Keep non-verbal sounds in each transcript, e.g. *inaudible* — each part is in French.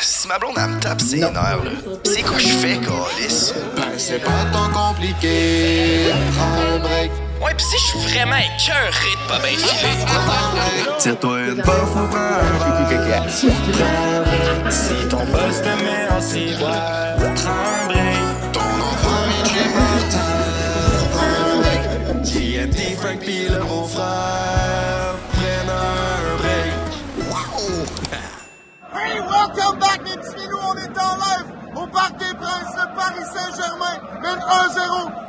si ma blonde, elle me tape c'est nerfs, là, c'est quoi je fais, Calis? Ben, c'est pas tant compliqué. Prends un break. Ouais, pis si je suis vraiment écœuré de pas bien filer. Tire-toi une bof ou prends un Si ton boss te met en ciboire, prends un break. back les petits minous, on est en live au Parc des Princes, Paris Saint-Germain mène 1-0.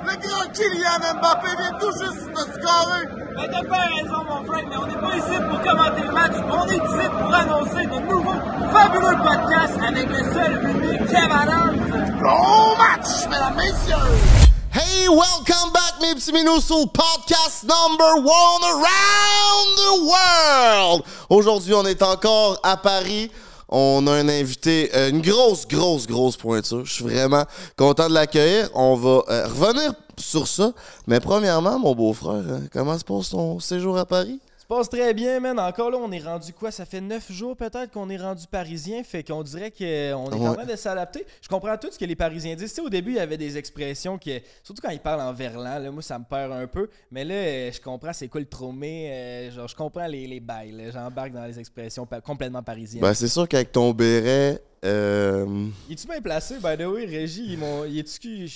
Le grand Kylian Mbappé vient tout juste de scorer. Mais t'as pas raison, mon frère, mais on n'est pas ici pour commenter le match, on est ici pour annoncer notre nouveau fabuleux podcast avec le seul public Camarade. Bon match, mesdames, messieurs! Hey, welcome back, mes petits minous, le podcast number one around the world! Aujourd'hui, on est encore à Paris. On a un invité, euh, une grosse, grosse, grosse pointure. Je suis vraiment content de l'accueillir. On va euh, revenir sur ça. Mais premièrement, mon beau-frère, hein, comment se passe ton séjour à Paris? se passe très bien, man. Encore là, on est rendu quoi? Ça fait neuf jours peut-être qu'on est rendu parisien, fait qu'on dirait qu'on euh, est en train de s'adapter. Je comprends tout ce que les Parisiens disent. Tu sais, au début, il y avait des expressions qui, surtout quand ils parlent en verlan, là, moi, ça me perd un peu. Mais là, euh, je comprends c'est quoi le tromé. Euh, genre, je comprends les, les bails. J'embarque dans les expressions complètement parisiennes. Ben, c'est sûr qu'avec ton béret, euh... Es-tu bien placé, by the way, Régie?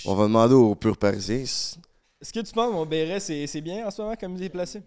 On va demander aux purs parisiens. Est-ce que tu penses mon béret, c'est bien en ce moment comme il est placé?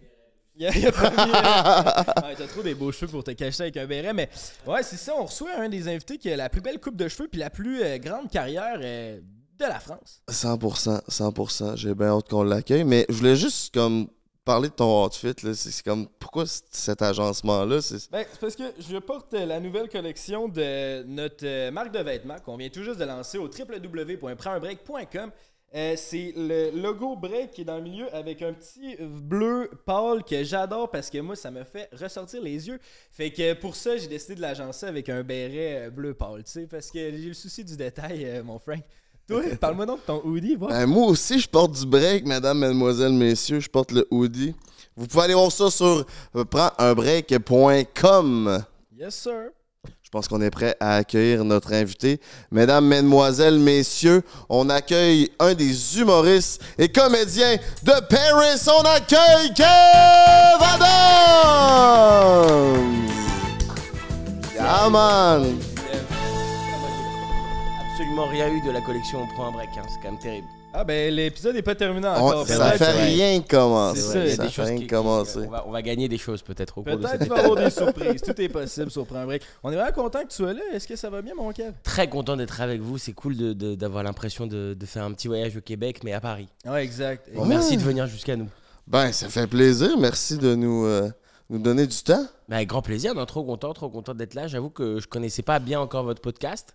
T'as trop des beaux cheveux pour te cacher avec un béret, mais ouais, c'est ça. On reçoit un des invités qui a la plus belle coupe de cheveux puis la plus euh, grande carrière euh, de la France. 100%, 100%. J'ai bien hâte qu'on l'accueille, mais je voulais juste comme parler de ton outfit. C'est comme pourquoi cet agencement-là ben, C'est parce que je porte euh, la nouvelle collection de notre marque de vêtements qu'on vient tout juste de lancer au www.prendunbreak.com euh, c'est le logo break qui est dans le milieu avec un petit bleu pâle que j'adore parce que moi, ça me fait ressortir les yeux. Fait que pour ça, j'ai décidé de l'agencer avec un béret euh, bleu pâle, tu sais, parce que j'ai le souci du détail, euh, mon Frank. Toi, *laughs* parle-moi donc de ton hoodie. voilà. Ben, moi aussi, je porte du break, madame, mademoiselle, messieurs. Je porte le hoodie. Vous pouvez aller voir ça sur prendunbreak.com. Yes, sir. Je pense qu'on est prêt à accueillir notre invité. Mesdames, Mesdemoiselles, Messieurs, on accueille un des humoristes et comédiens de Paris. On accueille Kev Adams! Yeah, Absolument rien eu de la collection On prend un break, hein. c'est quand même terrible. Ah ben l'épisode n'est pas terminé encore. ça fait rien commencer. Ça, fait rien commencer. on, va, gagner des choses peut-être au cours de Peut-être avoir des surprises. Tout est possible sur Prends Break. On est vraiment content que tu sois là. Est-ce que ça va bien mon Kev Très content d'être avec vous. C'est cool d'avoir l'impression de, de, faire un petit voyage au Québec mais à Paris. Ouais exact. merci de venir jusqu'à nous. Ben ça fait plaisir. Merci de nous. Euh, nous donner du temps. Ben, grand plaisir, non, trop content, trop content d'être là. J'avoue que je connaissais pas bien encore votre podcast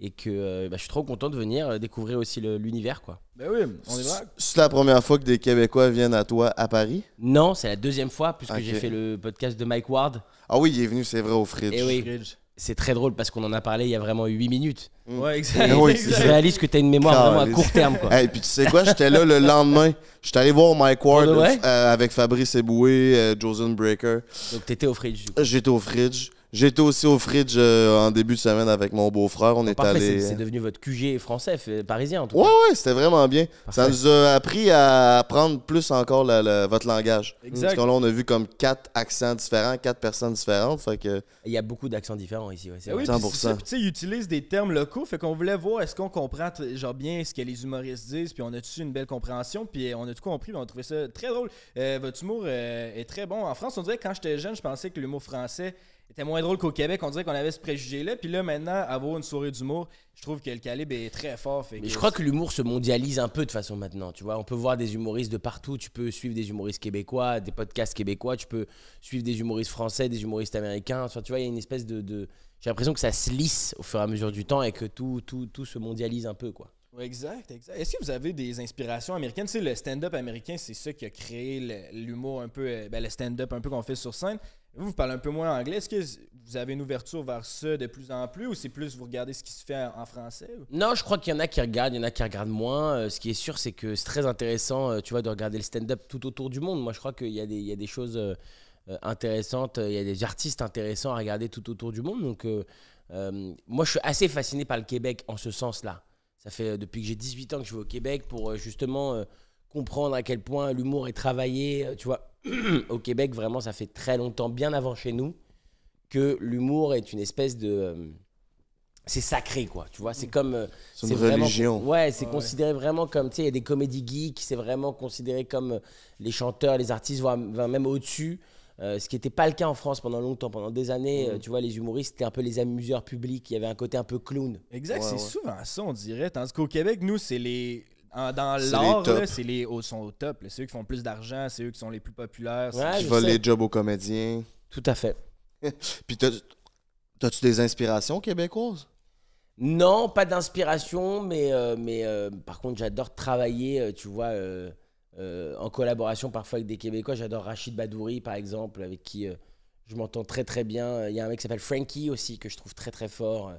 et que euh, bah, je suis trop content de venir euh, découvrir aussi l'univers quoi. Ben oui, on est C'est la première fois que des Québécois viennent à toi à Paris Non, c'est la deuxième fois puisque j'ai fait le podcast de Mike Ward. Ah oui, il est venu, c'est vrai, au Fridge. Eh c'est très drôle parce qu'on en a parlé il y a vraiment huit minutes. Mm. Ouais, exactement. *laughs* je réalise que tu as une mémoire vraiment à court terme. Et puis tu sais quoi, j'étais là le lendemain. J'étais allé voir Mike Ward euh, avec Fabrice Eboué, euh, Joseph Breaker. Donc étais au Fridge. J'étais au Fridge. J'étais aussi au Fridge euh, en début de semaine avec mon beau-frère. On est C'est euh, devenu votre QG français, parisien en tout cas. Ouais, ouais, c'était vraiment bien. Ça nous a appris à apprendre plus encore votre langage. Exact. Parce que là, on a vu comme quatre accents différents, quatre personnes différentes. Fait que... Il y a beaucoup d'accents différents ici. Ouais, eh oui, 100%. ils utilisent des termes locaux. Fait qu'on voulait voir est-ce qu'on comprend genre bien ce que les humoristes disent. Puis on a-tu une belle compréhension. Puis euh, on a tout compris. on a trouvé ça très drôle. votre humour est très bon. En France, on dirait que quand j'étais jeune, je pensais que l'humour français était moins drôle qu'au Québec. On dirait qu'on avait ce préjugé-là. Puis là, maintenant, avoir une soirée d'humour, je trouve que le calibre est très fort. Mais je crois que l'humour se mondialise un peu de façon maintenant. Tu vois, on peut voir des humoristes de partout. Tu peux suivre des humoristes québécois, des podcasts québécois. Tu peux suivre des humoristes français, des humoristes américains. Enfin, tu vois, il y a une espèce de. J'ai l'impression que ça se lisse au fur et à mesure du temps et que tout, tout, tout se mondialise un peu, quoi. Exact, exact. Est-ce que vous avez des inspirations américaines? Tu le stand-up américain, c'est ça qui a créé l'humour un peu, euh, ben, le stand-up un peu qu'on fait sur scène. Vous, parlez un peu moins anglais. Est-ce que vous avez une ouverture vers ça de plus en plus ou c'est plus vous regardez ce qui se fait en français? Non, je crois qu'il y en a qui regardent, il y en a qui regardent moins. Euh, ce qui est sûr, c'est que c'est très intéressant, euh, tu vois, de regarder le stand-up tout autour du monde. Moi, je crois qu'il y, a des choses euh, intéressantes, il y a des artistes intéressants à regarder tout autour du monde. Donc, moi, je suis assez fasciné par le Québec en ce sens-là. Ça fait depuis que j'ai 18 ans que je vais au Québec pour justement comprendre à quel point l'humour est travaillé, tu vois *clears throat* au Québec, vraiment, ça fait très longtemps, bien avant chez nous, que l'humour est une espèce de. Euh, c'est sacré, quoi. Tu vois, c'est comme. Euh, c'est une religion. Vraiment, ouais, c'est considéré vraiment comme. Tu sais, il y a des comédies geeks, c'est vraiment considéré comme euh, les chanteurs, les artistes, voire même au-dessus. ce qui n'était pas le cas en France pendant longtemps, pendant des années, tu vois, les humoristes étaient un peu les amuseurs publics, il y avait un côté un peu clown. Exact, c'est souvent ça, on dirait. Parce qu'au Québec, nous, c'est les, dans l'art, c'est les au, sont au top. C'est eux qui font plus d'argent, c'est eux qui sont les plus populaires. Ouais, qui volent les jobs aux comédiens. Tout à fait. *laughs* Puis as tu des inspirations québécoises? Non, pas d'inspiration, mais, euh, mais euh, par contre, j'adore travailler, euh, tu vois, en collaboration parfois avec des Québécois. J'adore Rachid Badouri, par exemple, avec qui je m'entends très très bien. Il y a un mec qui s'appelle Frankie aussi, que je trouve très très fort.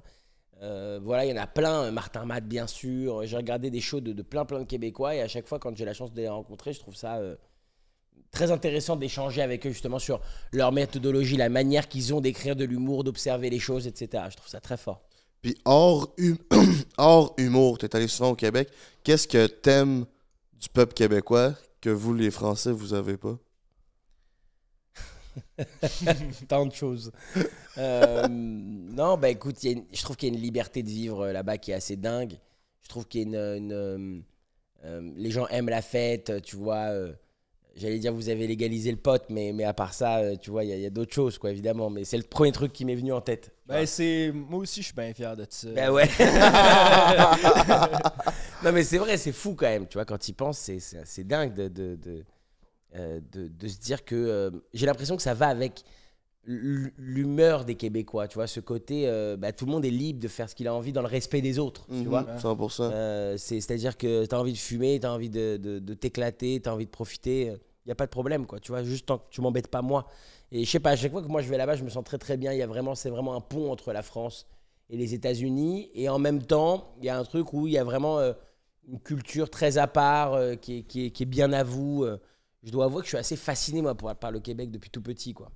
Euh, voilà, il y en a plein, euh, Martin Matt bien sûr. J'ai regardé des shows de, plein plein de Québécois et à chaque fois quand j'ai la chance de les rencontrer, je trouve ça euh, très intéressant d'échanger avec eux justement sur leur méthodologie, la manière qu'ils ont d'écrire de l'humour, d'observer les choses, etc. Je trouve ça très fort. Puis hors, hum-, *coughs* humour, tu es allé souvent au Québec, qu'est-ce que t'aimes du peuple québécois que vous les Français, vous avez pas *laughs* Tant de choses. Euh, non, ben écoute, je trouve qu'il y a une liberté de vivre euh, là-bas qui est assez dingue. Je trouve qu'il y a une. Euh, les gens aiment la fête, tu vois. J'allais dire, vous avez légalisé le pote, mais, mais à part ça, tu vois, il y a, d'autres choses, quoi, évidemment. Mais c'est le premier truc qui m'est venu en tête. Bah, c'est... Moi aussi, je suis bien fier de ça. Ben ouais. *laughs* non, mais c'est vrai, c'est fou quand même. Tu vois, quand tu y penses, c'est dingue de, de euh, de, se dire que euh, j'ai l'impression que ça va avec l'humeur des Québécois, tu vois, ce côté, euh, bah, tout le monde est libre de faire ce qu'il a envie dans le respect des autres, tu mhm, vois. 100%. Euh, C'est-à-dire que tu as envie de fumer, tu as envie de, de, t'éclater, tu as envie de profiter, il n'y a pas de problème, quoi, tu vois, juste tant que tu m'embêtes pas moi. Et je sais pas, à chaque fois que moi je vais là-bas, je me sens très très bien, il y a vraiment, c'est vraiment un pont entre la France et les États-Unis, et en même temps, il y a un truc où il y a vraiment une culture très à part, qui est, qui, qui, est, bien à vous je dois avouer que je suis assez fasciné, moi, par, le Québec depuis tout petit, quoi.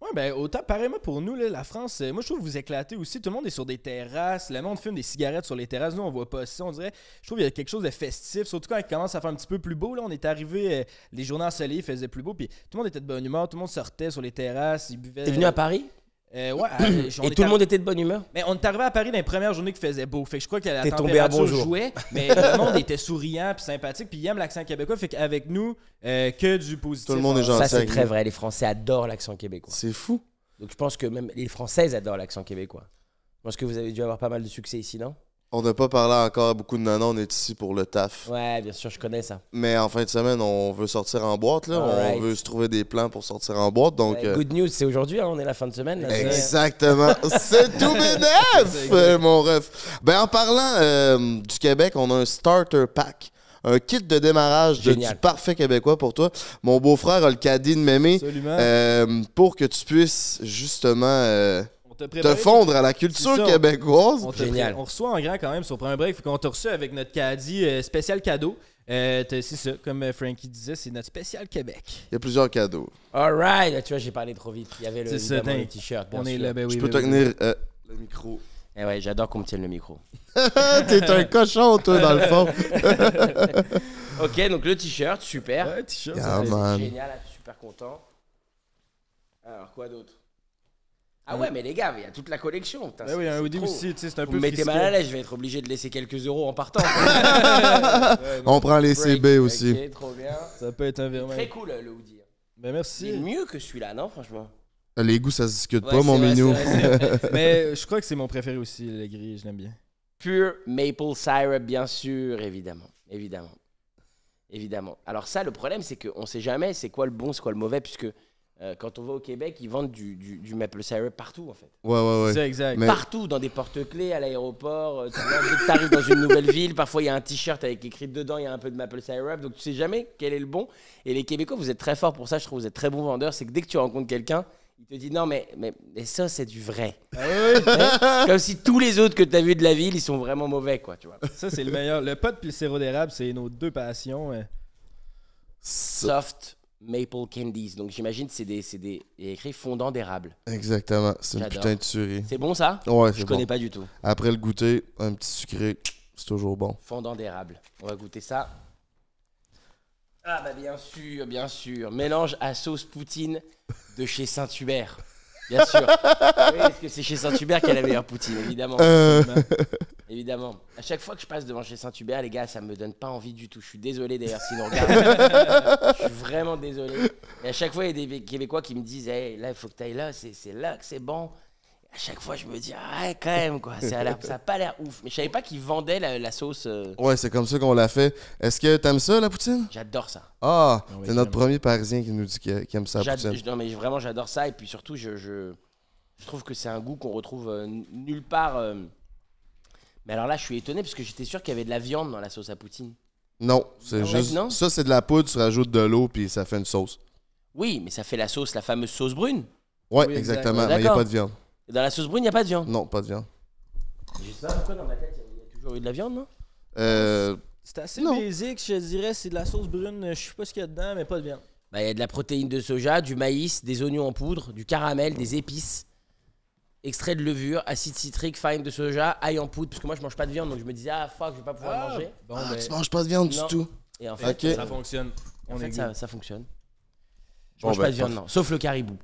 Ouais, ben autant moi, pour nous, la France, euh, moi je trouve que vous éclatez aussi, tout le monde est sur des terrasses, le monde fume des cigarettes sur les terrasses, nous on voit pas ça, on dirait, je trouve qu'il y a quelque chose de festif, surtout quand il commence à faire un petit peu plus beau, là on est arrivé, euh, les journées ensoleillées faisaient plus beau, puis tout le monde était de bonne humeur, tout le monde sortait sur les terrasses, ils buvaient... T'es venu à Paris euh, ouais, ah, euh, Et tout le monde était de bonne humeur? Mais on est arrivé à Paris dans les premières journées qui faisait beau. Fait que je crois qu'elle la température tombé à jouait, mais *laughs* le monde était souriant puis sympathique. Puis il aime l'accent québécois. Fait qu'avec nous, euh, que du positif. Tout le monde est gentil. Ça, c'est très vrai. Les Français adorent l'accent québécois. C'est fou. Donc je pense que même les Françaises adorent l'accent québécois. Je pense que vous avez dû avoir pas mal de succès ici, non? On n'a pas parlé encore beaucoup de nanon, on est ici pour le taf. Ouais, bien sûr, je connais ça. Mais en fin de semaine, on veut sortir en boîte, là. On veut se trouver des plans pour sortir en boîte, donc... Euh, good news, c'est aujourd'hui, hein, on est la fin de semaine. Exactement. *laughs* c'est tout bénef, euh, mon ref. Ben, en parlant euh, du Québec, on a un starter pack un kit de démarrage de, du parfait québécois pour toi. Mon beau-frère a le caddie de mémé pour que tu puisses justement te fondre à la culture québécoise. On, Génial. on reçoit en grand quand même sur premier break. il faut qu'on te reçu avec notre caddie euh, spécial cadeau. Euh, c'est ça, comme euh, Frankie disait, c'est notre spécial Québec. Il y a plusieurs cadeaux. Alright, tu vois, j'ai parlé trop vite. Il y avait le, ben, t-shirt. On est ben Je peux te tenir le micro. Eh ouais, j'adore qu'on me tienne le micro. *laughs* T'es un cochon, toi, dans le fond. *laughs* ok, donc le t-shirt, super. Ouais, t-shirt, c'est génial, super content. Alors, quoi d'autre ah ouais, mais les gars, il y a toute la collection. Ah oui, un hoodie aussi, tu sais, c'est un Vous peu me mettez mal à l'aise, je vais être obligé de laisser quelques euros en partant. *laughs* On prend les CB aussi. C'est trop bien. Ça peut être un verre. Très cool euh, le hoodie. Hein. Ben merci. C'est mieux que celui-là, non, franchement ah, Les goûts, ça se discute pas, mon minou. *laughs* Mais euh, je crois que c'est mon préféré aussi, le gris, je l'aime bien. Pure maple syrup, bien sûr, évidemment. Évidemment. Évidemment. Alors ça, le problème, c'est qu'on ne sait jamais c'est quoi le bon, c'est quoi le mauvais, puisque euh, quand on va au Québec, ils vendent du, du, maple syrup partout, en fait. Ouais, ouais, ouais. C'est exact. Partout, dans des porte-clés, à l'aéroport. Euh, tu arrives dans une nouvelle ville, parfois il y a un t-shirt avec écrit dedans, il y a un peu de maple syrup. Donc tu sais jamais quel est le bon. Et les Québécois, vous êtes très forts pour ça. Je trouve que vous êtes très bons vendeurs. C'est que dès que tu rencontres quelqu'un, il te dit non, mais, mais, mais ça, c'est du vrai. Ah *laughs* comme si tous les autres que tu as vus de la ville, ils sont vraiment mauvais, quoi, tu vois. Ça, c'est le meilleur. Le pot de le sirop d'érable, c'est nos deux passions. Soft Maple Candies. Donc j'imagine c'est des, c'est des, écrit fondant d'érable. Exactement. C'est une putain de souris C'est bon ça Ouais, Je connais pas du tout. Après le goûter, un petit sucré, c'est toujours bon. Fondant d'érable. On va goûter ça. Ah bah bien sûr, bien sûr. Mélange à sauce poutine de chez Saint-Hubert. Bien sûr. *laughs* oui, ce que c'est chez Saint-Hubert qu'il a la meilleure poutine, évidemment. Euh. Évidemment. À chaque fois que je passe devant chez Saint-Hubert, les gars, ça me donne pas envie du tout. Je suis désolé d'ailleurs si je suis vraiment désolé. Et à chaque fois, il y a des Québécois qui me disent hey, là, il faut que tu ailles là, c'est là que c'est bon. à chaque fois, je me dis ah, ouais, quand même, quoi. Ça n'a pas l'air ouf. Mais je savais pas qu'ils vendaient la, sauce. Euh. Ouais, c'est comme ça qu'on l'a fait. Est-ce que t'aimes ça, la poutine? J'adore ça. Ah, ah c'est notre premier Parisien qui nous dit qu'il aime ça, la poutine. Non, mais vraiment, j'adore ça. Et puis surtout, je, je, trouve que c'est un goût qu'on retrouve euh, nulle part. Euh, mais alors là, je suis étonné parce que j'étais sûr qu'il y avait de la viande dans la sauce à poutine. Non, c'est non? Ça, c'est de la poudre, tu rajoutes de l'eau, puis ça fait une sauce. Oui, mais ça fait la sauce, la fameuse sauce brune. Ouais, Oui, exactement. Mais il n'y a pas de viande. Dans la sauce brune, il n'y a pas de viande. Non, pas de viande. Je sais pas pourquoi dans ma tête, il y a toujours eu de la viande, non euh, C'est assez basique, je dirais. C'est de la sauce brune. Je sais pas ce qu'il y a dedans, mais pas de viande. Bah, il y a de la protéine de soja, du maïs, des oignons en poudre, du caramel, des épices, extrait de levure, acide citrique, farine de soja, ail en poudre, parce que moi je mange pas de viande, donc je me disais, ah fuck, je vais pas pouvoir ah. manger. Bon, ah, ne ben, mais- tu manges pas de viande du tout. Et en fait, ça fonctionne. en fait, ça, fonctionne. Je ne mange pas ben, de viande, non, sauf le caribou.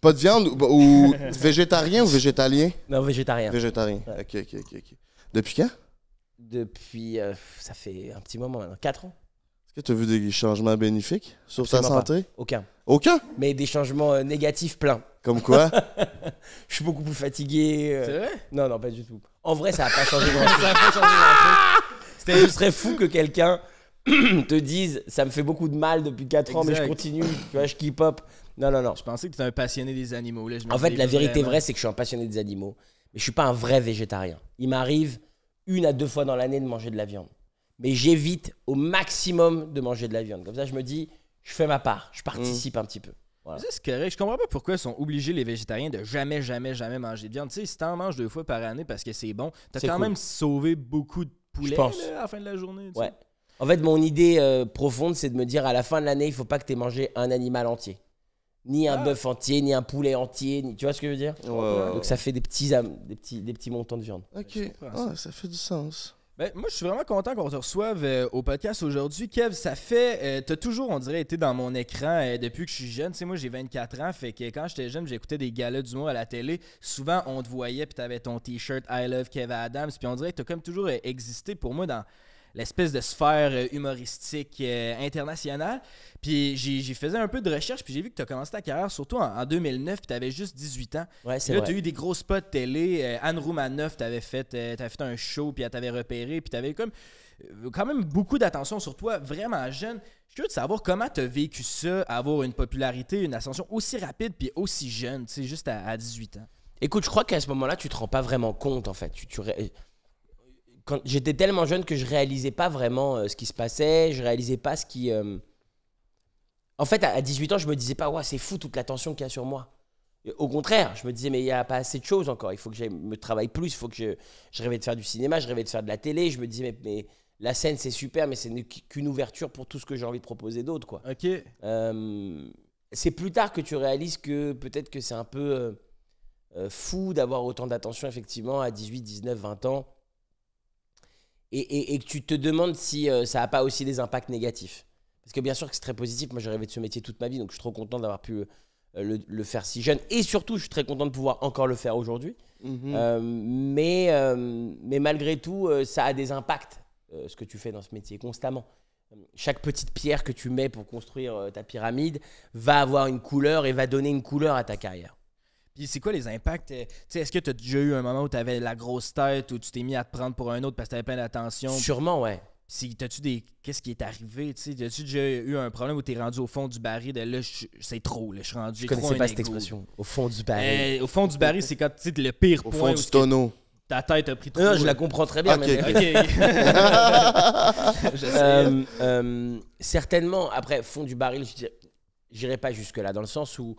Pas de viande ou, *laughs* végétarien ou végétalien? Non, végétarien. Végétarien. Ok, ok, ok. Depuis quand? Depuis, euh, ça fait un petit moment maintenant, 4 ans tu as vu des changements bénéfiques sur ta santé? Aucun. Aucun? Mais des changements euh, négatifs pleins. Comme quoi? *laughs* je suis beaucoup plus fatigué. Euh. C'est vrai? Non, non, pas du tout. En vrai, ça n'a pas changé grand-chose. *laughs* ça n'a pas changé grand-chose. serait fou que quelqu'un *clears throat* te dise ça me fait beaucoup de mal depuis 4 ans, mais je continue, tu vois, je keep up. Non, non, non. Je pensais que tu étais un passionné des animaux. en fait, la vérité vraie, c'est que je suis un passionné des animaux, mais je suis pas un vrai végétarien. Il m'arrive une à deux fois dans l'année de manger de la viande mais j'évite au maximum de manger de la viande. Comme ça, je me dis, je fais ma part, je participe un petit peu. Voilà. C'est correct. Je comprends pas pourquoi sont obligés, les végétariens, de jamais, jamais, jamais manger de viande. Tu sais, si t'en manges deux fois par année parce que c'est bon, t'as quand même sauvé beaucoup de poulets à la fin de la journée. En fait, mon idée euh, profonde, c'est de me dire à la fin de l'année, il faut pas que t'aies mangé un animal entier. Ni un ah. bœuf entier, ni un poulet entier, tu vois ce que je veux dire Donc ça fait des petits, des, petits, petits montants de viande. Ok, ah, ça fait du sens. Ben, moi, je suis vraiment content qu'on te reçoive euh, au podcast aujourd'hui. Kev, ça fait. Euh, t'as toujours, on dirait, été dans mon écran euh, depuis que je suis jeune. Tu moi, j'ai 24 ans. Fait que quand j'étais jeune, j'écoutais des galas d'humour à la télé. Souvent, on te voyait, puis t'avais ton t-shirt I love Kev Adams. Puis on dirait que t'as comme toujours existé pour moi dans, l'espèce de sphère euh, humoristique euh, internationale. Puis j'ai faisais un peu de recherche, puis j'ai vu que tu as commencé ta carrière surtout en, en 2009, puis tu avais juste 18 ans. Ouais, c'est Là, tu as eu des gros spots télé. Euh, Anne Roumanoff, tu avais, fait, fait un show, puis elle t'avait repéré, puis tu avais comme quand même beaucoup d'attention sur toi, vraiment jeune. Je veux savoir comment tu as vécu ça, avoir une popularité, une ascension aussi rapide puis aussi jeune, tu sais, juste à, 18 ans. Écoute, je crois qu'à ce moment-là, tu te rends pas vraiment compte, en fait. Tu, tu, quand j'étais tellement jeune que je réalisais pas vraiment euh, ce qui se passait, je réalisais pas ce qui. Euh, en fait, à 18 ans, je me disais pas, c'est fou toute l'attention qu'il y a sur moi. Au contraire, je me disais, mais il n'y a pas assez de choses encore. Il faut que je me travaille plus. Il faut que je, je rêvais de faire du cinéma, je rêvais de faire de la télé. Je me disais, mais, la scène, c'est super, mais c'est qu'une ouverture pour tout ce que j'ai envie de proposer d'autre. quoi. Ok. Euh, c'est plus tard que tu réalises que peut-être que c'est un peu fou d'avoir autant d'attention, effectivement, à 18, 19, 20 ans et, que tu te demandes si euh, ça n'a pas aussi des impacts négatifs. Parce que bien sûr que c'est très positif. Moi, j'ai rêvé de ce métier toute ma vie, donc je suis trop content d'avoir pu euh, le, faire si jeune. Et surtout, je suis très content de pouvoir encore le faire aujourd'hui. Mhm. Euh, mais, mais malgré tout, ça a des impacts, ce que tu fais dans ce métier, constamment. Chaque petite pierre que tu mets pour construire ta pyramide va avoir une couleur et va donner une couleur à ta carrière c'est quoi les impacts? Euh, est-ce que tu as déjà eu un moment où tu avais la grosse tête où tu t'es mis à te prendre pour un autre parce que tu avais plein d'attention? Sûrement, ouais. Si, tu des. Qu'est-ce qui est arrivé? Tu T'as-tu déjà eu un problème où t'es rendu au fond du baril de là, c'est trop, je suis rendu. Je connaissais pas cette expression. Au fond du baril. Euh, au fond du baril, c'est quand tu le pire au point. Au fond du tonneau. Ta tête a pris trop. Non, je la comprends très bien. Mais... *laughs* *laughs* Euh, certainement, après, fond du baril, je dirais, j'irai pas jusque-là, dans le sens où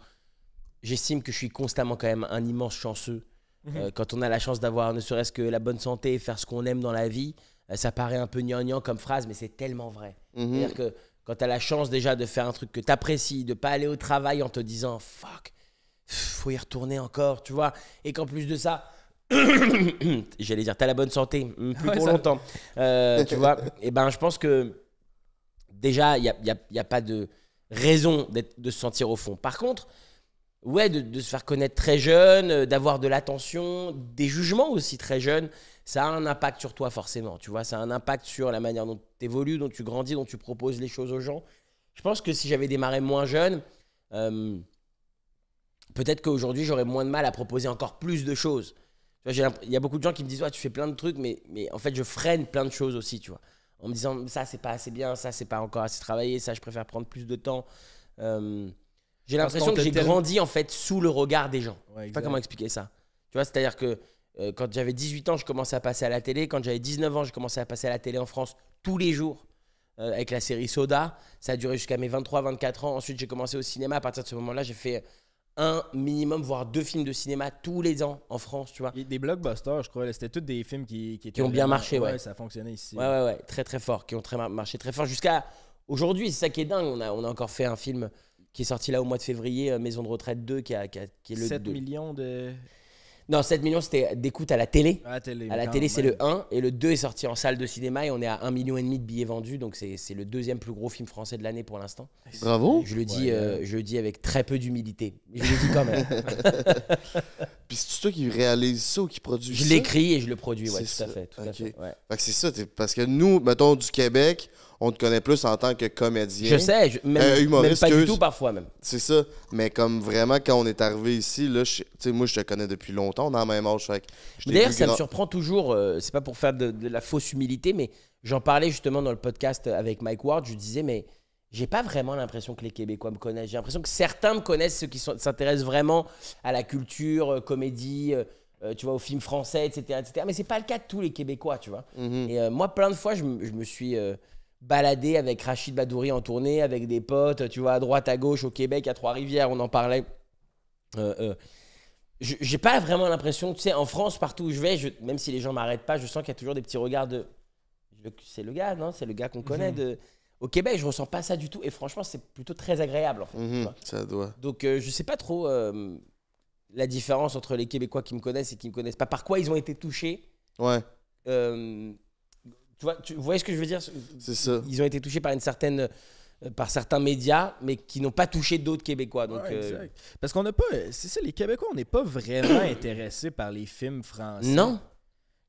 j'estime que je suis constamment quand même un immense chanceux. Mhm. Euh, quand on a la chance d'avoir ne serait-ce que la bonne santé et faire ce qu'on aime dans la vie, euh, ça paraît un peu gnangnan comme phrase, mais c'est tellement vrai. Mhm. C'est-à-dire que quand tu as la chance déjà de faire un truc que tu apprécies, de pas aller au travail en te disant fuck, faut y retourner encore, tu vois, et qu'en plus de ça, *coughs* j'allais dire, tu as la bonne santé, mm, plus pour longtemps, euh, tu vois, et eh ben je pense que déjà, il n'y a, y a, y a, pas de raison de se sentir au fond. Par contre, ouais, de, se faire connaître très jeune, euh, d'avoir de l'attention, des jugements aussi très jeunes, ça a un impact sur toi forcément, tu vois, ça a un impact sur la manière dont tu évolues, dont tu grandis, dont tu proposes les choses aux gens. Je pense que si j'avais démarré moins jeune, euh, peut-être qu'aujourd'hui j'aurais moins de mal à proposer encore plus de choses. Il y a beaucoup de gens qui me disent tu fais plein de trucs, mais, mais en fait je freine plein de choses aussi, tu vois. En me disant ça c'est pas assez bien, ça c'est pas encore assez travaillé, ça je préfère prendre plus de temps. Euh, j'ai l'impression que j'ai grandi en fait sous le regard des gens. je sais pas comment expliquer ça. Tu vois, c'est-à-dire que euh, quand j'avais 18 ans, je commençais à passer à la télé. Quand j'avais 19 ans, je commençais à passer à la télé en France tous les jours euh, avec la série Soda. Ça a duré jusqu'à mes 23-24 ans. Ensuite, j'ai commencé au cinéma. À partir de ce moment-là, j'ai fait un minimum, voire deux films de cinéma tous les ans en France, tu vois. des blockbusters, je crois. C'était tous des films qui, ont bien marché, ouais. Ça a fonctionné ici. Ouais, ouais, ouais. Très, très fort. Qui ont très marché très fort. Jusqu'à aujourd'hui, c'est ça qui est dingue. On a, on a encore fait un film qui est sorti là au mois de février, euh, Maison de retraite 2, qui, a, est le. 7 millions de. Non, 7 millions, c'était d'écoute à la télé. À la télé, à la télé c'est le 1. Et le 2 est sorti en salle de cinéma et on est à 1,5 million de billets vendus. Donc, c'est le deuxième plus gros film français de l'année pour l'instant. Bravo. Je le, dis, euh, je le dis avec très peu d'humilité. Je le dis quand même. *laughs* Puis c'est toi qui réalise ça ou qui produis ça? Je l'écris et je le produis, ouais, tout à fait. ouais. c'est ça, parce que nous, mettons, du Québec, on te connaît plus en tant que comédien. Je sais, euh, même, pas du tout parfois même. C'est ça, mais comme vraiment quand on est arrivé ici, là, moi je te connais depuis longtemps D'ailleurs, ça me surprend toujours, euh, c'est pas pour faire de, la fausse humilité, mais j'en parlais justement dans le podcast avec Mike Ward, je disais, mais j'ai pas vraiment l'impression que les Québécois me connaissent. J'ai l'impression que certains me connaissent, ceux qui s'intéressent vraiment à la culture, euh, comédie. Euh, tu vois, aux films français, etc. etc. Mais c'est pas le cas de tous les Québécois, tu vois. Mhm. Et moi, plein de fois, je, me suis baladé avec Rachid Badouri en tournée, avec des potes, tu vois, à droite, à gauche, au Québec, à Trois-Rivières, on en parlait. Euh, j'ai pas vraiment l'impression, tu sais, en France, partout où je vais, je, même si les gens m'arrêtent pas, je sens qu'il y a toujours des petits regards de. C'est le gars, non C'est le gars qu'on mhm. connaît. De... Au Québec, je ressens pas ça du tout. Et franchement, c'est plutôt très agréable, en fait. Mhm. ça doit. Donc, euh, je sais pas trop euh, la différence entre les Québécois qui me connaissent et qui me connaissent pas. Par quoi ils ont été touchés Ouais. Euh, tu, vois, tu vois ce que je veux dire C'est ça. Ils ont été touchés par une certaine euh, par certains médias, mais qui n'ont pas touché d'autres Québécois. Donc, euh, Parce qu'on n'a pas. Euh, c'est ça, les Québécois, on n'est pas vraiment *coughs* intéressés par les films français. Non.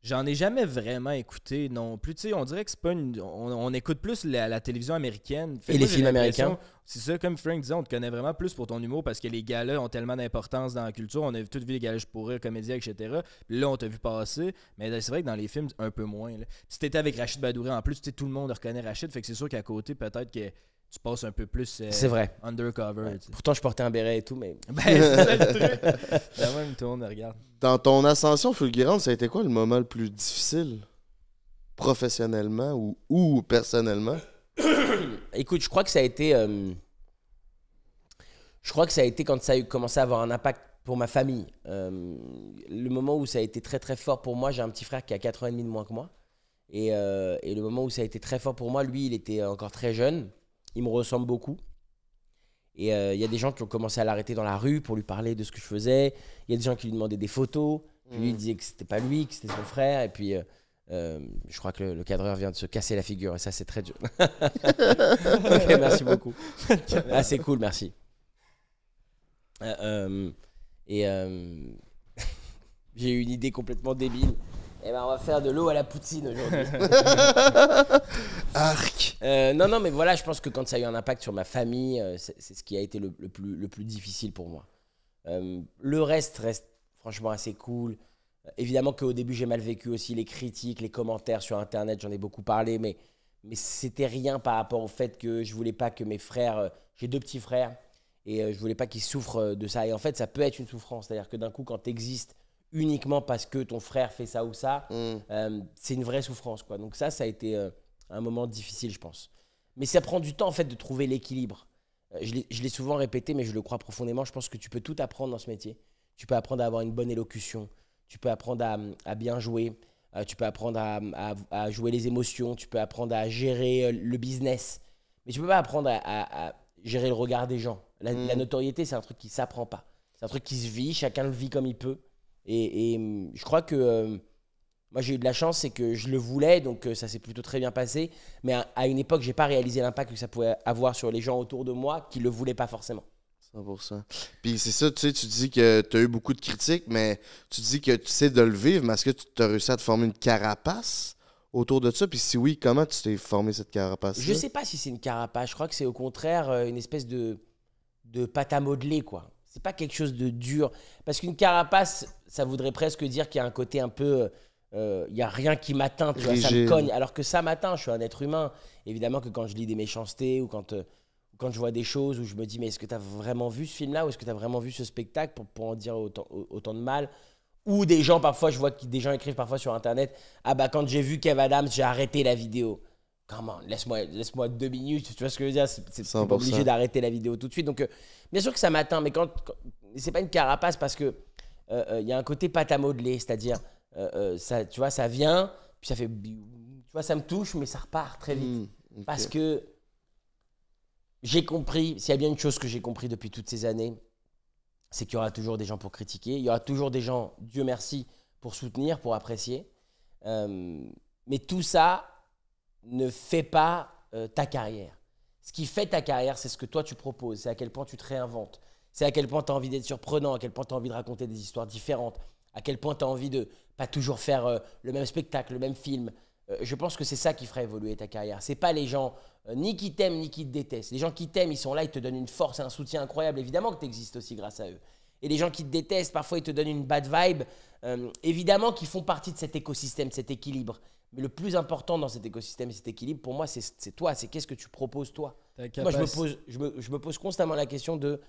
J'en ai jamais vraiment écouté non plus. Tu sais, on dirait que c'est pas une... on, écoute plus la, télévision américaine. Et les films américains. C'est ça, comme Frank disait, on te connaît vraiment plus pour ton humour parce que les gars-là ont tellement d'importance dans la culture. On a tous vu les gars pour rire, comédien, etc. là, on t'a vu passer. Mais c'est vrai que dans les films, un peu moins. Si t'étais avec Rachid Badouri en plus, tout le monde reconnaît Rachid. Fait que c'est sûr qu'à côté, peut-être que tu passes un peu plus euh, c'est vrai. undercover. Pourtant, je portais un béret et tout, mais. *laughs* Ben, c'est le truc. *laughs* La même, tout regarde. Dans ton ascension fulgurante, ça a été quoi le moment le plus difficile Professionnellement ou, ou personnellement *coughs* Écoute, je crois que ça a été. Euh, je crois que ça a été quand ça a commencé à avoir un impact pour ma famille. Euh, le moment où ça a été très très fort pour moi, j'ai un petit frère qui a 4 ans et demi de moins que moi. Et, et le moment où ça a été très fort pour moi, lui, il était encore très jeune il me ressemble beaucoup. Et euh, il y a des gens qui ont commencé à l'arrêter dans la rue pour lui parler de ce que je faisais. Il y a des gens qui lui demandaient des photos. Puis lui, mm. disaient disait que c'était pas lui, que c'était son frère. Et puis, euh, euh, je crois que le, cadreur vient de se casser la figure. Et ça, c'est très dur. *laughs* merci beaucoup. ah, c'est cool, merci. et *laughs* j'ai eu une idée complètement débile. Eh ben, on va faire de l'eau à la poutine aujourd'hui. *laughs* Arc. Euh, non, non, mais voilà, je pense que quand ça a eu un impact sur ma famille, euh, c'est ce qui a été le, plus, le plus difficile pour moi. Euh, le reste reste franchement assez cool. Évidemment qu'au début, j'ai mal vécu aussi les critiques, les commentaires sur Internet, j'en ai beaucoup parlé, mais, mais c'était rien par rapport au fait que je voulais pas que mes frères. j'ai deux petits frères et je voulais pas qu'ils souffrent de ça. Et en fait, ça peut être une souffrance. C'est-à-dire que d'un coup, quand tu existes uniquement parce que ton frère fait ça ou ça, mm. euh, c'est une vraie souffrance. Quoi. Donc ça, ça a été euh, un moment difficile, je pense. Mais ça prend du temps, en fait, de trouver l'équilibre. Euh, je l'ai souvent répété, mais je le crois profondément. Je pense que tu peux tout apprendre dans ce métier. Tu peux apprendre à avoir une bonne élocution. Tu peux apprendre à, bien jouer. tu peux apprendre à, jouer les émotions. Tu peux apprendre à gérer le business. Mais tu peux pas apprendre à, gérer le regard des gens. La, mm. la notoriété, c'est un truc qui s'apprend pas. C'est un truc qui se vit. Chacun le vit comme il peut. Et, mm, je crois que euh, moi j'ai eu de la chance, c'est que je le voulais, donc euh, ça s'est plutôt très bien passé. Mais à, une époque, j'ai pas réalisé l'impact que ça pouvait avoir sur les gens autour de moi qui le voulaient pas forcément. 100%. Puis c'est ça, tu sais, tu dis que tu as eu beaucoup de critiques, mais tu dis que tu sais de le vivre, mais est-ce que tu as réussi à te former une carapace autour de ça? Puis si oui, comment tu t'es formé cette carapace? Je Je sais pas si c'est une carapace. Je crois que c'est au contraire euh, une espèce de, de pâte à modeler, quoi. C'est pas quelque chose de dur. Parce qu'une carapace, ça voudrait presque dire qu'il y a un côté un peu. Euh, euh, il y a rien qui m'atteint, ça me cogne. Alors que ça m'atteint, je suis un être humain. Évidemment que quand je lis des méchancetés ou quand, euh, quand je vois des choses où je me dis, mais est-ce que tu as vraiment vu ce film-là ou est-ce que tu as vraiment vu ce spectacle pour, pour en dire autant, autant de mal ou des gens, parfois, je vois que des gens écrivent parfois sur Internet Ah, bah, quand j'ai vu Kev Adams, j'ai arrêté la vidéo comment laisse-moi laisse deux minutes, tu vois ce que je veux dire C'est pas obligé d'arrêter la vidéo tout de suite. Donc, euh, bien sûr que ça m'atteint, mais quand, c'est pas une carapace parce que euh, euh, il y a un côté pâte à modeler, c'est-à-dire, ça, tu vois, ça vient, puis ça fait, tu vois, ça me touche, mais ça repart très vite. Hmm, parce que j'ai compris, s'il y a bien une chose que j'ai compris depuis toutes ces années, c'est qu'il y aura toujours des gens pour critiquer, il y aura toujours des gens, Dieu merci, pour soutenir, pour apprécier. mais tout ça, ne fait pas euh, ta carrière. Ce qui fait ta carrière, c'est ce que toi tu proposes, c'est à quel point tu te réinventes, c'est à quel point tu as envie d'être surprenant, à quel point tu as envie de raconter des histoires différentes, à quel point tu as envie de pas toujours faire euh, le même spectacle, le même film. Euh, je pense que c'est ça qui fera évoluer ta carrière. Ce C'est pas les gens ni qui t'aiment ni qui te détestent. Les gens qui t'aiment, ils sont là, ils te donnent une force un soutien incroyable. Évidemment que tu existes aussi grâce à eux. Et les gens qui te détestent, parfois ils te donnent une bad vibe. évidemment qu'ils font partie de cet écosystème, cet équilibre. Mais le plus important dans cet écosystème, cet équilibre, pour moi, c'est toi. C'est qu'est-ce que tu proposes, toi Moi, je me, pose, je, me, pose, constamment la question de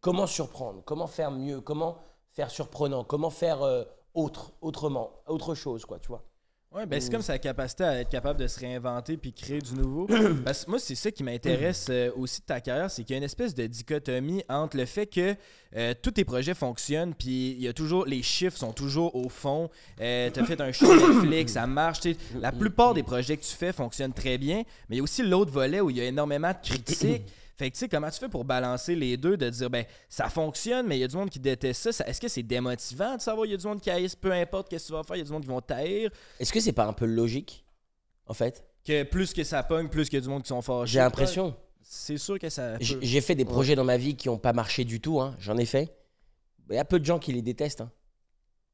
comment surprendre, comment faire mieux, comment faire surprenant, comment faire euh, autre, autrement, autre chose, quoi, tu vois. Ouais, ben c'est comme sa capacité à être capable de se réinventer puis créer du nouveau. *clears throat* Parce que moi, c'est ça qui m'intéresse euh, aussi de ta carrière, c'est qu'il y a une espèce de dichotomie entre le fait que euh, tous tes projets fonctionnent puis il y a toujours les chiffres sont toujours au fond. Euh, tu as fait un show Netflix, ça marche. La plupart des projets que tu fais fonctionnent très bien, mais il y a aussi l'autre volet où il y a énormément de critiques. Fait que tu sais, comment tu fais pour balancer les deux, de dire, ben, ça fonctionne, mais il y a du monde qui déteste ça. Est-ce que c'est démotivant de savoir, il y a du monde qui haïsse, peu importe qu'est-ce que tu vas faire, il y a du monde qui vont taire. Est-ce que c'est pas un peu logique, en fait Que plus que ça pogne, plus qu'il y a du monde qui sont fâchés. J'ai l'impression. C'est sûr que ça. J'ai fait des projets dans ma vie qui n'ont pas marché du tout, hein. j'en ai fait. Il y a peu de gens qui les détestent. Hein.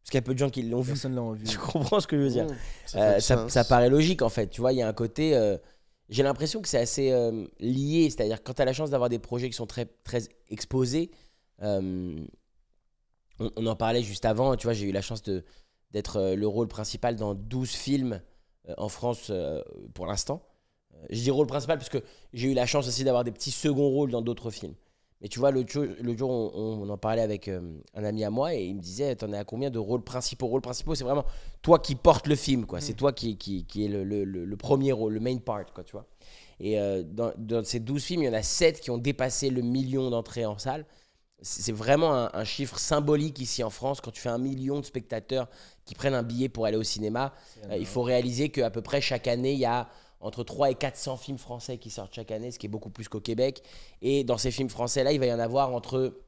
Parce qu'il y a peu de gens qui l'ont vu. Personne l'a vu. *laughs* comprends ce que je veux dire oh, ça, euh, paraît logique en fait. Tu vois, il y a un côté. Euh, j'ai l'impression que c'est assez euh, lié. C'est-à-dire, quand tu as la chance d'avoir des projets qui sont très, très exposés, euh, on, en parlait juste avant. Tu vois, j'ai eu la chance d'être euh, le rôle principal dans 12 films en France pour l'instant. Je dis rôle principal parce que j'ai eu la chance aussi d'avoir des petits seconds rôles dans d'autres films. Et tu vois, le jour, le jour on, en parlait avec euh, un ami à moi et il me disait T'en es à combien de rôles principaux Rôles principaux, c'est vraiment toi qui portes le film, quoi. C'est mm. toi qui, qui, qui est le, premier rôle, le main part, quoi, tu vois. Et euh, dans, ces 12 films, il y en a 7 qui ont dépassé le million d'entrées en salle. C'est vraiment un, chiffre symbolique ici en France. Quand tu fais un million de spectateurs qui prennent un billet pour aller au cinéma, euh, il faut réaliser qu'à peu près chaque année, il y a entre 3 et 400 films français qui sortent chaque année, ce qui est beaucoup plus qu'au Québec. Et dans ces films français-là, il va y en avoir entre,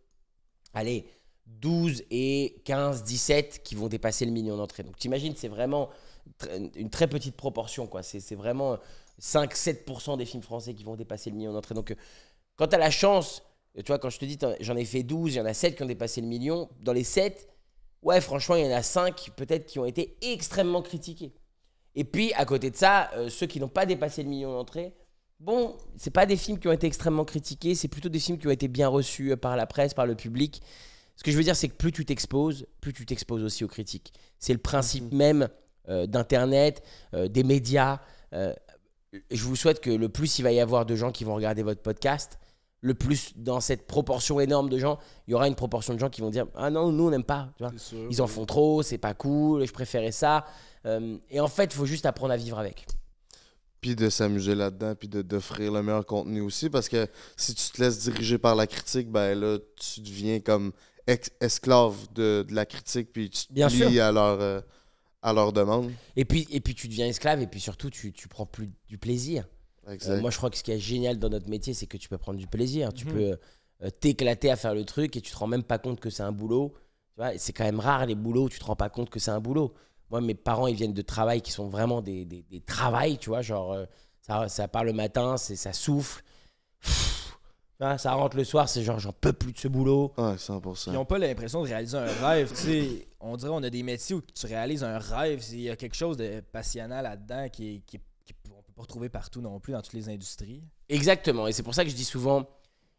allez, 12 et 15, 17 qui vont dépasser le million d'entrées. Donc t'imagines, c'est vraiment une très petite proportion. quoi. C'est vraiment 5-7% des films français qui vont dépasser le million d'entrées. Donc euh, quand tu la chance, tu vois, quand je te dis j'en ai fait 12, il y en a 7 qui ont dépassé le million, dans les 7, ouais, franchement, il y en a 5 peut-être qui ont été extrêmement critiqués. Et puis, à côté de ça, euh, ceux qui n'ont pas dépassé le million d'entrées, bon, c'est pas des films qui ont été extrêmement critiqués, c'est plutôt des films qui ont été bien reçus euh, par la presse, par le public. Ce que je veux dire, c'est que plus tu t'exposes, plus tu t'exposes aussi aux critiques. C'est le principe mhm. même euh, d'Internet, des médias. je vous souhaite que le plus il va y avoir de gens qui vont regarder votre podcast, le plus dans cette proportion énorme de gens, il y aura une proportion de gens qui vont dire Ah non, nous on n'aime pas. Ils en font trop, c'est pas cool, je préférais ça. Euh, et en fait, il faut juste apprendre à vivre avec. Puis de s'amuser là-dedans, puis d'offrir le meilleur contenu aussi, parce que si tu te laisses diriger par la critique, ben là, tu deviens comme esclave de, de, la critique, puis tu te euh, à leur. demande. Et puis, et puis tu deviens esclave, et puis surtout, tu, tu prends plus du plaisir. Euh, moi, je crois que ce qui est génial dans notre métier, c'est que tu peux prendre du plaisir. Tu mhm. peux euh, t'éclater à faire le truc et tu te rends même pas compte que c'est un boulot. C'est quand même rare les boulots où tu te rends pas compte que c'est un boulot. Moi, mes parents, ils viennent de travail qui sont vraiment des, des, travails, tu vois. Genre, euh, ça, part le matin, ça souffle. ça rentre le soir, c'est genre, j'en peux plus de ce boulot. Ils n'ont pas l'impression de réaliser un rêve, tu sais. On dirait on a des métiers où tu réalises un rêve. Il y a quelque chose de passionnant là-dedans qui, qui pas trouver partout non plus, dans toutes les industries. Exactement. Et c'est pour ça que je dis souvent,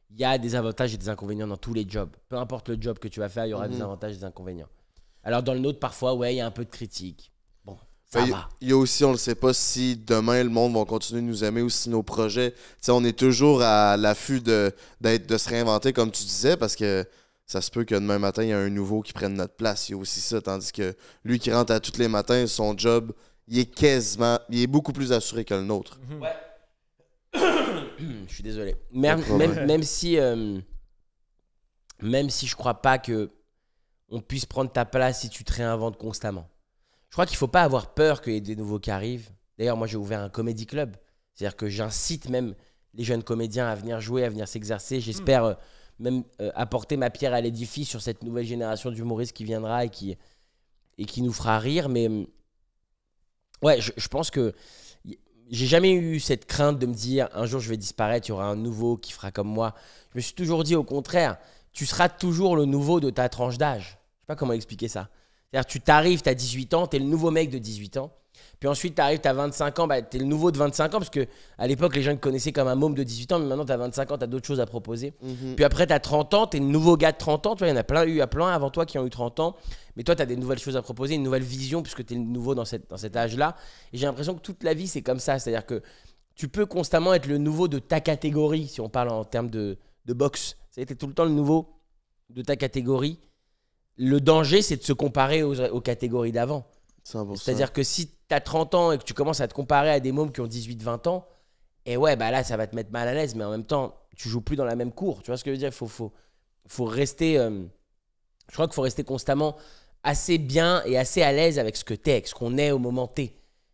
il y a des avantages et des inconvénients dans tous les jobs. Peu importe le job que tu vas faire, il y aura des mhm. avantages et des inconvénients. Alors dans le nôtre, parfois, ouais, il y a un peu de critique. Bon, Il y a aussi, on ne sait pas si demain le monde va continuer de nous aimer ou si nos projets. sais, on est toujours à l'affût de, de se réinventer, comme tu disais, parce que ça se peut que demain matin, il y a un nouveau qui prenne notre place. Il y a aussi ça. Tandis que lui qui rentre à tous les matins, son job, il est quasiment, il est beaucoup plus assuré que le nôtre. Mhm. Ouais. *coughs* je suis désolé. Même, même, même si, euh, même si je crois pas que on puisse prendre ta place si tu te réinventes constamment. Je crois qu'il faut pas avoir peur qu'il y ait des nouveaux qui arrivent. D'ailleurs, moi, j'ai ouvert un comedy club. C'est-à-dire que j'incite même les jeunes comédiens à venir jouer, à venir s'exercer. J'espère hmm. euh, même euh, apporter ma pierre à l'édifice sur cette nouvelle génération d'humoristes qui viendra et qui, et qui nous fera rire. Mais hum, ouais, je, pense que j'ai jamais eu cette crainte de me dire un jour je vais disparaître, il y aura un nouveau qui fera comme moi. Je me suis toujours dit au contraire, tu seras toujours le nouveau de ta tranche d'âge. Je sais pas comment expliquer ça. C'est-à-dire, tu t'arrives, tu as 18 ans, tu es le nouveau mec de 18 ans. Puis ensuite, tu arrives, tu as 25 ans, bah, tu es le nouveau de 25 ans, parce que à l'époque, les gens te connaissaient comme un môme de 18 ans, mais maintenant, tu as 25 ans, tu as d'autres choses à proposer. Mhm. Puis après, tu as 30 ans, tu es le nouveau gars de 30 ans. Tu vois, il y en a plein eu à plein avant toi qui ont eu 30 ans. Mais toi, tu as des nouvelles choses à proposer, une nouvelle vision, puisque tu es nouveau dans, cette, dans cet âge-là. Et j'ai l'impression que toute la vie, c'est comme ça. C'est-à-dire que tu peux constamment être le nouveau de ta catégorie, si on parle en termes de, de boxe. Tu tout le temps le nouveau de ta catégorie. Le danger, c'est de se comparer aux, aux catégories d'avant. C'est-à-dire que si tu as 30 ans et que tu commences à te comparer à des mômes qui ont 18-20 ans, et ouais, bah là, ça va te mettre mal à l'aise, mais en même temps, tu joues plus dans la même cour. Tu vois ce que je veux dire faut, faut, faut rester. Euh, je crois qu'il faut rester constamment assez bien et assez à l'aise avec ce que t'es, avec ce qu'on est au moment T.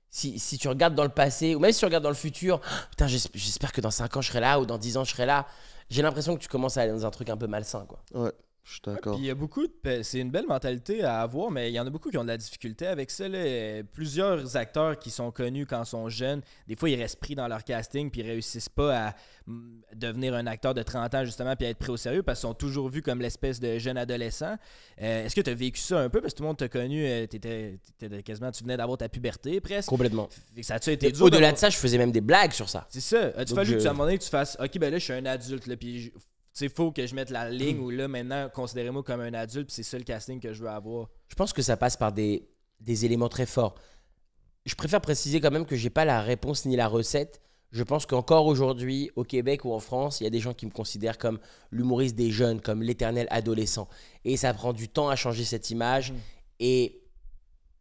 Si, si, tu regardes dans le passé, ou même si tu regardes dans le futur, *gasps* putain, j'espère que dans 5 ans je serai là, ou dans 10 ans je serai là, j'ai l'impression que tu commences à aller dans un truc un peu malsain. Quoi. Je il y a beaucoup C'est une belle mentalité à avoir, mais il y en a beaucoup qui ont de la difficulté avec ça. Plusieurs acteurs qui sont connus quand ils sont jeunes, des fois, ils restent pris dans leur casting puis ils réussissent pas à devenir un acteur de 30 ans, justement, puis à être pris au sérieux parce qu'ils sont toujours vus comme l'espèce de jeune adolescent. Euh, est-ce que tu as vécu ça un peu? Parce que tout le monde t'a connu, euh, étais, quasiment, tu venais d'avoir ta puberté presque. Complètement. Ça a été Au-delà de ça, je faisais même des blagues sur ça. C'est ça. tu fallu que tu, à un moment que tu fasses OK, ben là, je suis un adulte, puis c'est faut que je mette la ligne hmm. où là, maintenant, considérez-moi comme un adulte, c'est ça le casting que je veux avoir. Je pense que ça passe par des, des éléments très forts. Je préfère préciser quand même que je n'ai pas la réponse ni la recette. Je pense qu'encore aujourd'hui, au Québec ou en France, il y a des gens qui me considèrent comme l'humoriste des jeunes, comme l'éternel adolescent. Et ça prend du temps à changer cette image. Hmm. Et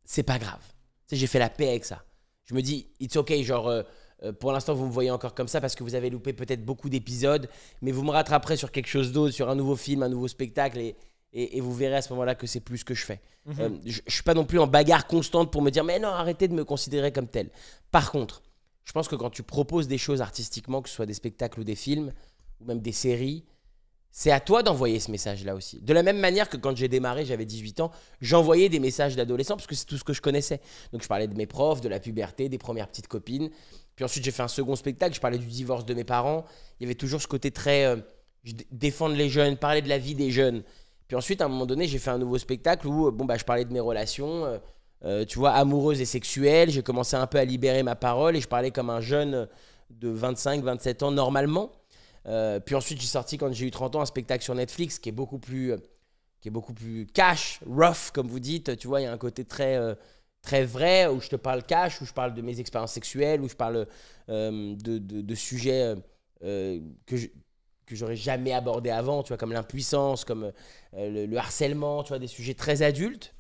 c'est pas grave. J'ai fait la paix avec ça. Je me dis, it's okay, genre. Euh, euh, pour l'instant, vous me voyez encore comme ça parce que vous avez loupé peut-être beaucoup d'épisodes, mais vous me rattraperez sur quelque chose d'autre, sur un nouveau film, un nouveau spectacle, et, et, vous verrez à ce moment-là que c'est plus ce que je fais. Mhm. Euh, je ne suis pas non plus en bagarre constante pour me dire, mais non, arrêtez de me considérer comme tel. Par contre, je pense que quand tu proposes des choses artistiquement, que ce soit des spectacles ou des films, ou même des séries, c'est à toi d'envoyer ce message-là aussi. De la même manière que quand j'ai démarré, j'avais 18 ans, j'envoyais des messages d'adolescents parce que c'est tout ce que je connaissais. Donc je parlais de mes profs, de la puberté, des premières petites copines. Puis ensuite, j'ai fait un second spectacle. Je parlais du divorce de mes parents. Il y avait toujours ce côté très. Euh, défendre les jeunes, parler de la vie des jeunes. Puis ensuite, à un moment donné, j'ai fait un nouveau spectacle où euh, bon, bah, je parlais de mes relations, euh, tu vois, amoureuses et sexuelles. J'ai commencé un peu à libérer ma parole et je parlais comme un jeune de 25, 27 ans normalement. puis ensuite, j'ai sorti quand j'ai eu 30 ans un spectacle sur Netflix qui est beaucoup plus, qui est beaucoup plus cash, rough, comme vous dites. Tu vois, il y a un côté très très vrai, où je te parle cash, où je parle de mes expériences sexuelles, où je parle euh, de, sujets euh, euh, que que j'aurais jamais abordé avant, tu vois, comme l'impuissance, comme le, harcèlement, tu vois, des sujets très adultes.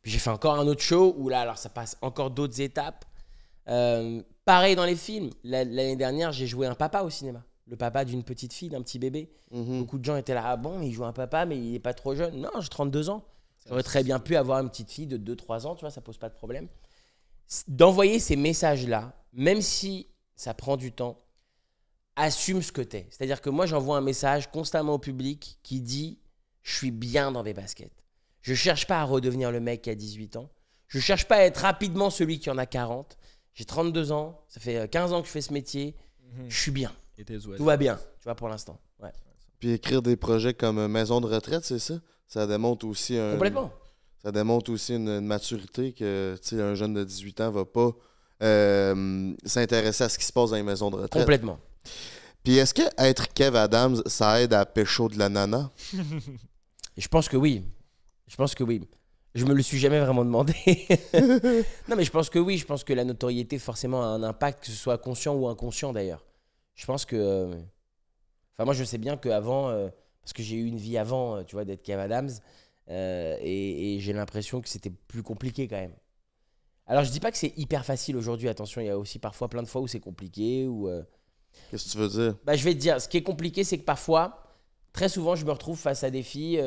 Puis j'ai fait encore un autre show où là, alors ça passe encore d'autres étapes. pareil dans les films. L'année dernière, j'ai joué un papa au cinéma le papa d'une petite fille, d'un petit bébé. Mm-hmm. Beaucoup de gens étaient là, ah bon, il joue un papa, mais il n'est pas trop jeune. Non, j'ai 32 ans. Ça aurait très bien pu avoir une petite fille de 2-3 ans, tu vois, ça pose pas de problème. D'envoyer ces messages-là, même si ça prend du temps, assume ce que t'es. C'est-à-dire que moi, j'envoie un message constamment au public qui dit Je suis bien dans mes baskets. Je cherche pas à redevenir le mec qui a 18 ans. Je cherche pas à être rapidement celui qui en a 40. J'ai 32 ans, ça fait 15 euh, ans que je fais ce métier. Mhm. Je suis bien. Tout va bien, tu vois, pour l'instant. Puis écrire des projets comme euh, Maison de retraite, c'est ça ça démontre aussi Ça démontre aussi une, maturité que un jeune de 18 ans va pas euh, s'intéresser à ce qui se passe dans les maisons de retraite. Complètement. Puis est-ce que être Kev Adams, ça aide à pécho de la nana? *laughs* je pense que oui. Je pense que oui. Je me le suis jamais vraiment demandé. *laughs* non, mais je pense que oui. Je pense que la notoriété forcément a un impact, que ce soit conscient ou inconscient d'ailleurs. Je pense que. Euh, enfin, moi, je sais bien qu'avant, euh, parce que j'ai eu une vie avant, euh, tu vois, d'être Kev Adams, euh, et, j'ai l'impression que c'était plus compliqué quand même. Alors je dis pas que c'est hyper facile aujourd'hui, attention, il y a aussi parfois plein de fois où c'est compliqué. Ou euh, Qu'est-ce que tu veux dire bah, Je vais te dire, ce qui est compliqué, c'est que parfois, très souvent, je me retrouve face à des filles,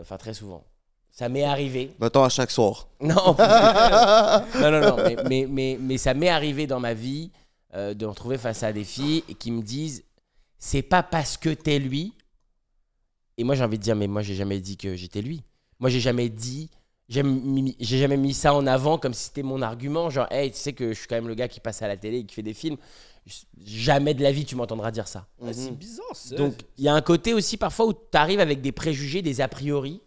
enfin très souvent. Ça m'est arrivé. Maintenant, à chaque soir. *laughs* *laughs* Non, non, non, non mais, mais, mais, ça m'est arrivé dans ma vie de me retrouver face à des filles qui me disent c'est pas parce que t'es lui et moi, j'ai envie de dire, mais moi, j'ai jamais dit que j'étais lui. Moi, j'ai jamais dit, j'ai jamais mis ça en avant comme si c'était mon argument. Genre, hey, tu sais que je suis quand même le gars qui passe à la télé et qui fait des films. Jamais de la vie, tu m'entendras dire ça. Ah, c'est mhm. bizarre, Donc, il y a un côté aussi parfois où tu arrives avec des préjugés, des a priori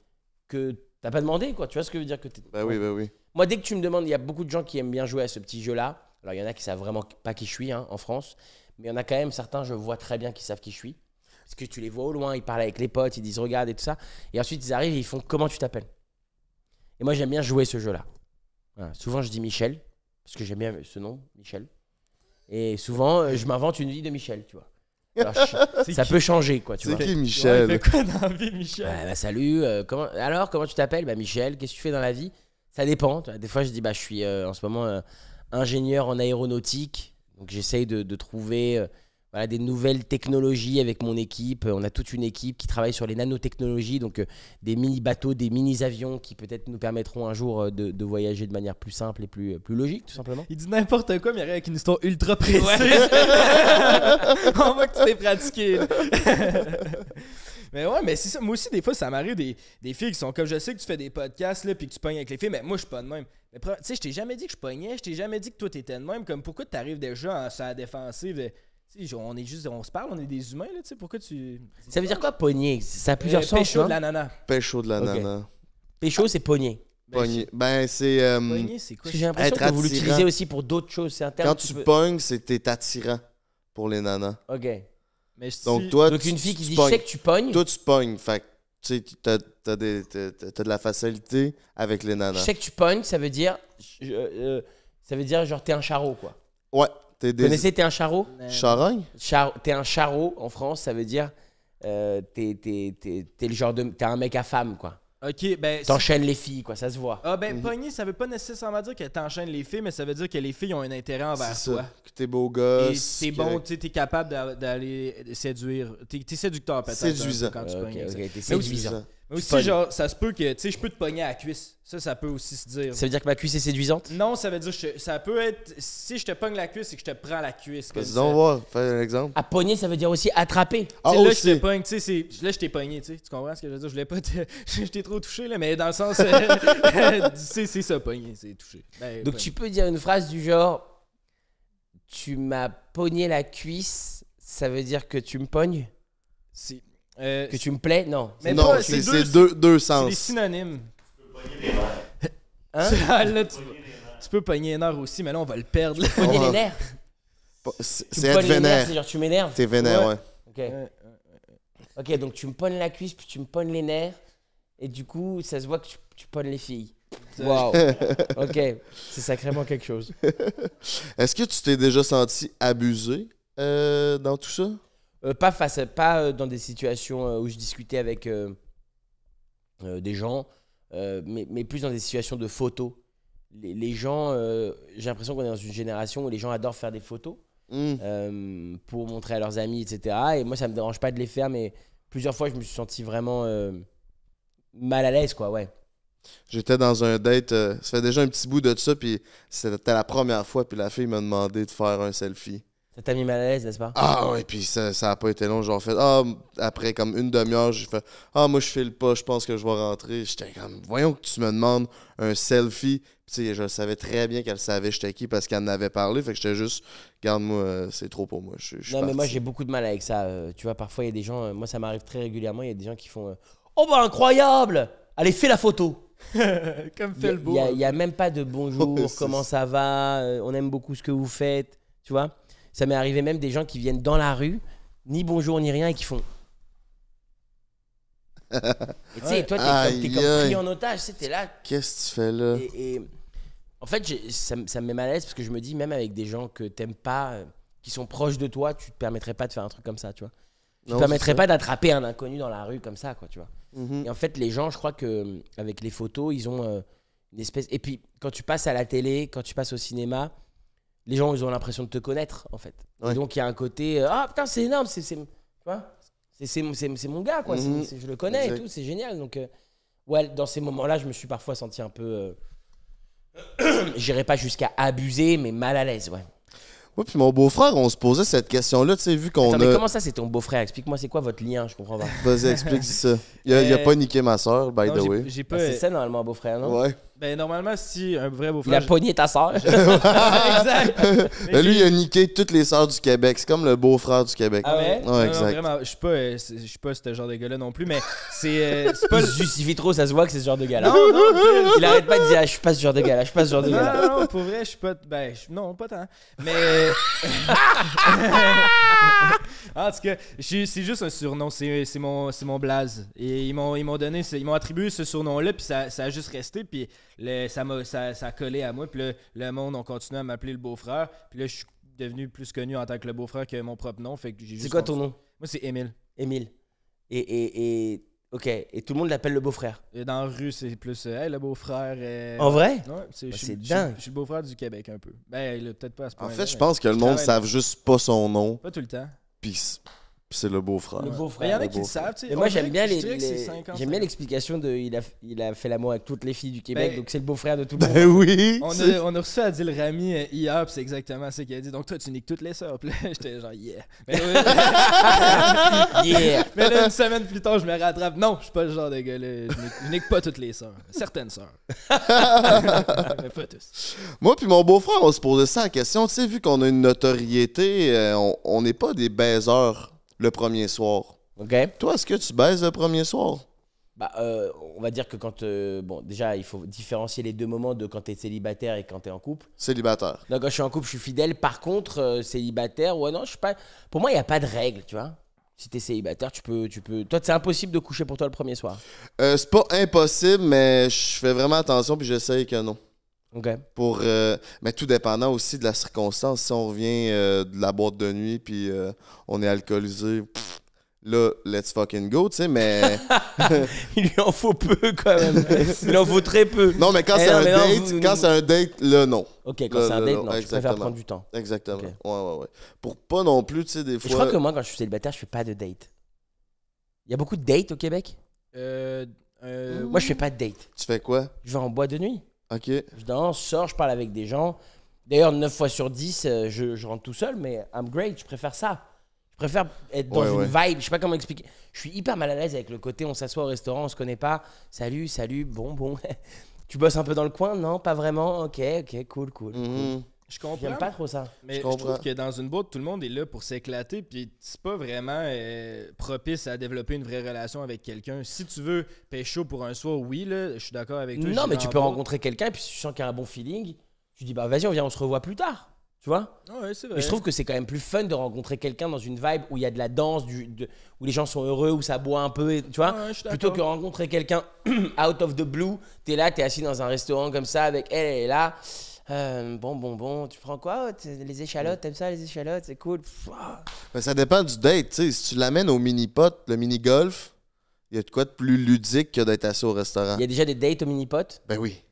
que t'as pas demandé, quoi. Tu vois ce que je veux dire que Bah oui, bah oui. Moi, dès que tu me demandes, il y a beaucoup de gens qui aiment bien jouer à ce petit jeu-là. Alors, il y en a qui savent vraiment pas qui je suis hein, en France, mais il y en a quand même certains, je vois très bien, qui savent qui je suis. Parce que tu les vois au loin, ils parlent avec les potes, ils disent regarde et tout ça. Et ensuite, ils arrivent et ils font comment tu t'appelles. Et moi, j'aime bien jouer ce jeu-là. Souvent, je dis Michel, parce que j'aime bien ce nom, Michel. Et souvent, euh, je m'invente une vie de Michel, tu vois. *laughs* ça peut changer, quoi. C'est qui Michel dans vie, Michel bah, bah, Salut, euh, comment... alors comment tu t'appelles Bah Michel, qu'est-ce que tu fais dans la vie Ça dépend. Des fois, je dis bah je suis euh, en ce moment ingénieur en aéronautique, donc j'essaye de, trouver voilà, des nouvelles technologies avec mon équipe. Euh, on a toute une équipe qui travaille sur les nanotechnologies, donc euh, des mini-bateaux, des mini-avions qui peut-être nous permettront un jour euh, de, voyager de manière plus simple et plus, plus logique, tout simplement. Il dit n'importe quoi, mais rien avec une histoire ultra précise. on voit que tu t'es pratiqué. *laughs* Mais ouais, mais Moi aussi, des fois, ça m'arrive des, des, filles qui sont comme je sais que tu fais des podcasts, là, puis que tu pognes avec les filles, mais moi, je suis pas de même. Mais tu sais, je t'ai jamais dit que je pognais, je t'ai jamais dit que toi, t'étais de même. Comme pourquoi tu arrives déjà en, sa la défensive on est juste, on se parle, on est des humains, là, tu sais, pourquoi tu... Ça veut dire quoi, pogner? Ça a plusieurs euh, sens, Pécho de la nana Pécho de la Okay. Pécho, c'est pogner. Ben, pogner. Ben, c'est... Euh, c'est quoi? J'ai l'impression que vous l'utilisez aussi pour d'autres choses. C'est Quand tu pognes, c'est t'es attirant pour les nanas. OK. Mais je Donc, toi, Donc, tu, une fille qui dit « sais que tu pognes ». Toi, tu pognes, fait tu sais, tu as, as, de la facilité avec les nanas. Je sais que tu pognes, ça veut dire... Euh, euh, ça veut dire genre t'es un charreau, quoi. Ouais, tu des... T'es un charreau Charogne T'es un charreau en France, ça veut dire euh, t'es, le genre de. T'es un mec à femme, quoi. Ok, ben. T'enchaînes les filles, quoi, ça se voit. Ah, ben, mhm. pogné, ça veut pas nécessairement dire que t'enchaînes les filles, mais ça veut dire que les filles ont un intérêt envers toi. Que t'es beau gosse. Et t'es bon, tu sais, t'es capable d'aller séduire. T'es, séducteur, peut-être. Séduisant. Hein, quand tu Ok, séduisant. Aussi, genre, ça se peut que, tu sais, je peux te pogner à la cuisse. Ça, ça peut aussi se dire. Ça veut dire que ma cuisse est séduisante? Non, ça veut dire, que ça peut être, si je te pogne la cuisse, c'est que je te prends la cuisse. disons, voir, fais un exemple. À pogner, ça veut dire aussi attraper. Ah, là, je pogne, tu sais, là, je t'ai pogné, tu sais. Tu comprends ce que je veux dire? Je voulais pas te... *laughs* je t'ai trop touché, là, mais dans le sens, *laughs* c'est ça, pogner, c'est toucher. Ben, donc, tu peux dire une phrase du genre, tu m'as pogné la cuisse, ça veut dire que tu me pognes? C'est. Euh, que tu me plais, non. Mais non, c'est deux, deux, sens. C'est des synonymes. Hein? *laughs* Ah, là, tu, tu, peux pogner les nerfs aussi, mais là, on va le perdre. peux Pogner les nerfs? C'est être vénère. C'est genre, tu m'énerves? T'es vénère, ouais. OK. OK, donc tu me pognes la cuisse, puis tu me pognes les nerfs. Et du coup, ça se voit que tu, tu pognes les filles. Wow. *laughs* OK. C'est sacrément quelque chose. Est-ce que tu t'es déjà senti abusé euh, dans tout ça? Euh, pas face, pas euh, dans des situations euh, où je discutais avec des gens, mais, plus dans des situations de photos. Les, gens, j'ai l'impression qu'on est dans une génération où les gens adorent faire des photos. Mm. pour montrer à leurs amis, etc. Et moi, ça me dérange pas de les faire, mais plusieurs fois, je me suis senti vraiment mal à l'aise, quoi, ouais. J'étais dans un date, ça fait déjà un petit bout de ça, puis c'était la première fois, puis la fille m'a demandé de faire un selfie. Ça t'a mis mal à l'aise, n'est-ce pas? Ah ouais, puis ça n'a pas été long. Genre, fait, ah, après comme une demi-heure, j'ai fait, ah, moi, je file pas, je pense que je vais rentrer. J'étais comme, voyons que tu me demandes un selfie. sais, je savais très bien qu'elle savait j'étais qui parce qu'elle en avait parlé. Fait que j'étais juste, garde-moi, euh, c'est trop pour moi. non, mais moi, j'ai beaucoup de mal avec ça. Euh, tu vois, parfois, il y a des gens, euh, moi, ça m'arrive très régulièrement, il y a des gens qui font, oh, bah, incroyable! Allez, fais la photo! *laughs* comme fait le beau. Il n'y a, a, même pas de bonjour, *laughs* comment ça va, on aime beaucoup ce que vous faites, tu vois? Ça m'est arrivé même des gens qui viennent dans la rue, ni bonjour ni rien, et qui font. et tu sais, toi, t'es comme, pris en otage, c'était là. Qu'est-ce que tu fais là et, En fait, ça, me- met mal à l'aise parce que je me dis, même avec des gens que t'aimes pas, euh, qui sont proches de toi, tu te permettrais pas de faire un truc comme ça, tu vois. Tu te permettrais pas d'attraper un inconnu dans la rue comme ça, quoi, tu vois. Mhm. Et en fait, les gens, je crois que euh, avec les photos, ils ont euh, une espèce. Et puis, quand tu passes à la télé, quand tu passes au cinéma, les gens, ils ont l'impression de te connaître, en fait. Et donc, il y a un côté, euh, ah putain, c'est énorme, c'est, c'est, c'est, mon gars, quoi. Mhm. je le connais et tout, c'est génial. Donc, euh, ouais, dans ces moments-là, je me suis parfois senti un peu, euh, *clears throat* J'irais j'irai pas jusqu'à abuser, mais mal à l'aise, ouais. Oui, puis mon beau-frère, on se posait cette question-là, tu sais, vu qu'on a... mais comment ça, c'est ton beau-frère? Explique-moi, c'est quoi votre lien? Je comprends pas. Vas-y, explique ça. Il a, a, pas niqué ma soeur, by the way. J'ai pas... Ah, c'est ça, normalement, beau-frère, non? Ouais. Ben, normalement, si un vrai beau-frère. Il a pogné ta sœur. exact. *laughs* Ben, lui, il a niqué toutes les sœurs du Québec. C'est comme le beau-frère du Québec. Ah ouais? ouais exact. Non, je suis pas, euh, pas ce genre de gars-là non plus, mais c'est euh, *laughs* pas. trop, ça se voit que c'est ce genre de gars-là. Non, non, Il arrête pas de dire, ah, je suis pas ce genre de gars-là, je suis pas ce genre de gars-là. non, non, pour vrai, je suis pas. Ben, non, pas tant. Mais. *laughs* En tout cas, c'est juste un surnom, c'est mon, mon blaze. Et ils m'ont donné, ils m'ont attribué ce surnom-là, puis ça, a juste resté, puis ça, a, ça, collé à moi, puis le, monde, on continué à m'appeler le beau-frère, puis là, je suis devenu plus connu en tant que le beau-frère que mon propre nom, C'est quoi ton nom? Moi, c'est Émile. Émile. Et, et, ok, et tout le monde l'appelle le beau-frère. Dans la rue, c'est plus euh, hey, le beau-frère. Euh, en vrai ouais, c'est bah, Je suis le beau-frère du Québec un peu. Ben, peut-être pas En fait, je pense que le monde ne savent juste pas son nom. Pas tout le temps. Peace. c'est le beau-frère. Le beau-frère. Il y en a qui le savent, tu sais. Moi, j'aime bien, les, j'aime l'explication de il a, fait l'amour avec toutes les filles du Québec, ben- donc c'est le beau-frère de tout le ben monde. oui! On a, reçu a reçu Adil Rami euh, hier, c'est exactement ce qu'il a dit. Donc toi, tu niques toutes les sœurs. *laughs* Puis j'étais genre, yeah. Mais, oui. *laughs* yeah. Mais là, une semaine plus tard, je me rattrape. Non, je suis pas le genre de gars Je nique, pas toutes les sœurs. Certaines sœurs. *laughs* Mais pas tous. Moi, puis mon beau-frère, on se posait ça la question. Tu sais, vu qu'on a une notoriété, euh, on n'est pas des baiseurs le premier soir. OK. Toi, est-ce que tu baisses le premier soir? Bah, euh, on va dire que quand. Euh, bon, déjà, il faut différencier les deux moments de quand t'es célibataire et quand t'es en couple. Célibataire. Donc, quand je suis en couple, je suis fidèle. Par contre, euh, célibataire, ouais, non, je suis pas. Pour moi, il n'y a pas de règle, tu vois. Si t'es célibataire, tu peux. tu peux. Toi, c'est impossible de coucher pour toi le premier soir. c'est pas impossible, mais je fais vraiment attention puis j'essaye que non. Pour, euh, mais tout dépendant aussi de la circonstance. Si on revient euh, de la boîte de nuit puis euh, on est alcoolisé, là, let's fucking go, tu sais, mais. *laughs* *laughs* Il lui en faut peu quand même. Il en faut très peu. Non, mais quand eh c'est un, c'est un, date, là, non. Ok, quand c'est un date, non. Je prendre du temps. Exactement. Ouais, ouais, ouais. Pour pas non plus, tu sais, des fois. Je crois que moi, quand je suis célibataire, je fais pas de date. Il y a beaucoup de date au Québec Moi, je fais pas de date. Tu fais quoi Je vais en boîte de nuit. Je danse, sors, je parle avec des gens. D'ailleurs, 9 fois sur 10, euh, je, rentre tout seul, mais I'm great, je préfère ça. Je préfère être dans une vibe. Je sais pas comment expliquer. Je suis hyper mal à l'aise avec le côté on s'assoit au restaurant, on se connaît pas. Salut, salut, bon, bon. *laughs* tu bosses un peu dans le coin Non, pas vraiment. Ok, ok, cool, cool. Mhm. Je comprends. pas trop ça. Mais je, trouve que dans une boîte, tout le monde est là pour s'éclater, puis c'est pas vraiment euh, propice à développer une vraie relation avec quelqu'un. Si tu veux chaud pour un soir, oui, là, je suis d'accord avec toi. Non, mais tu peux rencontrer quelqu'un, puis si tu sens qu'il y a un bon feeling, tu dis, bah vas-y, on vient, on se revoit plus tard. Tu vois ah vrai. je trouve que c'est quand même plus fun de rencontrer quelqu'un dans une vibe où il y a de la danse, du, où les gens sont heureux, où ça boit un peu, tu vois ah Plutôt que rencontrer quelqu'un *clears throat* out of the blue, t'es là, t'es assis dans un restaurant comme ça avec elle, elle est là. Euh, bon, bon, bon, tu prends quoi? Les échalotes, t'aimes ça, les échalotes, c'est cool. Ah. Ben, ça dépend du date, tu sais. Si tu l'amènes au mini-pot, le mini-golf, il y a de quoi de plus ludique que d'être assis au restaurant. Il y a déjà des dates au mini-pot? Ben oui.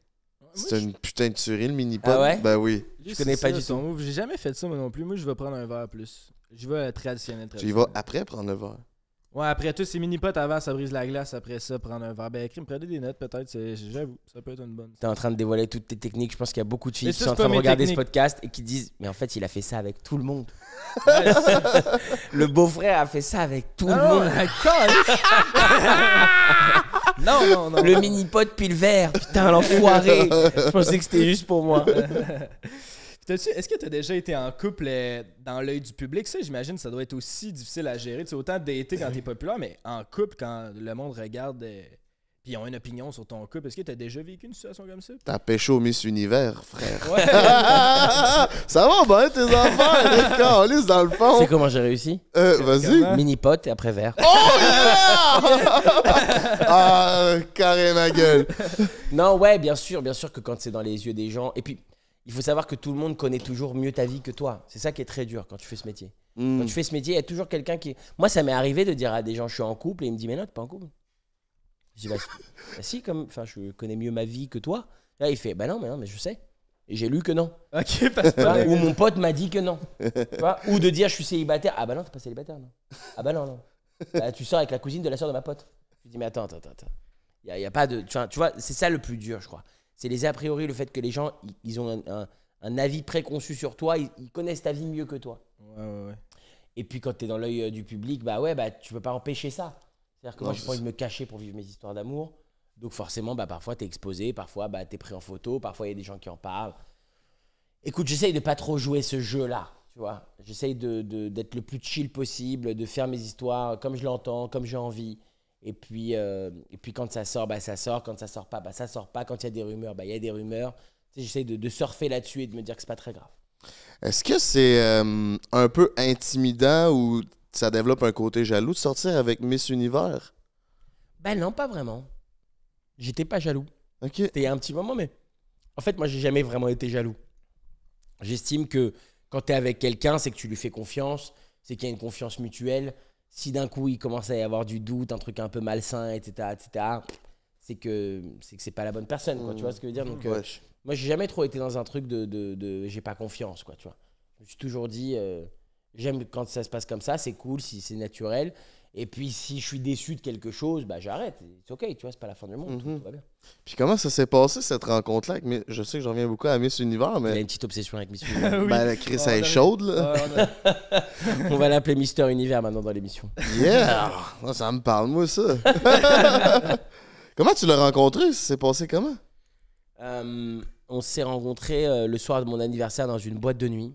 C'est une putain de tuerie, le mini-pot. Ah ben oui. je connais pas du tout. J'ai jamais fait ça, moi non plus. Moi, je vais prendre un verre plus. Je vais traditionnel, traditionnel. Tu vas après prendre le verre? Ouais, après tout, ces mini-potes avant, ça brise la glace. Après ça, prendre un verre. Ben, écrit, me prenez des notes, peut-être. J'avoue, ça peut être une bonne. T'es en train de dévoiler toutes tes techniques. Je pense qu'il y a beaucoup de filles qui sont en train de regarder ce podcast et qui disent Mais en fait, il a fait ça avec tout le monde. *laughs* le beau-frère a fait ça avec tout le ah monde. *laughs* *laughs* non, non, non. Le mini pote puis le verre. Putain, l'enfoiré. Je pensais que c'était juste pour moi. Est-ce que tu as déjà été en couple euh, dans l'œil du public? Ça, j'imagine, ça doit être aussi difficile à gérer. sais autant d'été quand t'es populaire, mais en couple, quand le monde regarde et euh, puis ils ont une opinion sur ton couple, est-ce que tu déjà vécu une situation comme ça? T'as pêché au Miss Univers, frère. *laughs* ça va, ben, tes enfants, les dans le fond. sais comment j'ai réussi? Euh, vas-y. Mini pote et après verre. Oh yeah! *laughs* Ah, carré ma gueule. non, ouais, bien sûr, bien sûr que quand c'est dans les yeux des gens. Et puis il faut savoir que tout le monde connaît toujours mieux ta vie que toi. C'est ça qui est très dur quand tu fais ce métier. Hmm. Quand tu fais ce métier, il y a toujours quelqu'un qui. Moi, ça m'est arrivé de dire à des gens, je suis en couple, et ils me disent, mais non, t'es pas en couple. Je dis, bah, si, *laughs* bah, comme, enfin, je connais mieux ma vie que toi. Là, il fait, bah non, mais non, mais je sais. Et j'ai lu que non. *laughs* Ok, Ou mon pote m'a dit que non. Ou de dire, je suis célibataire. Ah bah non, t'es pas célibataire, Ah bah non, non. Bah, tu sors avec la cousine de la soeur de ma pote. Je dis, mais attends, attends, attends. Il a pas de. Tu vois, c'est ça le plus dur, je crois c'est les a priori, le fait que les gens, ils, ont un, avis préconçu sur toi, ils, connaissent ta vie mieux que toi. Et puis quand tu es dans l'œil euh, du public, bah ouais, bah tu peux pas empêcher ça. C'est-à-dire que moi, je pas me cacher pour vivre mes histoires d'amour. Donc forcément, bah, parfois, tu es exposé, parfois, bah, tu es pris en photo, parfois, il y a des gens qui en parlent. Écoute, j'essaye de pas trop jouer ce jeu-là, tu vois. J'essaye d'être le plus chill possible, de faire mes histoires comme je l'entends, comme j'ai envie. Et puis, euh, et puis quand ça sort, bah, ça sort. Quand ça sort pas, bah, ça sort pas. Quand il y a des rumeurs, bah, il y a des rumeurs. Tu J'essaie de, surfer là-dessus et de me dire que c'est pas très grave. Est-ce que c'est euh, un peu intimidant ou ça développe un côté jaloux de sortir avec Miss Univers? Ben non, pas vraiment. J'étais pas jaloux. Ok. C'était un petit moment, mais en fait, moi, j'ai jamais vraiment été jaloux. J'estime que quand tu es avec quelqu'un, c'est que tu lui fais confiance, c'est qu'il y a une confiance mutuelle, si d'un coup il commence à y avoir du doute, un truc un peu malsain, etc., etc., c'est que c'est que c'est pas la bonne personne, quoi. Tu vois ce que je veux dire Donc, euh, moi, j'ai jamais trop été dans un truc de, j'ai pas confiance, quoi. Tu vois, je me suis toujours dit, euh, j'aime quand ça se passe comme ça, c'est cool si c'est naturel. Et puis, si je suis déçu de quelque chose, bah j'arrête. C'est ok, tu vois, c'est pas la fin du monde, mhm. tout va bien. Puis comment ça s'est passé cette rencontre-là avec Je sais que j'en reviens beaucoup à Miss Univers, mais. Il a une petite obsession avec Miss *laughs* Univers. Ben, la ah, est chaude, là. Ah, *laughs* on, va l'appeler Mister Univers maintenant dans l'émission. Yeah! Oh, ça me parle, moi, ça. *laughs* comment tu l'as rencontré? Ça s'est passé comment? Euh, on s'est rencontrés euh, le soir de mon anniversaire dans une boîte de nuit.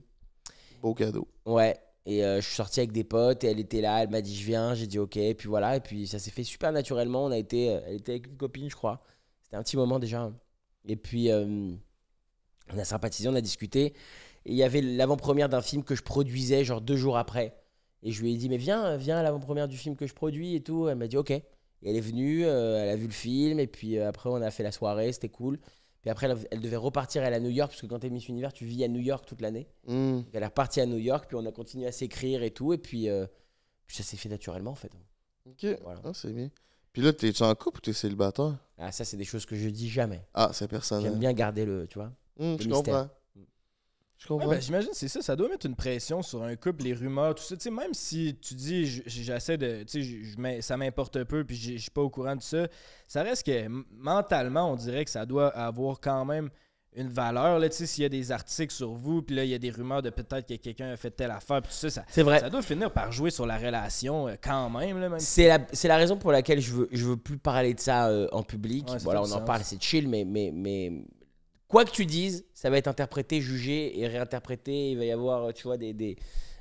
Beau cadeau. Ouais. Et euh, je suis sorti avec des potes et elle était là, elle m'a dit je viens, j'ai dit ok, et puis voilà, et puis ça s'est fait super naturellement. On a été, elle était avec une copine, je crois. C'était un petit moment déjà. Et puis, euh, on a sympathisé, on a discuté. Et il y avait l'avant-première d'un film que je produisais, genre deux jours après. Et je lui ai dit, mais viens, viens à l'avant-première du film que je produis et tout. Elle m'a dit, ok. Et elle est venue, euh, elle a vu le film. Et puis euh, après, on a fait la soirée, c'était cool. Puis après, elle, devait repartir elle, à New York, parce que quand t'es Miss Univers, tu vis à New York toute l'année. Mm. Elle est repartie à New York, puis on a continué à s'écrire et tout. Et puis, ça s'est fait naturellement, en fait. Ok, voilà. Ah, c'est bien. Pis là, t'es-tu en couple ou t'es célibataire? Ah, ça, c'est des choses que je dis jamais. Ah, c'est personnel. J'aime bien garder le, tu vois. Hmm, je comprends. Je comprends. ben, J'imagine, c'est ça. Ça doit mettre une pression sur un couple, les rumeurs, tout ça. Tu sais, même si tu dis, j'essaie de. Tu sais, ça m'importe peu, puis je suis pas au courant de ça. Ça reste que mentalement, on dirait que ça doit avoir quand même une valeur. Là, s'il y a des articles sur vous, puis là, il y a des rumeurs de peut-être que quelqu'un a fait telle affaire, puis tout ça, ça, c'est vrai. ça doit finir par jouer sur la relation euh, quand même. Là, C'est, la, c'est la raison pour laquelle je veux, je veux plus parler de ça euh, en public. voilà, on en parle, c'est chill, mais, mais, mais quoi que tu dises, ça va être interprété, jugé et réinterprété. Il va y avoir, tu vois, des. des...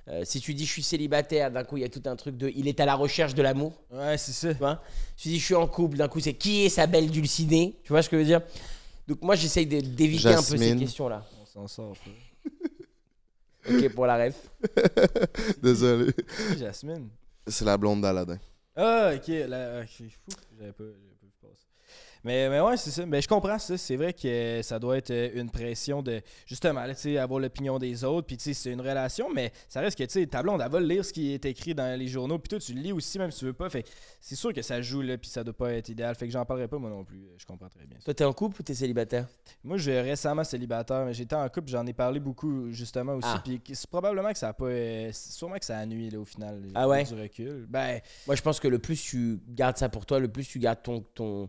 Euh, si tu dis je suis célibataire, d'un coup il y a tout un truc de il est à la recherche de l'amour. Ouais, c'est ça. Tu vois tu dis je suis en couple, d'un coup c'est qui est sa belle dulcinée Tu vois ce que je veux dire donc moi, j'essaye d'éviter un peu ces questions-là. On s'en sort. *laughs* ok, pour la ref. *laughs* Désolé. Jasmine. C'est la blonde d'Aladin. Ah, ok. La... Ah, suis fou. J'avais pas. Mais, mais ouais, c'est ça. Mais je comprends ça. C'est vrai que ça doit être euh, une pression de justement avoir l'opinion des autres. Puis c'est une relation, mais ça reste que tu sais, ta blonde, elle va lire ce qui est écrit dans les journaux. Puis toi, tu le lis aussi, même si tu veux pas. Fait c'est sûr que ça joue là, puis ça doit pas être idéal. Fait que j'en parlerai pas moi non plus. Je comprends très bien. toi Toi, t'es en couple ou t'es célibataire? Moi, j'ai récemment célibataire, mais j'étais en couple, j'en ai parlé beaucoup justement aussi. Ah. puis Puis probablement que ça a pas. Euh, sûrement que ça a nuit au final. Ah ouais? recul. Ben. Moi, je pense que le plus tu gardes ça pour toi, le plus tu gardes ton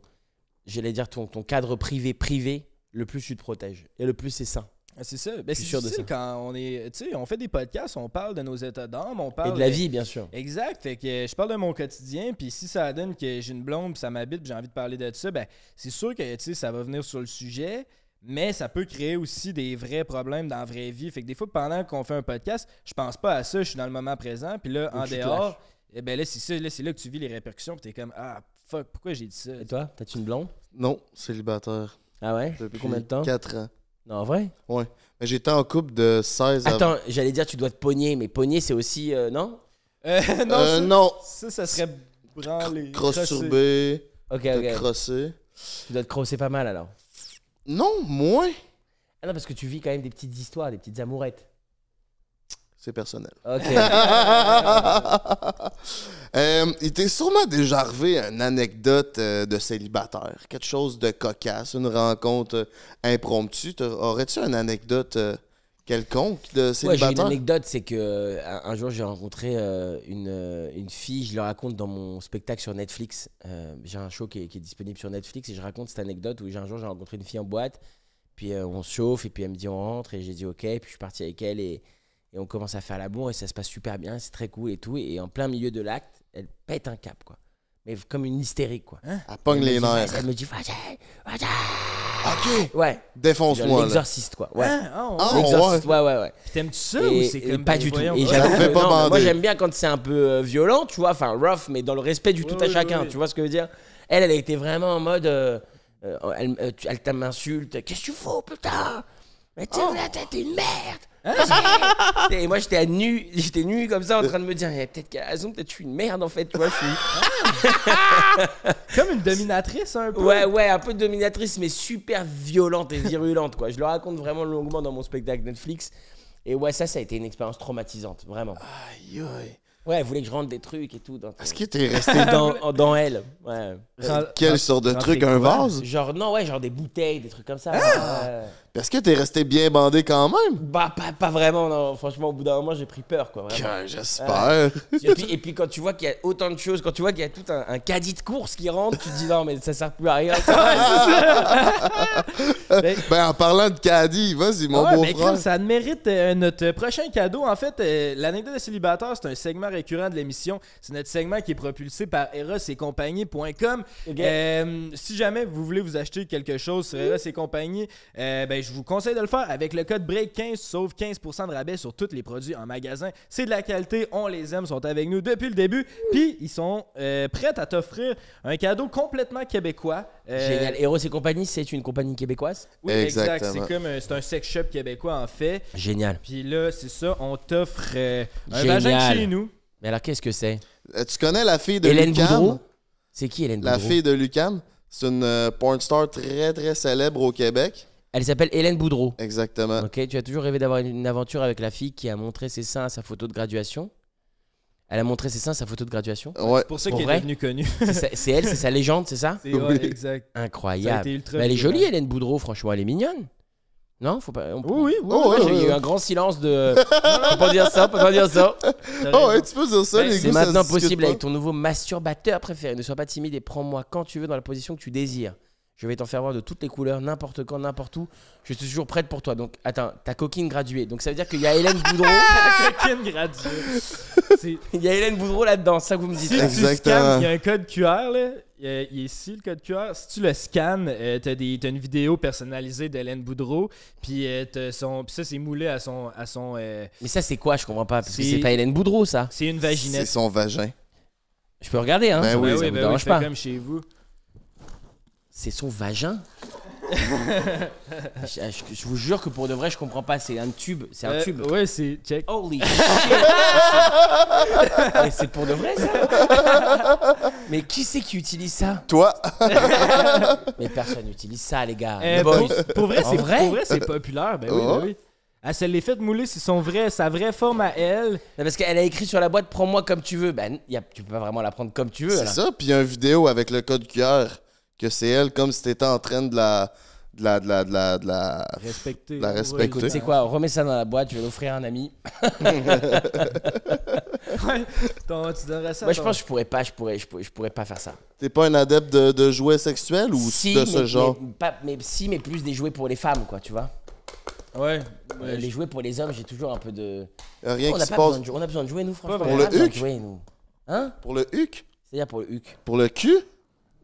j'allais dire, ton, cadre privé, privé, le plus tu te protèges. Et le plus c'est ça. Ah, c'est ça. Ben, c'est sûr de ça. quand on est, tu sais, on fait des podcasts, on parle de nos états d'âme, on parle et de la vie, bien sûr. Exact. Fait que je parle de mon quotidien, puis si ça donne que j'ai une blonde, puis ça m'habite, j'ai envie de parler de ça, ben c'est sûr que ça va venir sur le sujet. Mais ça peut créer aussi des vrais problèmes dans la vraie vie. Fait que des fois, pendant qu'on fait un podcast, je pense pas à ça, je suis dans le moment présent. Puis là, en dehors, eh ben là, c'est ça, là, c'est là que tu vis les répercussions. Puis es comme, ah, pourquoi j'ai dit ça? Et toi, t'as-tu une blonde? Non, célibataire. Ah ouais? Depuis combien de temps? 4 ans. Non, en vrai? Ouais. Mais j'étais en couple de 16 ans. Attends, j'allais dire tu dois te pogner, mais pogner, c'est aussi... Euh, non? Euh, *laughs* euh non, ça, ça, serait branlé. Cross turbé, Ok, ok. Crossé. Tu dois te crosser pas mal alors. Non, moins. Ah non, parce que tu vis quand même des petites histoires, des petites amourettes. C'est personnel. OK. *laughs* Euh, il t'est sûrement déjà arrivé une anecdote euh, de célibataire, quelque chose de cocasse, une rencontre euh, impromptue. Aurais-tu une anecdote quelconque de célibataire? Oui, j'ai une anecdote, c'est que un, jour j'ai rencontré une, une, fille, je le raconte dans mon spectacle sur Netflix. j'ai un show qui est, disponible sur Netflix et je raconte cette anecdote où un jour j'ai rencontré une fille en boîte, puis on se chauffe et puis elle me dit on rentre et j'ai dit ok, puis je suis parti avec elle et et on commence à faire l'amour et ça se passe super bien, c'est très cool et tout. Et en plein milieu de l'acte, elle pète un cap, quoi. Mais comme une hystérique, quoi. Hein elle les Elle me dit, vas-y, vas-y. Ok. Ouais. Défonce-moi. L'exorciste, quoi. Hein oh, ah, ouais. ouais, ouais, ouais. T'aimes-tu ça ou c'est Pas du tout. pas non, moi, j'aime bien quand c'est un peu euh, violent, tu vois, enfin rough, mais dans le respect du tout à chacun, tu vois ce que je veux dire? Elle, elle a été vraiment en mode. Euh, euh, elle, euh, elle Qu'est-ce que tu fous, putain? Mais tu oh. t'es une merde! Hein? *laughs* et moi, j'étais nu, j'étais nu comme ça en train de me dire, eh, peut-être qu'à raison peut-être je suis une merde en fait, tu suis. Ah! *laughs* comme une dominatrice un peu. Ouais, ouais, un peu dominatrice, mais super violente et virulente, quoi. Je le raconte vraiment longuement dans mon spectacle Netflix. Et ouais, ça, ça a été une expérience traumatisante, vraiment. Aïe, Ouais, elle voulait que je rentre des trucs et tout. Est-ce que t'es resté *laughs* dans, dans elle ouais. Quelle sorte de truc Un vase Genre, non, ouais, genre des bouteilles, des trucs comme ça. Ah! Est-ce que t'es resté bien bandé quand même? Bah, pas, vraiment, Franchement, au bout d'un moment, j'ai pris peur, quoi. Euh, j'espère. *laughs* et, puis, quand tu vois qu'il y a autant de choses, quand tu vois qu'il y a tout un, caddie de course qui rentre, tu te dis non, mais ça sert plus à rien. *laughs* ben, en parlant de caddie, vas-y, mon beau ben, frère. ça mérite euh, notre prochain cadeau. En fait, euh, l'anecdote de célibataire, c'est un segment récurrent de l'émission. C'est notre segment qui est propulsé par Eros et si jamais vous voulez vous acheter quelque chose sur hmm. Eros et compagnie, ben, je vous conseille de le faire avec le code BREAK15, sauf 15% de rabais sur tous les produits en magasin. C'est de la qualité, on les aime, sont avec nous depuis le début. Puis ils sont euh, prêts à t'offrir un cadeau complètement québécois. Euh, Génial. Héros et compagnie, c'est une compagnie québécoise? Oui, exact. C'est comme un, euh, un sex shop québécois en fait. Génial. Puis là, c'est ça, on t'offre un chez nous. Mais alors qu'est-ce que c'est? Tu connais la fille de Lucan? C'est qui Hélène la La fille de Lucan. c'est une porn star très très célèbre au Québec. Elle s'appelle Hélène Boudreau. Exactement. Ok, tu as toujours rêvé d'avoir une aventure avec la fille qui a montré ses seins à sa photo de graduation. Elle a montré ses seins à sa photo de graduation. pour ceux qu'elle est devenue connus. c'est elle, c'est sa légende, c'est ça C'est exact. Incroyable. elle est jolie, Hélène Boudreau, franchement, elle est mignonne. Non, faut pas. Oui, oui, oui. Oh, J'ai eu un grand silence de. *laughs* on peut pas dire ça, on peut pas dire ça. Oh, tu peux dire ça, les C'est maintenant possible avec ton nouveau masturbateur préféré. Ne sois pas timide et prends-moi quand tu veux dans la position que tu désires. Je vais t'en faire voir de toutes les couleurs, n'importe quand, n'importe où. Je suis toujours prête pour toi. Donc, attends, ta coquine graduée. Donc, ça veut dire qu'il y a Hélène *laughs* Boudreau. coquine graduée. *laughs* Il y a Hélène Boudreau là-dedans, ça que vous me dites. Si Exactement. tu scans, il y a un code QR, là. Il est ici le code QR. Si tu le scans, euh, t'as as, une vidéo personnalisée d'Hélène Boudreau. Puis euh, son, puis ça, c'est moulé à son. À son euh, Mais ça, c'est quoi Je comprends pas. Parce que c'est pas Hélène Boudreau, ça. C'est une vaginette. C'est son vagin. Je peux regarder, hein. Ben, ben oui, oui, ben oui, je pas. comme chez vous c'est son vagin. *laughs* Ah, je, vous jure que pour de vrai, je comprends pas. C'est un tube. C'est un euh, tube. ouais, c'est check. Holy *laughs* Mais c'est pour de vrai ça? *laughs* Mais qui c'est qui utilise ça? Toi, Mais personne n'utilise ça, les gars. Eh, pour, vrai, c'est vrai? pour vrai, c'est populaire. Ben oui, ben oh. oui. Ah, elle l'est faite mouler, c'est son vrai, sa vraie forme à elle. Parce qu'elle a écrit sur la boîte, prends-moi comme tu veux. Ben, tu peux pas vraiment la prendre comme tu veux. c'est ça. Puis il y a une vidéo avec le code cœur que c'est elle comme si t'étais en train de la de la, de la, de la, la, respecter. La respecter. Ouais, c'est quoi, remets ça dans la boîte, je vais l'offrir à un ami. *laughs* ouais, tu donnerais ça. Moi, je pense que je pourrais pas, je pourrais, je pourrais, pas faire ça. T'es pas un adepte de, jouets sexuels ou de ce genre mais, Si, mais plus des jouets pour les femmes, quoi, tu vois. Ouais. Euh, les jouets pour les hommes, j'ai toujours un peu de. Rien on a on a besoin de jouer, nous, franchement. Pour le huc Hein Pour le huc C'est-à-dire pour le huc. Pour le cul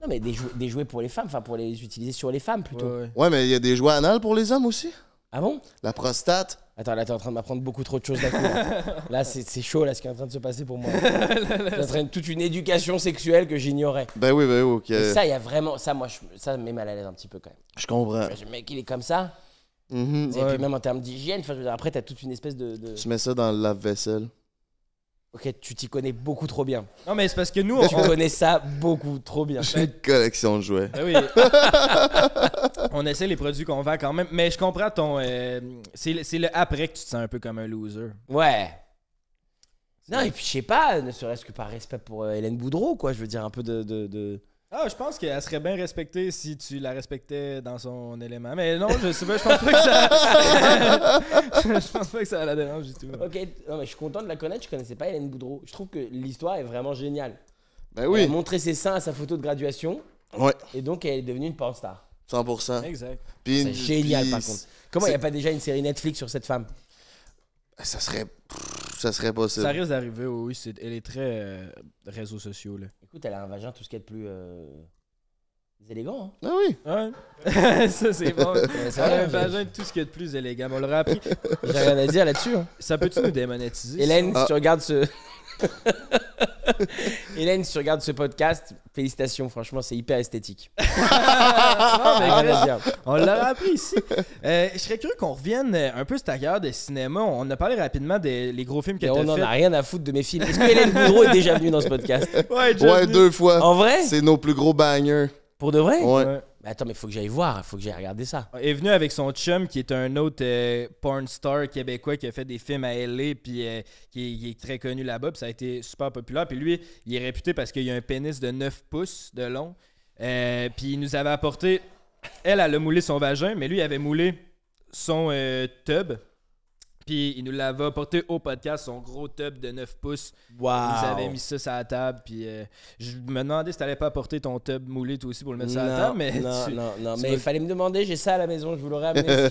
non, mais des, jouets pour les femmes, enfin pour les utiliser sur les femmes plutôt. Ouais, mais il y a des jouets anal pour les hommes aussi. Ah bon La prostate. Attends, là, t'es en train de m'apprendre beaucoup trop de choses hein. *laughs* Là, là c'est chaud, là, ce qui est en train de se passer pour moi. *laughs* ça en toute une éducation sexuelle que j'ignorais. Ben oui, ben oui, ok. ça, il y a vraiment. Ça, moi, ça me met mal à l'aise un petit peu quand même. Je comprends. Le mec, il est comme ça. Mm-hmm. et puis, même en termes d'hygiène, après, t'as toute une espèce de, de. Tu mets ça dans le lave-vaisselle. Ok, tu t'y connais beaucoup trop bien. Non, mais c'est parce que nous, on connaît ça beaucoup trop bien. J'ai une collection de jouets. Ah oui. *laughs* on essaie les produits qu'on vend quand même. Mais je comprends ton. Euh, c'est le, après que tu te sens un peu comme un loser. Ouais. Non, et puis je sais pas, ne serait-ce que par respect pour euh, Hélène Boudreau, quoi. Je veux dire, un peu de- ah, je pense qu'elle serait bien respectée si tu la respectais dans son élément. Mais non, je sais pas, je pense pas que ça. *laughs* je pense pas que ça la dérange du tout. Ok, non, mais je suis content de la connaître, je connaissais pas Hélène Boudreau. Je trouve que l'histoire est vraiment géniale. Ben oui. Elle a montré ses seins à sa photo de graduation. Ouais. Et donc, elle est devenue une porn star. 100%. Exact. C'est génial, par contre. Comment il n'y a pas déjà une série Netflix sur cette femme ben, Ça serait. Ça serait possible. Ça risque d'arriver, oui. Elle est très euh, réseaux sociaux, là. Écoute, elle a un vagin, tout ce qui est de plus. euh, élégant. Hein. Ah oui. *laughs* ça, c'est *laughs* bon. Elle a un tout ce qu'il y de plus élégant. On le rappelle. j'ai rien à dire là-dessus. Hein. Ça peut-tu nous démonétiser? Hélène, si tu regardes ce. *laughs* *laughs* Hélène, si tu regardes ce podcast, félicitations, franchement, c'est hyper esthétique. *laughs* Ah, on l'a appris ici. Euh, je serais curieux qu'on revienne euh, un peu sur ta carrière de cinéma. On a parlé rapidement des gros films que tu fait. On en a rien à foutre de mes films. Est-ce que Hélène Boudreau est déjà venue dans ce podcast Ouais, deux fois. En vrai C'est nos plus gros bagners. Pour de vrai mais attends, mais faut que j'aille voir, faut que j'aille regarder ça. Il est venu avec son chum, qui est un autre euh, porn star québécois qui a fait des films à LA, puis euh, qui, est très connu là-bas, puis ça a été super populaire. Puis lui, il est réputé parce qu'il a un pénis de 9 pouces de long. Euh, puis il nous avait apporté. Elle, elle a moulé son vagin, mais lui, il avait moulé son tub. Puis il nous l'avait apporté au podcast, son gros tub de 9 pouces. Wow. Il nous avait mis ça sur la table. Puis euh, je me demandais si t'allais pas apporter ton tub moulé toi aussi pour le mettre sur la table. Mais non, non, non. mais il fallait me demander, j'ai ça à la maison, je vous l'aurais amené. *laughs*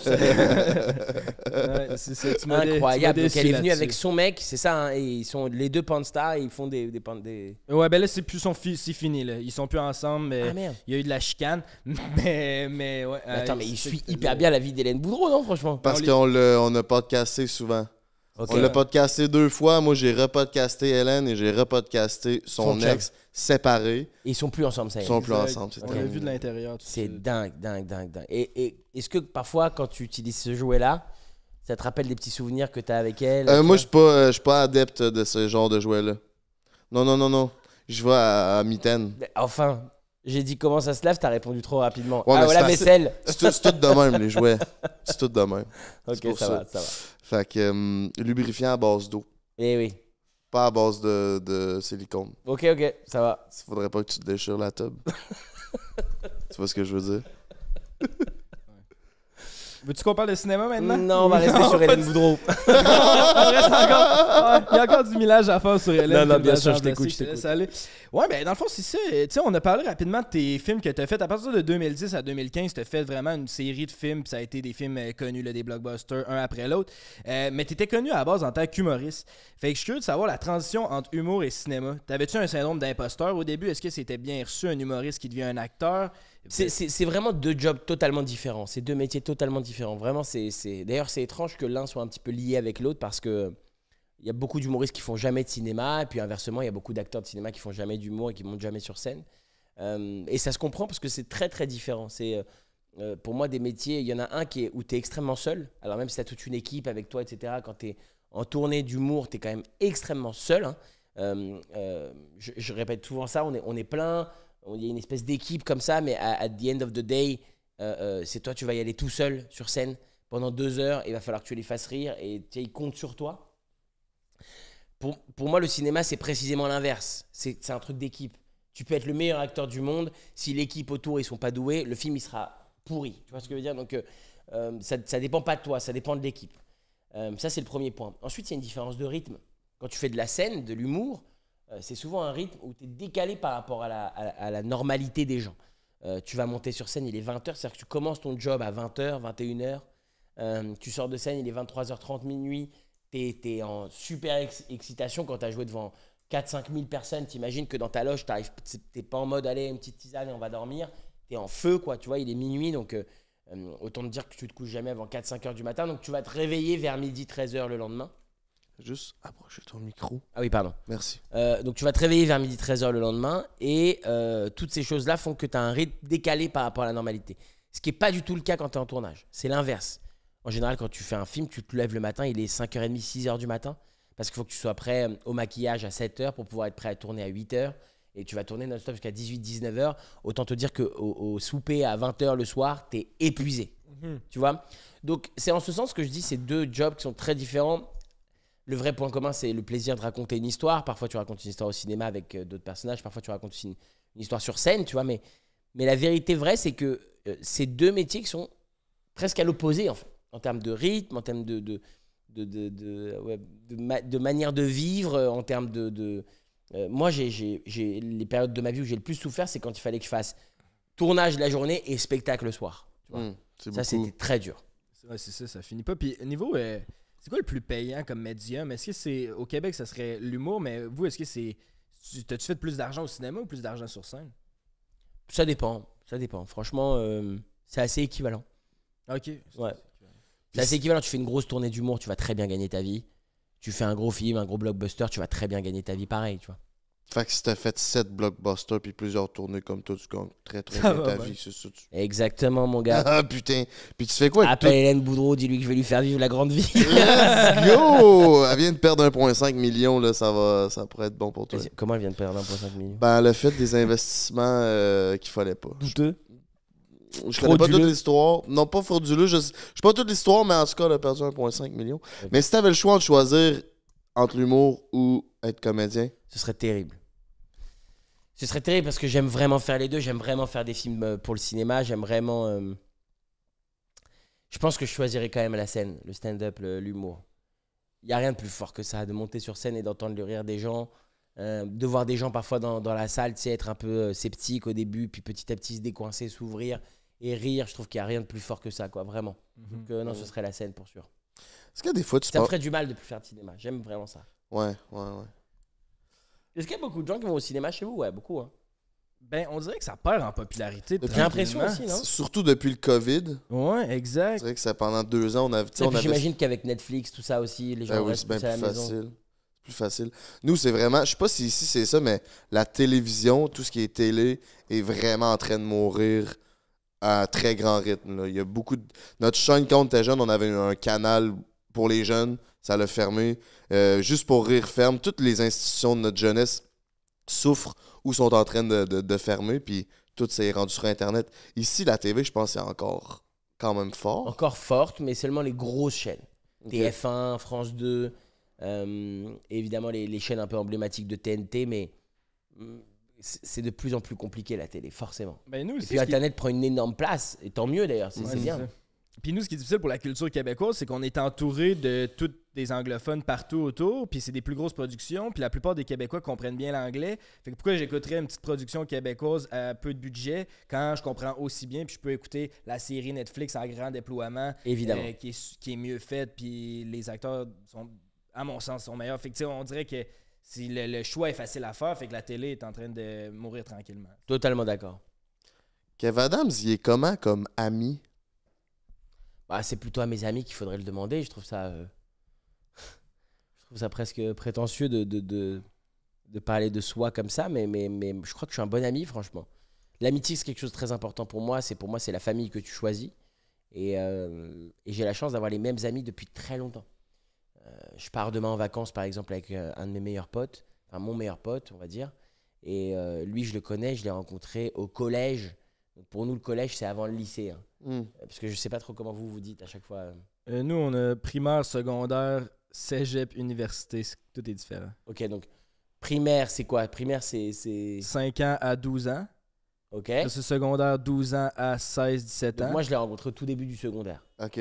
c'est Incroyable. qu'elle est venue avec son mec, c'est ça. Hein, et ils sont les deux Panstars ils font des. des, des... Ouais, ben là, c'est plus son fils, c'est fini. Là. Ils sont plus ensemble. Mais ah, Il y a eu de la chicane. *laughs* Mais, mais ouais. Attends, euh, mais il suit hyper bien la vie d'Hélène Boudreau, non, franchement Parce qu'on on n'a pas souvent. On l'a podcasté deux fois. Moi, j'ai repodcasté Hélène et j'ai repodcasté son, ex séparé ils sont plus ensemble, ça. Ils sont plus ensemble. C'est On l'a vu de l'intérieur. C'est dingue, dingue, dingue, dingue. Et, est-ce que parfois, quand tu utilises ce jouet-là, ça te rappelle des petits souvenirs que tu as avec elle euh, Moi, je suis pas, euh, suis pas adepte de ce genre de jouet-là. Non, non, non, non. Je vois à, à Mitaine. Enfin, j'ai dit comment ça se lave, t'as répondu trop rapidement. ah, ouais vaisselle. C'est tout, de même, les jouets. *laughs* C'est tout de même. Ok, ça, va, ça va. Fait que euh, lubrifiant à base d'eau. Eh oui. Pas à base de, de silicone. Ok, ok, ça va. Il faudrait pas que tu te déchires la tube. *laughs* tu vois ce que je veux dire? *laughs* Veux-tu qu'on parle de cinéma maintenant? Non, on va rester sur Hélène Boudreau. *laughs* Il y a encore du millage à faire sur Hélène. Non, non, bien sûr, je t'écoute, je t'écoute. Ouais, ben dans le fond, c'est ça. Euh, tu sais, on a parlé rapidement de tes films que t'as fait. À partir de 2010 à 2015, t'as fait vraiment une série de films, ça a été des films euh, connus, des blockbusters, un après l'autre. Euh, mais t'étais connu à la base en tant qu'humoriste. Fait que je suis curieux de savoir la transition entre humour et cinéma. T'avais-tu un syndrome d'imposteur au début? Est-ce que c'était bien reçu un humoriste qui devient un acteur? C'est vraiment deux jobs totalement différents. C'est deux métiers totalement différents. Vraiment, c'est. D'ailleurs, c'est étrange que l'un soit un petit peu lié avec l'autre parce que. Il y a beaucoup d'humoristes qui font jamais de cinéma, et puis inversement, il y a beaucoup d'acteurs de cinéma qui font jamais d'humour et qui montent jamais sur scène. Euh, et ça se comprend parce que c'est très très différent. C'est euh, euh, pour moi des métiers, il y en a un qui est où tu es extrêmement seul. Alors même si tu as toute une équipe avec toi, etc., quand tu es en tournée d'humour, tu es quand même extrêmement seul. Hein. je, répète souvent ça, on est plein, il y a une espèce d'équipe comme ça, mais à, the end of the day, euh, euh, c'est toi, tu vas y aller tout seul sur scène pendant deux heures, il va falloir que tu les fasses rire, et ils comptent sur toi. Pour, pour moi, le cinéma, c'est précisément l'inverse. C'est un truc d'équipe. Tu peux être le meilleur acteur du monde, si l'équipe autour, ils sont pas doués, le film, il sera pourri. Tu vois ce que je veux dire Donc, euh, ça, ça dépend pas de toi, ça dépend de l'équipe. ça, c'est le premier point. Ensuite, il y a une différence de rythme. Quand tu fais de la scène, de l'humour, euh, c'est souvent un rythme où tu es décalé par rapport à la, à, la normalité des gens. Euh, tu vas monter sur scène, il est 20h, c'est-à-dire que tu commences ton job à 20h, euh, 21h. tu sors de scène, il est 23h30, minuit. Tu es, en super excitation quand tu as joué devant 4-5 000 personnes. imagines que dans ta loge, tu n'es pas en mode allez, une petite tisane et on va dormir. Tu es en feu, quoi. Tu vois, il est minuit, donc autant te dire que tu te couches jamais avant 4-5 h du matin. Donc tu vas te réveiller vers midi, 13h le lendemain. Juste approche ton micro. Ah oui, pardon. Merci. Euh, donc, tu vas te réveiller vers midi 13h le lendemain et euh, toutes ces choses-là font que tu as un rythme décalé par rapport à la normalité. Ce qui n'est pas du tout le cas quand tu es en tournage. C'est l'inverse. En général, quand tu fais un film, tu te lèves le matin, il est 5h30, 6h du matin parce qu'il faut que tu sois prêt euh, au maquillage à 7h pour pouvoir être prêt à tourner à 8h. Et tu vas tourner non-stop jusqu'à 18-19h. Autant te dire qu'au au souper à 20h le soir, tu es épuisé. Mhm. Tu vois Donc, c'est en ce sens que je dis ces deux jobs qui sont très différents le vrai point commun, c'est le plaisir de raconter une histoire. Parfois, tu racontes une histoire au cinéma avec euh, d'autres personnages. Parfois, tu racontes une, une, histoire sur scène, tu vois. Mais, mais la vérité vraie, c'est que euh, ces deux métiers sont presque à l'opposé, en fait, en termes de rythme, en termes de, de, de, de, de manière de vivre, euh, en termes de. moi, j'ai les périodes de ma vie où j'ai le plus souffert, c'est quand il fallait que je fasse tournage la journée et spectacle le soir. Tu vois. Mmh, ça, c'était très dur. c'est ça, ça finit pas. Puis niveau. C'est quoi le plus payant comme médium? Est-ce que c'est. Au Québec, ça serait l'humour, mais vous, est-ce que c'est. T'as-tu fait plus d'argent au cinéma ou plus d'argent sur scène? Ça dépend. Ça dépend. Franchement, euh, c'est assez équivalent. Ah, ok. Ouais. C'est assez équivalent. Tu fais une grosse tournée d'humour, tu vas très bien gagner ta vie. Tu fais un gros film, un gros blockbuster, tu vas très bien gagner ta vie pareil, tu vois. Fait que si t'as fait 7 blockbusters puis plusieurs tournées comme toi, tu gagnes très très ah, bien ta ben. vie, c'est ça. Exactement, mon gars. *laughs* Ah putain. Puis tu fais quoi? Appelle Hélène Boudreau, dis-lui que je vais lui faire vivre la grande vie. Let's *laughs* go! Elle vient de perdre 1,5 million, là, ça, va, ça pourrait être bon pour toi. Comment elle vient de perdre 1,5 million? Ben, le fait des investissements euh, qu'il fallait pas. Douteux? Je connais pas toute l'histoire. Non, pas frauduleux. Je, je pas toute l'histoire, mais en tout cas, elle a perdu 1,5 million. Mais si t'avais le choix de choisir entre l'humour ou être comédien, ce serait terrible. Ce serait terrible parce que j'aime vraiment faire les deux. J'aime vraiment faire des films euh, pour le cinéma. J'aime vraiment. Euh, je pense que je choisirais quand même la scène, le stand-up, l'humour. Il n'y a rien de plus fort que ça, de monter sur scène et d'entendre le rire des gens. Euh, de voir des gens parfois dans, la salle, tu sais, être un peu sceptique au début, puis petit à petit se décoincer, s'ouvrir et rire. Je trouve qu'il n'y a rien de plus fort que ça, quoi, vraiment. Mhm. non, ce serait la scène pour sûr. Est-ce qu'il y a des fois, tu Ça me ferait du mal de plus faire de cinéma. J'aime vraiment ça. Ouais, ouais, ouais. Est-ce qu'il y a beaucoup de gens qui vont au cinéma chez vous? Ouais, beaucoup. Hein. Ben, on dirait que ça perd en popularité. J'ai l'impression aussi, non? Surtout depuis le COVID. Ouais, exact. C'est vrai que ça, pendant deux ans, on, avait. Ben, avait. J'imagine qu'avec Netflix, tout ça aussi, les gens ben restent plus, facile. C'est plus facile. Nous, c'est vraiment. Je sais pas si ici c'est ça, mais la télévision, tout ce qui est télé, est vraiment en train de mourir à très grand rythme. Il y a beaucoup de... Notre chaîne, quand on était jeune, on avait un canal pour les jeunes ça l'a fermé. Euh, juste pour rire ferme, toutes les institutions de notre jeunesse souffrent ou sont en train de, fermer, puis tout s'est rendu sur Internet. Ici, la TV, je pense, est encore quand même fort. Encore forte, mais seulement les grosses chaînes. TF1, France 2, euh, évidemment les, chaînes un peu emblématiques de TNT, mais mm, c'est de plus en plus compliqué la télé, forcément. Ben, et puis Internet prend une énorme place, et tant mieux d'ailleurs, c'est bien. Puis nous, ce qui est difficile pour la culture québécoise, c'est qu'on est entouré de tous des anglophones partout autour, puis c'est des plus grosses productions, puis la plupart des Québécois comprennent bien l'anglais. Fait que pourquoi j'écouterais une petite production québécoise à peu de budget quand je comprends aussi bien, puis je peux écouter la série Netflix à grand déploiement, évidemment, euh, qui, est, mieux faite, puis les acteurs sont, à mon sens, sont meilleurs. Fait que on dirait que si le, choix est facile à faire, fait que la télé est en train de mourir tranquillement. Totalement d'accord. Kevin Adams, il est comment comme ami ah, c'est plutôt à mes amis qu'il faudrait le demander. Je trouve ça, euh, *laughs* je trouve ça presque prétentieux de, de, parler de soi comme ça, mais, mais, mais je crois que je suis un bon ami, franchement. L'amitié, c'est quelque chose de très important pour moi. C'est Pour moi, c'est la famille que tu choisis. Et, euh, j'ai la chance d'avoir les mêmes amis depuis très longtemps. Euh, je pars demain en vacances, par exemple, avec un de mes meilleurs potes, enfin mon meilleur pote, on va dire. Et lui, je le connais, je l'ai rencontré au collège. pour nous, le collège, c'est avant le lycée. Hein. Hmm. Parce que je sais pas trop comment vous vous dites à chaque fois. Euh, nous, on a primaire, secondaire, cégep, université. Tout est différent. OK, donc primaire, c'est quoi Primaire, c'est. 5 ans à 12 ans. OK. C'est secondaire, 12 ans à 16, 17 ans. moi, je l'ai rencontré au tout début du secondaire. OK.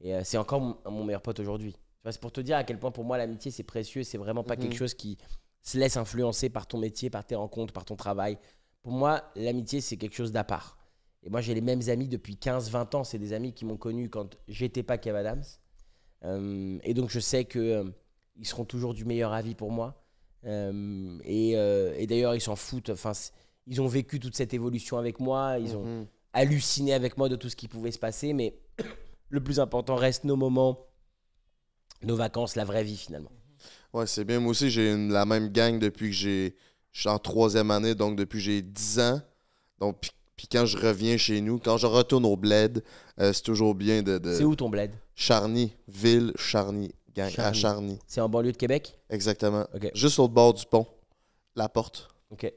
Et euh, c'est encore mon meilleur pote aujourd'hui. C'est pour te dire à quel point pour moi l'amitié c'est précieux, c'est vraiment pas mhm. quelque chose qui se laisse influencer par ton métier, par tes rencontres, par ton travail. Pour moi, l'amitié c'est quelque chose d'à part. Et moi, j'ai les mêmes amis depuis 15-20 ans. C'est des amis qui m'ont connu quand j'étais pas Kev Adams. Euh, et donc, je sais que euh, ils seront toujours du meilleur avis pour moi. Euh, et, d'ailleurs, ils s'en foutent. Enfin, ils ont vécu toute cette évolution avec moi. Ils ont mhm. halluciné avec moi de tout ce qui pouvait se passer. Mais *coughs* le plus important reste nos moments, nos vacances, la vraie vie finalement. Mhm. Ouais, c'est bien. Moi aussi, j'ai la même gang depuis que j'ai. Je suis en troisième année, donc depuis que j'ai 10 ans. Donc, puis puis quand je reviens chez nous, quand je retourne au bled, euh, c'est toujours bien de. C'est où ton bled Charny, ville, Charny, gang, à Charny. C'est en banlieue de Québec Exactement. Juste au bord du pont, la porte. Ok.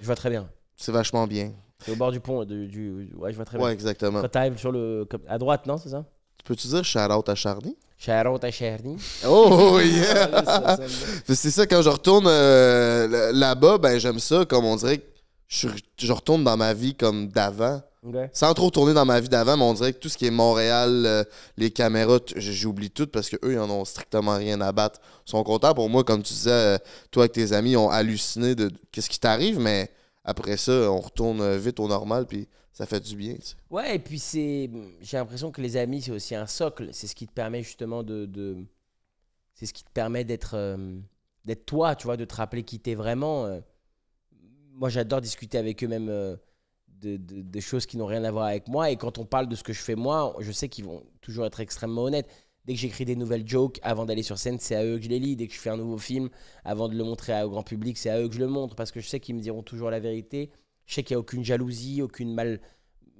Je vois très bien. C'est vachement bien. C'est au bord du pont, du, ouais, je vois très bien. Ouais, exactement. sur le. À droite, non, c'est ça Peux-tu dire shout à Charny? shout à Charny. Oh, yeah! *laughs* c'est ça, quand je retourne euh, là-bas, ben j'aime ça, comme on dirait je, retourne dans ma vie comme d'avant. Sans trop retourner dans ma vie d'avant, mais on dirait que tout ce qui est Montréal, euh, les caméras, j'oublie tout parce qu'eux, ils en ont strictement rien à battre. Ils sont contents pour moi, comme tu disais, euh, toi avec tes amis, ils ont halluciné de ce qui t'arrive, mais après ça, on retourne euh, vite au normal, puis ça fait du bien. Ouais, et puis c'est. J'ai l'impression que les amis, c'est aussi un socle. C'est ce qui te permet justement de. C'est ce qui te permet d'être. d'être toi, tu vois, de te rappeler qui t'es vraiment moi, j'adore discuter avec eux-mêmes euh, de, choses qui n'ont rien à voir avec moi. Et quand on parle de ce que je fais moi, je sais qu'ils vont toujours être extrêmement honnêtes. Dès que j'écris des nouvelles jokes, avant d'aller sur scène, c'est à eux que je les lis. Dès que je fais un nouveau film, avant de le montrer au grand public, c'est à eux que je le montre parce que je sais qu'ils me diront toujours la vérité. Je sais qu'il n'y a aucune jalousie, aucune mal,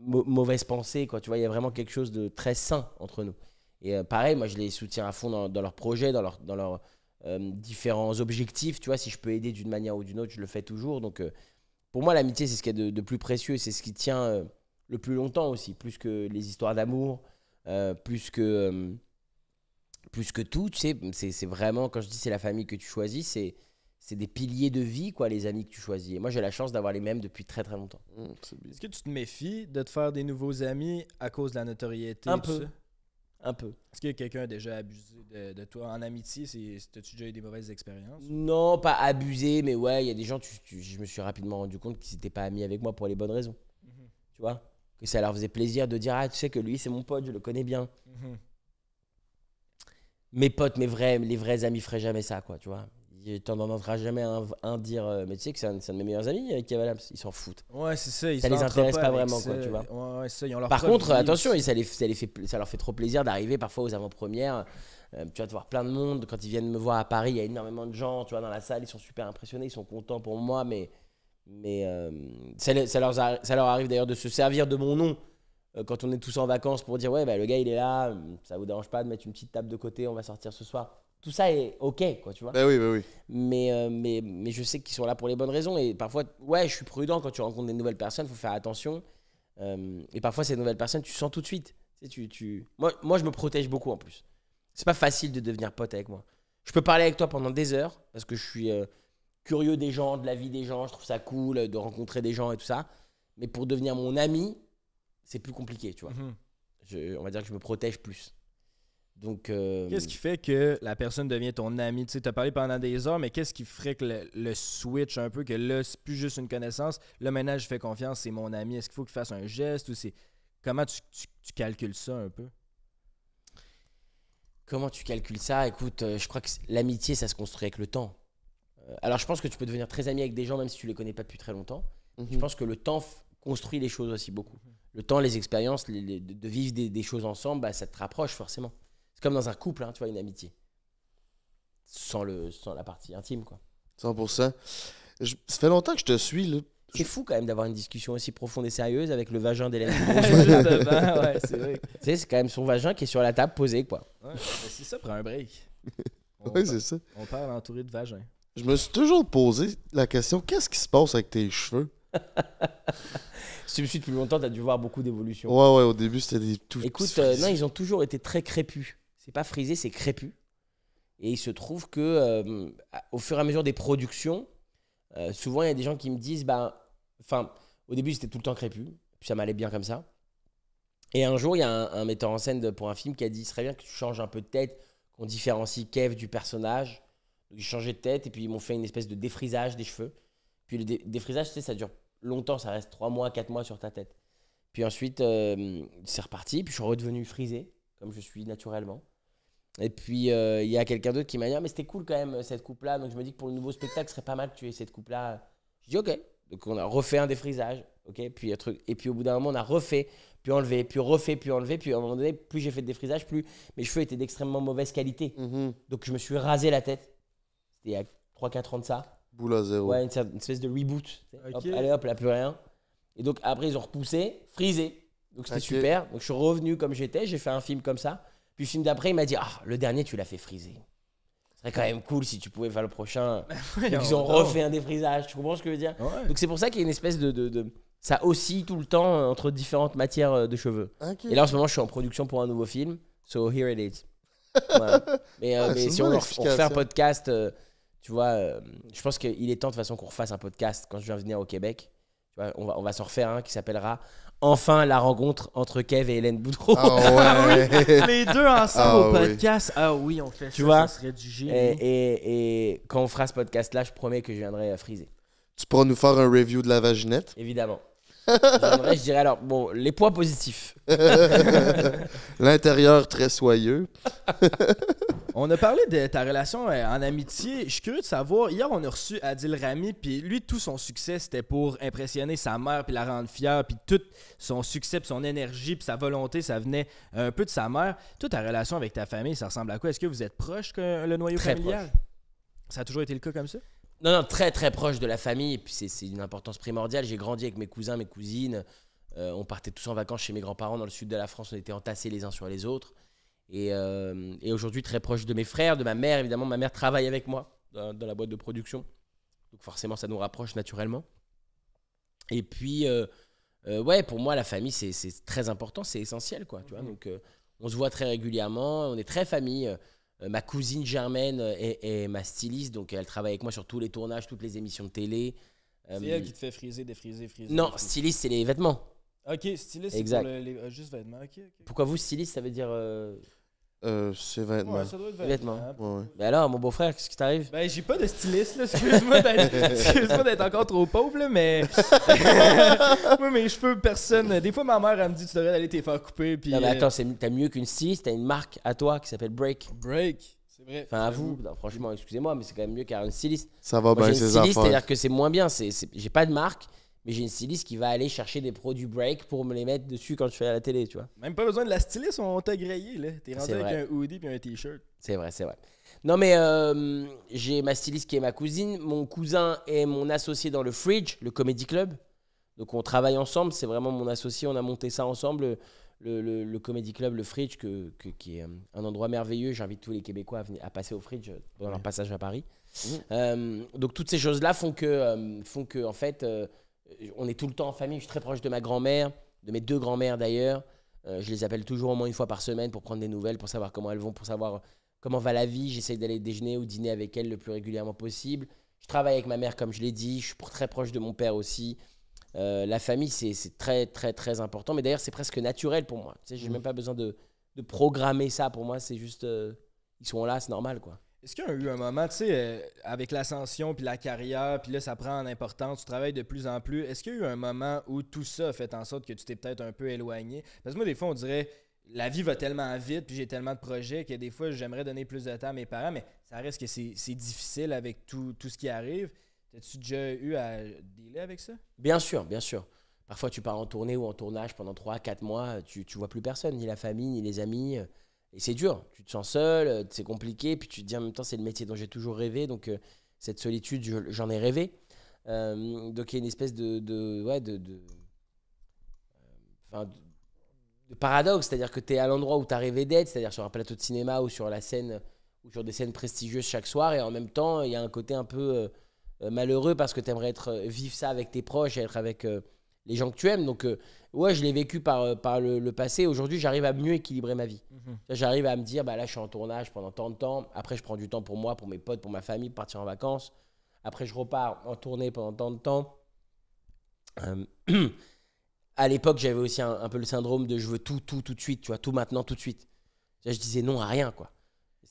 mauvaise pensée. Quoi. Tu vois, il y a vraiment quelque chose de très sain entre nous. Et euh, pareil, moi, je les soutiens à fond dans, dans leurs projets, dans leur, dans leur euh, différents objectifs. Tu vois, si je peux aider d'une manière ou d'une autre, je le fais toujours. Donc, euh, pour moi, l'amitié, c'est ce qu'il y a de, plus précieux. C'est ce qui tient euh, le plus longtemps aussi, plus que les histoires d'amour, plus que. plus que tout, tu sais, c'est vraiment, quand je dis c'est la famille que tu choisis, c'est c'est des piliers de vie, quoi, les amis que tu choisis. Et moi, j'ai la chance d'avoir les mêmes depuis très très longtemps. Mmh, Est-ce que tu te méfies de te faire des nouveaux amis à cause de la notoriété Un peu. Un peu. Est-ce que quelqu'un a déjà abusé de, toi en amitié? T'as-tu déjà eu des mauvaises expériences? Non, pas abusé, mais ouais, il y a des gens, tu, je me suis rapidement rendu compte qu'ils n'étaient pas amis avec moi pour les bonnes raisons. Mm-hmm. Tu vois? Que ça leur faisait plaisir de dire, ah, tu sais que lui, c'est mon pote, je le connais bien. Mm-hmm. Mes potes, mes vrais, les vrais amis feraient jamais ça, quoi, tu vois? Tu n'en entendras jamais un, dire. Euh, mais tu sais que c'est un, de mes meilleurs amis, qui euh, Ils s'en foutent. Ouais, c'est ça. Ils Ça les intéresse pas vraiment, tu vois. Par contre, attention, ça, fait, ça leur fait trop plaisir d'arriver parfois aux avant-premières. Euh, tu vas te voir plein de monde. Quand ils viennent me voir à Paris, il y a énormément de gens. Tu vois, dans la salle, ils sont super impressionnés, ils sont contents pour moi. Mais, mais ça, leur, ça leur arrive d'ailleurs de se servir de mon nom quand on est tous en vacances pour dire Ouais, bah, le gars, il est là. Ça vous dérange pas de mettre une petite table de côté, on va sortir ce soir tout ça est ok, quoi, tu vois. Bah bah mais, euh, mais, mais je sais qu'ils sont là pour les bonnes raisons. Et parfois, ouais, je suis prudent quand tu rencontres des nouvelles personnes, il faut faire attention. Euh, et parfois, ces nouvelles personnes, tu sens tout de suite. Tu, tu, Moi, moi, je me protège beaucoup en plus. C'est pas facile de devenir pote avec moi. Je peux parler avec toi pendant des heures parce que je suis euh, curieux des gens, de la vie des gens, je trouve ça cool de rencontrer des gens et tout ça. Mais pour devenir mon ami, c'est plus compliqué, tu vois. Mhm. Je, on va dire que je me protège plus. Donc, Qu'est-ce euh, qui fait que la personne devient ton ami? Tu as parlé pendant des heures, mais qu'est-ce qui ferait que le, switch un peu, que là, c'est plus juste une connaissance, le ménage fais confiance, c'est mon ami, est-ce qu'il faut qu'il fasse un geste ou c'est. Comment tu, calcules ça un peu? Comment tu calcules ça? Écoute, euh, je crois que l'amitié, ça se construit avec le temps. Euh, alors, je pense que tu peux devenir très ami avec des gens, même si tu les connais pas depuis très longtemps. Je mhm. pense que le temps construit les choses aussi beaucoup. Le temps, les expériences, de vivre des, choses ensemble, bah, ça te rapproche forcément. C'est comme dans un couple, hein, tu vois, une amitié. Sans, le, sans la partie intime, quoi. 100%. Je, ça fait longtemps que je te suis, là. C'est fou quand même d'avoir une discussion aussi profonde et sérieuse avec le vagin d'Hélène. *laughs* Bah, ouais, c'est vrai. c'est quand même son vagin qui est sur la table posé, quoi. c'est ça, prends un break. *laughs* Oui, c'est ça. On parle entouré de vagin. Je me suis toujours posé la question qu'est-ce qui se passe avec tes cheveux *laughs* Si tu me suis depuis longtemps, as dû voir beaucoup d'évolutions. Ouais, ouais, au début, c'était des tout Écoute, euh, non, ils ont toujours été très crépus. C'est pas frisé, c'est crépu. Et il se trouve que euh, au fur et à mesure des productions, euh, souvent il y a des gens qui me disent ben, enfin au début c'était tout le temps crépu, puis ça m'allait bien comme ça. Et un jour, il y a un, metteur en scène pour un film qui a dit ce serait bien que tu changes un peu de tête, qu'on différencie Kev du personnage. J'ai changé de tête et puis ils m'ont fait une espèce de défrisage des cheveux. Puis le défrisage, tu sais, ça dure longtemps, ça reste 3 mois, 4 mois sur ta tête. Puis ensuite, euh, c'est reparti, puis je suis redevenu frisé, comme je suis naturellement. Et puis, euh, il y a quelqu'un d'autre qui m'a dit ah, mais c'était cool quand même euh, cette coupe-là. Donc, je me dis que pour le nouveau spectacle, ce serait pas mal que tu aies cette coupe-là. Je dis Ok. Donc, on a refait un défrisage. OK puis, truc. Et puis, au bout d'un moment, on a refait, puis enlevé, puis refait, puis enlevé. Puis, à un moment donné, plus j'ai fait de défrisage, plus mes cheveux étaient d'extrêmement mauvaise qualité. Mhm. Donc, je me suis rasé la tête. C'était il y a 3-4 ans de ça. Boule à zéro. Ouais, une, espèce de reboot. allez hop, là, plus rien. Et donc, après, ils ont repoussé, frisé. Donc, c'était super. Donc, je suis revenu comme j'étais. J'ai fait un film comme ça. Puis le film d'après, il m'a dit Ah, le dernier, tu l'as fait friser. Ce serait quand même cool si tu pouvais faire le prochain. *laughs* ils ont refait un défrisage. Tu comprends ce que je veux dire Donc, c'est pour ça qu'il y a une espèce de, Ça oscille tout le temps euh, entre différentes matières euh, de cheveux. Et là, en ce moment, je suis en production pour un nouveau film. So, here it is. *laughs* Mais, euh, si on, on, un podcast, tu vois, je pense qu'il est temps de toute façon qu'on refasse un podcast quand je viens venir au Québec. on va, on va s'en refaire un qui s'appellera enfin la rencontre entre Kev et Hélène Boudreau. Ah, *laughs* ah oui, les deux ensemble au ah podcast. Ah oui, on fait tu vois? ça serait du génie. Et, et, quand on fera ce podcast-là, je promets que je viendrai euh, friser. Tu pourras nous faire un review de la vaginette? Évidemment. je dirais alors, bon, les poids positifs. *laughs* L'intérieur très soyeux. *laughs* On a parlé de ta relation euh, en amitié. Je suis curieux de savoir. Hier, on a reçu Adil Rami, puis lui, tout son succès, c'était pour impressionner sa mère, puis la rendre fière, puis tout son succès, puis son énergie, puis sa volonté, ça venait un peu de sa mère. Toute ta relation avec ta famille, ça ressemble à quoi Est-ce que vous êtes proche que le noyau familial Ça a toujours été le cas comme ça Non, non, très très proche de la famille. puis c'est une importance primordiale. J'ai grandi avec mes cousins, mes cousines. Euh, on partait tous en vacances chez mes grands-parents dans le sud de la France. On était entassés les uns sur les autres. Et, euh, et aujourd'hui, très proche de mes frères, de ma mère, évidemment. Ma mère travaille avec moi dans, la boîte de production. Donc forcément, ça nous rapproche naturellement. Et puis, euh, euh, ouais, pour moi, la famille, c'est très important, c'est essentiel, quoi. Tu vois, mhm. donc, on se voit très régulièrement, on est très famille. ma cousine Germaine est, est, ma styliste, donc elle travaille avec moi sur tous les tournages, toutes les émissions de télé. C'est elle qui te fait friser, défriser, friser. Non, styliste, c'est les vêtements. Ok, styliste, c'est pour les, juste vêtements. Pourquoi vous, styliste, ça veut dire. Euh, c'est vêtements. Ben alors, mon beau-frère, qu'est-ce qui t'arrive? Ben, j'ai pas de styliste, *laughs* Excuse-moi d'être encore trop pauvre, là, mais. *laughs* Moi, mes cheveux, personne. Des fois, ma mère, elle me dit, tu devrais aller te faire couper. Puis, non, mais euh, attends, t'as mieux qu'une styliste, t'as une marque à toi qui s'appelle Break. Break. C'est vrai. Enfin, à vous. franchement, excusez-moi, mais c'est quand même mieux qu'à une styliste. Ça va bien, c'est styliste, c'est-à-dire que c'est moins bien. J'ai pas de marque mais j'ai une styliste qui va aller chercher des produits break pour me les mettre dessus quand je suis à la télé, tu vois. Même pas besoin de la styliste, on t'a grillé, là. T'es rentré avec un hoodie puis un t-shirt. C'est vrai, c'est vrai. Non, mais euh, j'ai ma styliste qui est ma cousine, mon cousin est mon associé dans le Fridge, le Comedy Club. Donc on travaille ensemble, c'est vraiment mon associé, on a monté ça ensemble, le, le, Comedy Club, le Fridge, que, qui est euh, un endroit merveilleux. J'invite tous les Québécois à, venir, à passer au Fridge euh, dans leur passage à Paris. Mmh. donc toutes ces choses-là font que, font que en fait, euh, on est tout le temps en famille. Je suis très proche de ma grand-mère, de mes deux grand-mères d'ailleurs. Euh, je les appelle toujours au moins une fois par semaine pour prendre des nouvelles, pour savoir comment elles vont, pour savoir euh, comment va la vie. j'essaye d'aller déjeuner ou dîner avec elles le plus régulièrement possible. Je travaille avec ma mère, comme je l'ai dit. Je suis très proche de mon père aussi. la famille, c'est très, très, très important. Mais d'ailleurs, c'est presque naturel pour moi. je n'ai mmh. même pas besoin de, programmer ça. Pour moi, c'est juste. ils sont là, c'est normal, quoi. Est-ce qu'il y a eu un moment, tu sais, euh, avec l'ascension puis la carrière, puis là, ça prend en importance, tu travailles de plus en plus. Est-ce qu'il y a eu un moment où tout ça a fait en sorte que tu t'es peut-être un peu éloigné? Parce que moi, des fois, on dirait, la vie va tellement vite, puis j'ai tellement de projets que des fois, j'aimerais donner plus de temps à mes parents, mais ça reste que c'est difficile avec tout, ce qui arrive. T'as-tu déjà eu à dealer avec ça? Bien sûr, bien sûr. Parfois, tu pars en tournée ou en tournage pendant 3-4 mois, tu, tu vois plus personne, ni la famille, ni les amis. Et c'est dur, tu te sens seul, euh, c'est compliqué, puis tu te dis en même temps c'est le métier dont j'ai toujours rêvé, donc euh, cette solitude, j'en ai rêvé. Euh, donc il y a une espèce de, de, paradoxe, c'est-à-dire que tu es à l'endroit où tu as rêvé d'être, c'est-à-dire sur un plateau de cinéma ou sur la scène ou sur des scènes prestigieuses chaque soir, et en même temps il y a un côté un peu malheureux parce que tu aimerais être, vivre ça avec tes proches être avec les gens que tu aimes. Donc, euh, ouais, je l'ai vécu par, euh, par le, passé. Aujourd'hui, j'arrive à mieux équilibrer ma vie. Mhm. J'arrive à me dire, bah là, je suis en tournage pendant tant de temps. Après, je prends du temps pour moi, pour mes potes, pour ma famille, pour partir en vacances. Après, je repars en tournée pendant tant de temps. Euh, *clears throat* à l'époque, j'avais aussi un, un, peu le syndrome de je veux tout, tout, tout de suite, tu vois, tout maintenant, tout de suite. Je disais non à rien, quoi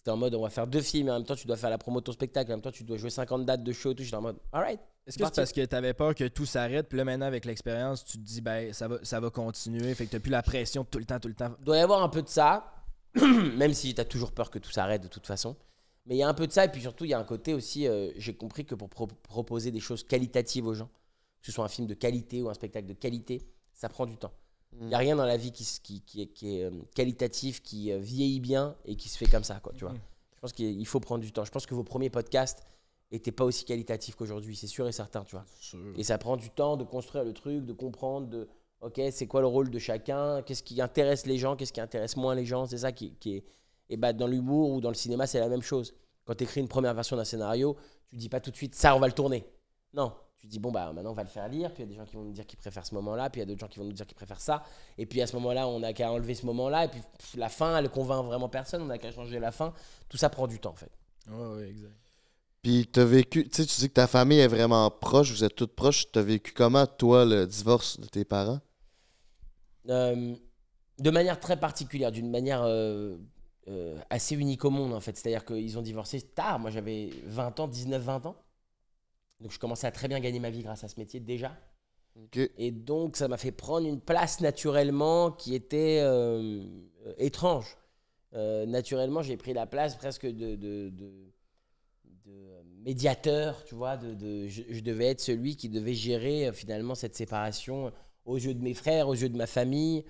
en mode, on va faire deux films, et en même temps, tu dois faire la promo de ton spectacle, en même temps, tu dois jouer 50 dates de show, tout. J'étais en mode, alright. Est-ce que c'est parce que tu avais peur que tout s'arrête, puis là, maintenant, avec l'expérience, tu te dis, ben, ça va, ça va continuer, fait que t'as plus la pression tout le temps, tout le temps. doit y avoir un peu de ça, *clears throat* même si tu as toujours peur que tout s'arrête de toute façon. Mais il y a un peu de ça, et puis surtout, il y a un côté aussi, euh, j'ai compris que pour proposer des choses qualitatives aux gens, que ce soit un film de qualité ou un spectacle de qualité, ça prend du temps. Il mm. n'y a rien dans la vie qui, qui, est, qui, est, euh, qualitatif, qui euh, vieillit bien et qui se fait comme ça, quoi, tu vois. Mm. Je pense qu'il faut prendre du temps. Je pense que vos premiers podcasts n'étaient pas aussi qualitatifs qu'aujourd'hui, c'est sûr et certain, tu vois. Et ça prend du temps de construire le truc, de comprendre, de OK, c'est quoi le rôle de chacun, qu'est-ce qui intéresse les gens, qu'est-ce qui intéresse moins les gens, c'est ça qui, est... Et bah, dans l'humour ou dans le cinéma, c'est la même chose. Quand tu écris une première version d'un scénario, tu ne dis pas tout de suite ça, on va le tourner. Non, tu dis bon bah maintenant on va le faire lire puis il y a des gens qui vont nous dire qu'ils préfèrent ce moment-là puis il y a d'autres gens qui vont nous dire qu'ils préfèrent ça et puis à ce moment-là on n'a qu'à enlever ce moment-là et puis la fin elle convainc vraiment personne on n'a qu'à changer la fin tout ça prend du temps en fait exact puis t'as vécu tu sais tu dis que ta famille est vraiment proche vous êtes toutes proches as vécu comment toi le divorce de tes parents euh, de manière très particulière d'une manière euh, euh, assez unique au monde en fait c'est-à-dire qu'ils ont divorcé tard moi j'avais 20 ans 19 20 ans donc je commençais à très bien gagner ma vie grâce à ce métier déjà. Et donc ça m'a fait prendre une place naturellement qui était euh, étrange. Euh, naturellement, j'ai pris la place presque de, de, de, médiateur, tu vois. De, je, je, devais être celui qui devait gérer euh, finalement cette séparation aux yeux de mes frères, aux yeux de ma famille.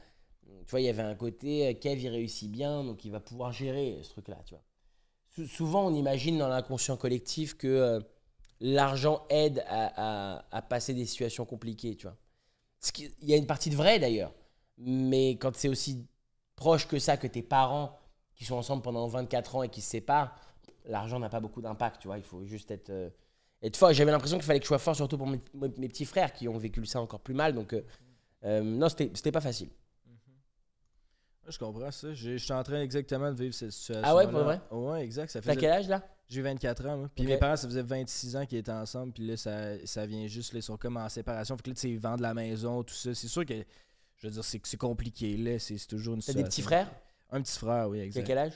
Tu vois, il y avait un côté, Kev, il réussit bien, donc il va pouvoir gérer ce truc-là, tu vois. souvent, on imagine dans l'inconscient collectif que l'argent aide à, passer des situations compliquées, tu vois. il y a une partie de vrai d'ailleurs, mais quand c'est aussi proche que ça, que tes parents qui sont ensemble pendant 24 ans et qui se séparent, l'argent n'a pas beaucoup d'impact, tu vois. Il faut juste être, euh, fort. J'avais l'impression qu'il fallait que je sois fort, surtout pour mes, petits frères qui ont vécu ça encore plus mal. Donc, euh, euh, non, non, c'était pas facile. Je comprends ça. Je, suis en train exactement de vivre cette situation. Ah ouais, pour vrai? Ouais, exact. T'as quel âge là? J'ai 24 ans, Puis mes parents, ça faisait 26 ans qu'ils étaient ensemble. Puis là, ça, vient juste, là, ils sont comme en séparation. Fait que là, tu sais, ils vendent la maison, tout ça. C'est sûr que, je veux dire, c'est compliqué, là. C'est toujours une T'as des petits frères? Un petit frère, oui, exact. T'as quel âge?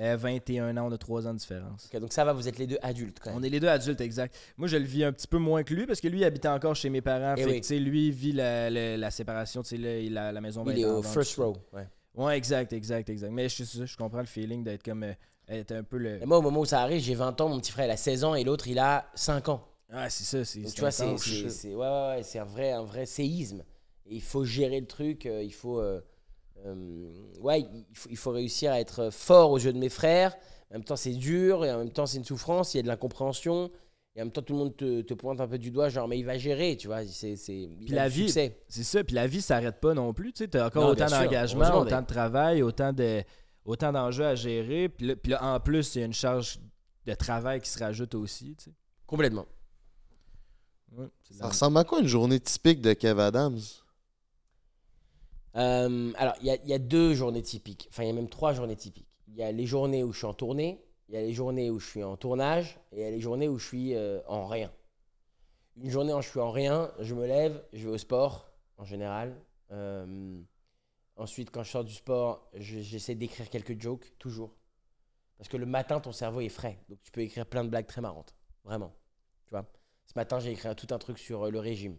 21 euh, ans, on a 3 ans de différence. donc ça va, vous êtes les deux adultes quand même. On est les deux adultes, exact. Moi, je le vis un petit peu moins que lui parce que lui, il encore chez mes parents. Eh lui, vit la, séparation, tu sais, la, la, maison. Il est au first row, ouais. Ouais, exact, exact, exact. Mais je, je comprends le feeling d'être comme. Euh, être un peu le. moi, au moment où ça arrive, j'ai 20 ans, mon petit frère, il a 16 ans et l'autre, il a 5 ans. Ah, c'est ça, c'est. Tu vois, c'est ouais, ouais, ouais, c'est un vrai, un vrai séisme. il faut gérer le truc, euh, il faut. Euh, ouais, il faut, il faut réussir à être fort aux yeux de mes frères. En même temps, c'est dur, et en même temps, c'est une souffrance, il y a de l'incompréhension, et en même temps, tout le monde te, pointe un peu du doigt, genre, mais il va gérer, tu vois. C'est, c'est, puis la vie, c'est ça. Puis la vie s'arrête pas non plus. Tu sais, as encore autant d'engagement, autant de travail, autant, de, autant d'enjeux à gérer. Puis là, en plus, il y a une charge de travail qui se rajoute aussi. Tu sais. Complètement. ça ressemble à quoi une journée typique de Kev Adams? Euh, alors, il y a, y a deux journées typiques. Enfin, il y a même trois journées typiques. Il y a les journées où je suis en tournée, il y a les journées où je suis en tournage et il y a les journées où je suis euh, en rien. Une journée où je suis en rien, je me lève, je vais au sport en général. Euh, ensuite, quand je sors du sport, j'essaie d'écrire quelques jokes, toujours. Parce que le matin, ton cerveau est frais. Donc tu peux écrire plein de blagues très marrantes. Vraiment. Tu vois Ce matin, j'ai écrit tout un truc sur euh, le régime.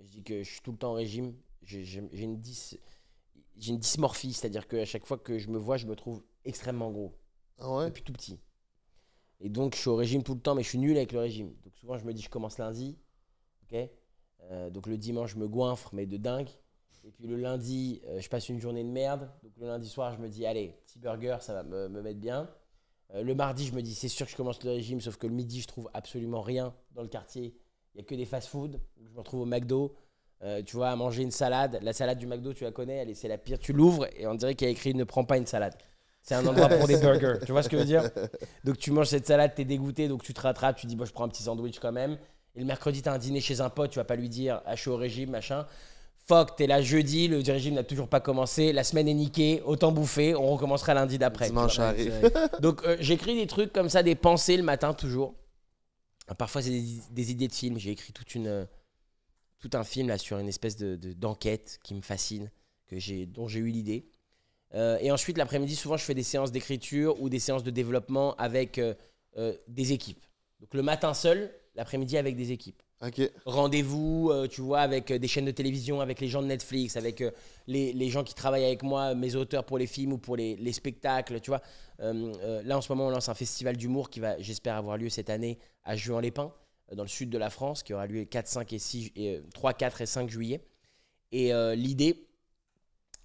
Je dis que je suis tout le temps en régime. J'ai une, une dysmorphie, c'est-à-dire qu'à chaque fois que je me vois, je me trouve extrêmement gros. Ah Depuis tout petit. Et donc, je suis au régime tout le temps, mais je suis nul avec le régime. Donc, souvent, je me dis, je commence lundi. ok euh, donc, le dimanche, je me goinfre, mais de dingue. Et puis, le lundi, euh, je passe une journée de merde. Donc, le lundi soir, je me dis, allez, petit burger, ça va me, mettre bien. Euh, le mardi, je me dis, c'est sûr que je commence le régime, sauf que le midi, je trouve absolument rien dans le quartier. Il n'y a que des fast-food. Je me retrouve au McDo. tu vois, à manger une salade. La salade du McDo, tu la connais, elle c'est la pire. Tu l'ouvres et on dirait qu'il y a écrit ne prends pas une salade. C'est un endroit pour des burgers. Tu vois ce que je veux dire *laughs* Donc tu manges cette salade, t'es dégoûté, donc tu te rattrapes, tu dis bon, je prends un petit sandwich quand même. Et le mercredi, t'as un dîner chez un pote, tu vas pas lui dire ah, je suis au régime, machin. Fuck, t'es là jeudi, le régime n'a toujours pas commencé, la semaine est niquée, autant bouffer, on recommencera lundi d'après. Donc euh, j'écris des trucs comme ça, des pensées le matin toujours. Parfois c'est des, idées de films. J'ai écrit toute une, tout un film là sur une espèce de d'enquête qui me fascine, que j'ai, dont j'ai eu l'idée. Euh, et ensuite, l'après-midi, souvent, je fais des séances d'écriture ou des séances de développement avec euh, euh, des équipes. Donc le matin seul, l'après-midi avec des équipes. Rendez-vous, tu vois, avec des chaînes de télévision, avec les gens de Netflix, avec les, les, gens qui travaillent avec moi, mes auteurs pour les films ou pour les, les spectacles, tu vois. là, en ce moment, on lance un festival d'humour qui va, j'espère, avoir lieu cette année à Juan-les-Pins, dans le sud de la France, qui aura lieu 4, 5 et 6, et, 3, 4 et 5 juillet. Et l'idée,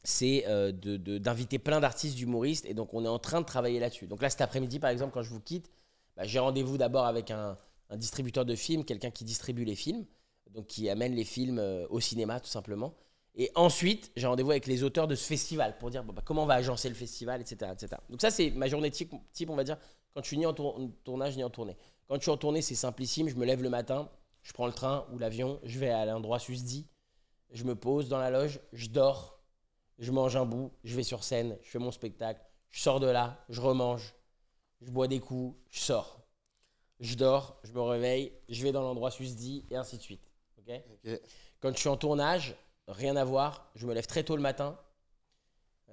c'est euh, d'inviter plein d'artistes, d'humoristes. Et donc, on est en train de travailler là-dessus. Donc là, cet après-midi, par exemple, quand je vous quitte, bah, j'ai rendez-vous d'abord avec un, distributeur de films, quelqu'un qui distribue les films, donc qui amène les films euh, au cinéma, tout simplement. Et ensuite, j'ai rendez-vous avec les auteurs de ce festival pour dire bah, comment on va agencer le festival, etc. etc. Donc ça, c'est ma journée type, on va dire, quand je suis ni en tournage, ni en tournée. Quand je suis en tournée, c'est simplissime. Je me lève le matin, je prends le train ou l'avion, je vais à l'endroit dit, je me pose dans la loge, je dors, je mange un bout, je vais sur scène, je fais mon spectacle, je sors de là, je remange, je bois des coups, je sors. Je dors, je me réveille, je vais dans l'endroit susdit et ainsi de suite. Quand je suis en tournage, rien à voir, je me lève très tôt le matin.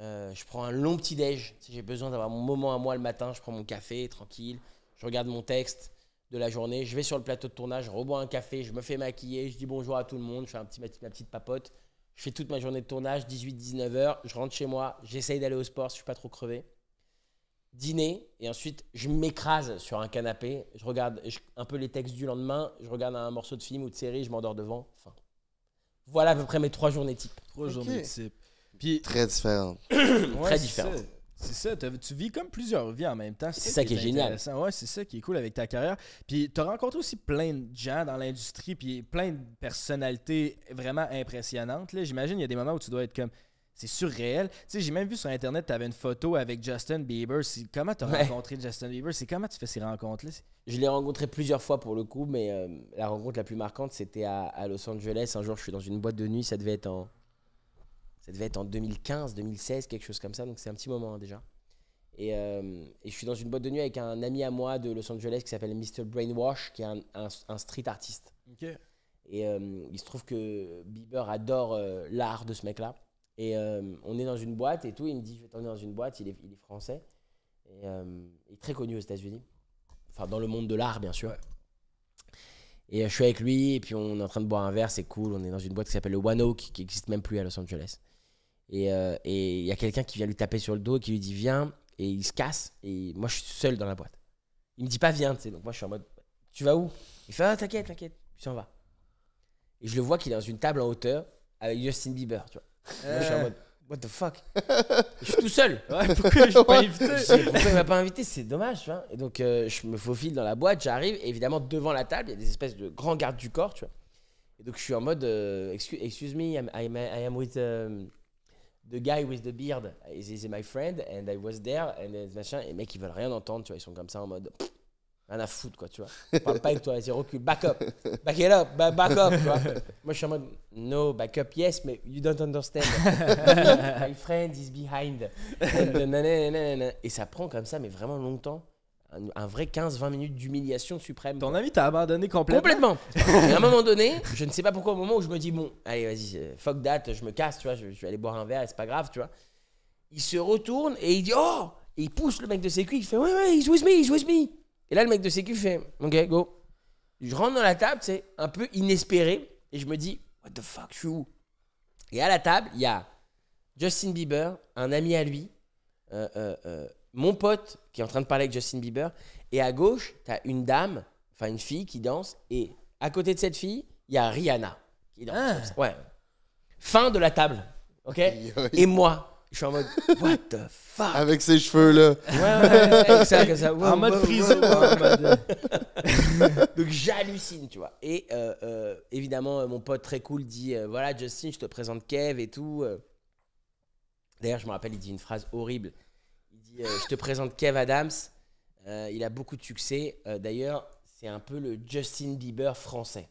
Euh, je prends un long petit déj. Si j'ai besoin d'avoir mon moment à moi le matin, je prends mon café tranquille, je regarde mon texte de la journée, je vais sur le plateau de tournage, je rebois un café, je me fais maquiller, je dis bonjour à tout le monde, je fais un petit, ma petite papote, je fais toute ma journée de tournage, 18-19 heures. Je rentre chez moi, j'essaye d'aller au sport si je suis pas trop crevé. Dîner, et ensuite je m'écrase sur un canapé. Je regarde un peu les textes du lendemain. Je regarde un morceau de film ou de série, je m'endors devant. voilà à peu près mes trois journées types. Trois journées très différentes. *coughs* très différentes. C'est ça, tu vis comme plusieurs vies en même temps. C'est ça, qui est, génial. Ouais, c'est ça qui est cool avec ta carrière. Puis tu as rencontré aussi plein de gens dans l'industrie, puis plein de personnalités vraiment impressionnantes. J'imagine il y a des moments où tu dois être comme c'est surréel. Tu sais, j'ai même vu sur Internet, tu avais une photo avec Justin Bieber. Comment tu as rencontré Justin Bieber? C'est comment tu fais ces rencontres-là? Je l'ai rencontré plusieurs fois pour le coup, mais euh, la rencontre la plus marquante, c'était à, à, Los Angeles. Un jour, je suis dans une boîte de nuit, ça devait être en, ça devait être en 2015, 2016, quelque chose comme ça. Donc c'est un petit moment hein, déjà. Euh, et, je suis dans une boîte de nuit avec un ami à moi de Los Angeles qui s'appelle Mr. Brainwash, qui est un, street artiste. Et euh, il se trouve que Bieber adore euh, l'art de ce mec-là. Et on est dans une boîte et tout. Il me dit Je vais t'emmener dans une boîte. Il est, français. Et, il est très connu aux États-Unis. Enfin, dans le monde de l'art, bien sûr. Et je suis avec lui. Et puis on est en train de boire un verre. C'est cool. On est dans une boîte qui s'appelle le One Oak, qui n'existe même plus à Los Angeles. Euh, et il y a quelqu'un qui vient lui taper sur le dos et qui lui dit viens. Et il se casse. Et moi, je suis seul dans la boîte. Il me dit pas viens, tu sais. Donc moi, je suis en mode tu vas où Il fait ah, t'inquiète, t'inquiète. Puis s'en va. Et je le vois qu'il est dans une table en hauteur avec Justin Bieber, tu vois. Moi, je suis en euh. mode what the fuck Je suis tout seul. pourquoi pas il m'a pas invité C'est dommage, tu vois. Et donc, euh, je me faufile dans la boîte, j'arrive. Et évidemment, devant la table, il y a des espèces de grands gardes du corps, tu vois. Et donc, je suis en mode excuse, excuse me, I am with the guy with the beard is, is my friend and I was there and machin. les mecs, ils veulent rien entendre, tu vois, ils sont comme ça en mode rien à foutre, quoi, tu vois. on parle pas avec toi, vas-y, recule, back up, back it up, back, up, tu vois. Moi, je suis en mode, no, back up, yes, mais you don't understand. My friend is behind. *laughs* et ça prend comme ça, mais vraiment longtemps un, vrai 15-20 minutes d'humiliation suprême. Ton ami t'a abandonné complètement. Complètement. *laughs* Et à un moment donné, je ne sais pas pourquoi, au moment où je me dis, bon, allez, vas-y, euh, fuck that, je me casse, tu vois, je, vais aller boire un verre, c'est pas grave, tu vois. Il se retourne et il dit, oh Et il pousse le mec de sécu, il fait, ouais, ouais, he's with me, he's with me. Et là, le mec de sécu fait, ok, go. Je rentre dans la table, c'est un peu inespéré, et je me dis, what the fuck, je suis où Et à la table, il y a Justin Bieber, un ami à lui, euh, euh, mon pote qui est en train de parler avec Justin Bieber. Et à gauche, tu as une dame, enfin une fille qui danse. Et à côté de cette fille, il y a Rihanna qui danse. Ah. Ouais. Fin de la table. OK Et moi, je suis en mode What the fuck Avec ses cheveux là. Ouais, *laughs* en mode *laughs* Donc j'hallucine, tu vois. Et euh, euh, évidemment, euh, mon pote très cool dit Voilà, Justin, je te présente Kev et tout. D'ailleurs, je me rappelle, il dit une phrase horrible. Euh, je te présente Kev Adams. Euh, il a beaucoup de succès. Euh, d'ailleurs, c'est un peu le Justin Bieber français.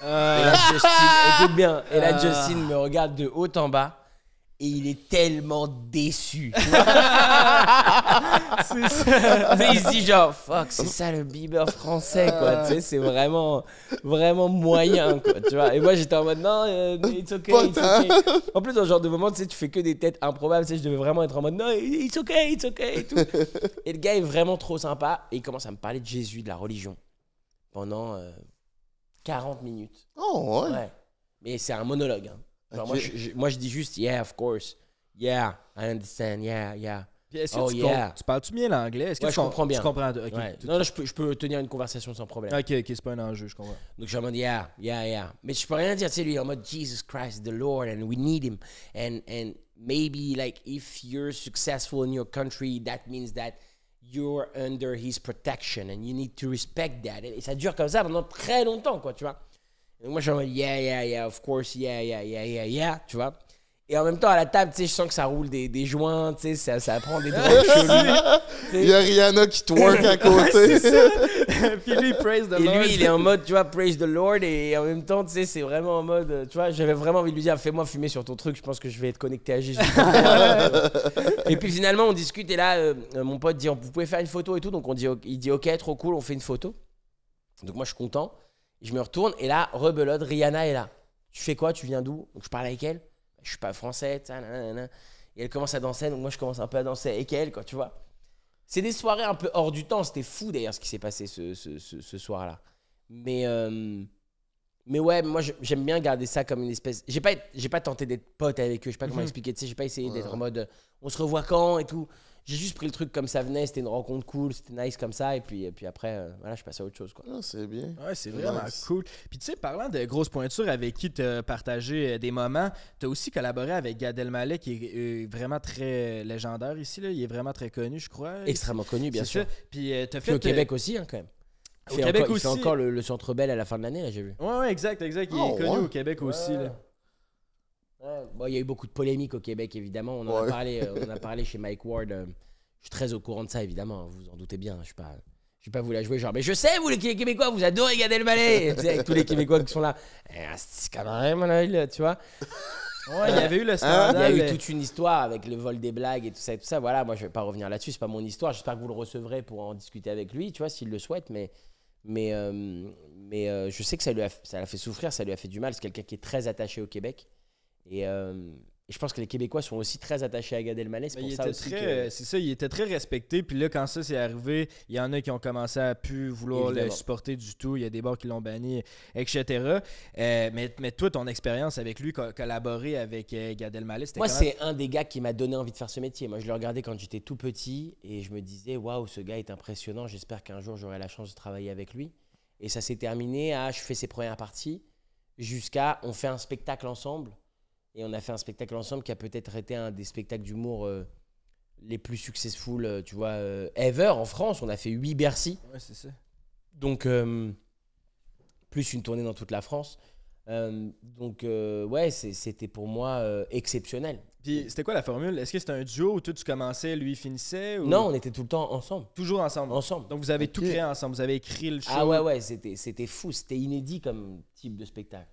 écoute bien, et là, Justin me regarde de haut en bas et il est tellement déçu. *laughs* c'est ça. Il se dit genre, fuck, c'est ça le Bieber français, quoi. c'est vraiment, vraiment moyen, quoi. Tu vois. Et moi, j'étais en mode, non, euh, it's okay, it's hein. okay. En plus, dans ce genre de moment, tu sais, tu fais que des têtes improbables. je devais vraiment être en mode, non, it's okay, it's okay, *laughs* et le gars est vraiment trop sympa et il commence à me parler de Jésus, de la religion, pendant 40 euh, minutes. Oh, ouais. Mais c'est un monologue, hein moi, je, dis juste, yeah, of course. Yeah, I understand. Yeah, yeah. est-ce que oh, tu, yeah. tu parles-tu bien l'anglais? est je comprends bien. Tu comprends? Non, je peux, tenir une conversation sans problème. Ok, ok, c'est pas un enjeu, je comprends. Donc, je suis en yeah, yeah, yeah. Mais je peux rien dire, tu sais, lui, en mode, Jesus Christ, the Lord, and we need him. And, and maybe, like, if you're successful in your country, that means that you're under his protection and you need to respect that. Et ça dure comme ça pendant très longtemps, quoi, tu vois moi, je suis en mode, yeah, yeah, yeah, of course, yeah, yeah, yeah, yeah, yeah, tu vois. Et en même temps, à la table, tu sais, je sens que ça roule des, des joints, tu sais, ça, ça prend des *laughs* drogues cheloues. Il y a Rihanna qui twerk à *laughs* côté. *laughs* Puis lui, praise the Lord. Et lui, il est en mode, tu vois, praise the Lord. Et en même temps, tu sais, c'est vraiment en mode, tu vois, j'avais vraiment envie de lui dire, fais-moi fumer sur ton truc, je pense que je vais être connecté à Jésus. et puis finalement, on discute, et là, euh, mon pote dit, vous pouvez faire une photo et tout. Donc on dit, il dit, ok, trop cool, on fait une photo. Donc moi, je suis content je me retourne et là, rebelote, Rihanna est là. Tu fais quoi Tu viens d'où Donc je parle avec elle. Je suis pas français. Et elle commence à danser, donc moi je commence un peu à danser avec elle, quoi, tu vois. C'est des soirées un peu hors du temps. C'était fou d'ailleurs ce qui s'est passé ce, ce, ce, soir-là. Mais, euh, mais ouais, moi j'aime bien garder ça comme une espèce. J'ai pas, pas tenté d'être pote avec eux, je sais pas comment mhm. expliquer, tu sais, j'ai pas essayé d'être en mode euh, on se revoit quand et tout j'ai juste pris le truc comme ça venait, c'était une rencontre cool, c'était nice comme ça, et puis, puis après, je euh, voilà, je à autre chose. Quoi. c'est bien. Ouais, c'est vraiment cool. Puis tu sais, parlant de grosses pointures avec qui tu as partagé euh, des moments, tu as aussi collaboré avec Gad Elmaleh, qui est euh, vraiment très légendaire ici, là. il est vraiment très connu, je crois. Extrêmement connu, bien sûr. Puis fait. au Québec aussi, hein, quand même. Au Québec aussi. C'est encore le, Centre Bell à la fin de l'année, j'ai vu. Ouais, exact, exact. Il ah, est connu au Québec aussi, là. Il y a eu beaucoup de polémiques au Québec, évidemment. On en a parlé, euh, on a *laughs* parlé chez Mike Ward. Euh, je suis très au courant de ça, évidemment. Vous hein, vous en doutez bien. Hein, je suis pas. Je vais pas vous la jouer genre, mais je sais, vous les Québécois, vous adorez Gad Elmaleh. avec tous les Québécois qui sont là, eh, ah, c'est quand même mon tu vois. il y avait eu hein? Il y a eu toute une histoire avec le vol des blagues et tout ça tout ça. Voilà, moi je vais pas revenir là-dessus, c'est pas mon histoire. J'espère que vous le recevrez pour en discuter avec lui, tu vois, s'il le souhaite. Mais, mais, euh, mais je sais que ça lui ça a fait souffrir, ça lui a fait du mal. C'est quelqu'un qui est très attaché au Québec. Euh, et, je pense que les Québécois sont aussi très attachés à Gad Elmaleh. C'est ça ça, il était très respecté. Puis là, quand ça s'est arrivé, il y en a qui ont commencé à plus vouloir le supporter du tout. Il y a des bars qui l'ont banni, etc. Euh, mais, mais toi, ton expérience avec lui, collaborer avec Gadel euh, Gad Elmaleh, c'était Moi, c'est un des gars qui m'a donné envie de faire ce métier. Moi, je le regardais quand j'étais tout petit et je me disais, waouh, ce gars est impressionnant. J'espère qu'un jour, j'aurai la chance de travailler avec lui. Et ça s'est terminé à je fais ses premières parties jusqu'à on fait un spectacle ensemble et on a fait un spectacle ensemble qui a peut-être été un des spectacles d'humour euh, les plus successful, euh, tu vois, euh, ever en France. On a fait 8 Bercy. Ouais, c'est ça. Donc, plus une tournée dans toute la France. donc, ouais, c'était pour moi exceptionnel. Puis, c'était quoi la formule Est-ce que c'était un duo où toi tu commençais, lui finissait ou... Non, on était tout le temps ensemble. Toujours ensemble. Ensemble. Donc, vous avez tout créé ensemble. Vous avez écrit le show. Ah ouais, ouais, c'était fou. C'était inédit comme type de spectacle.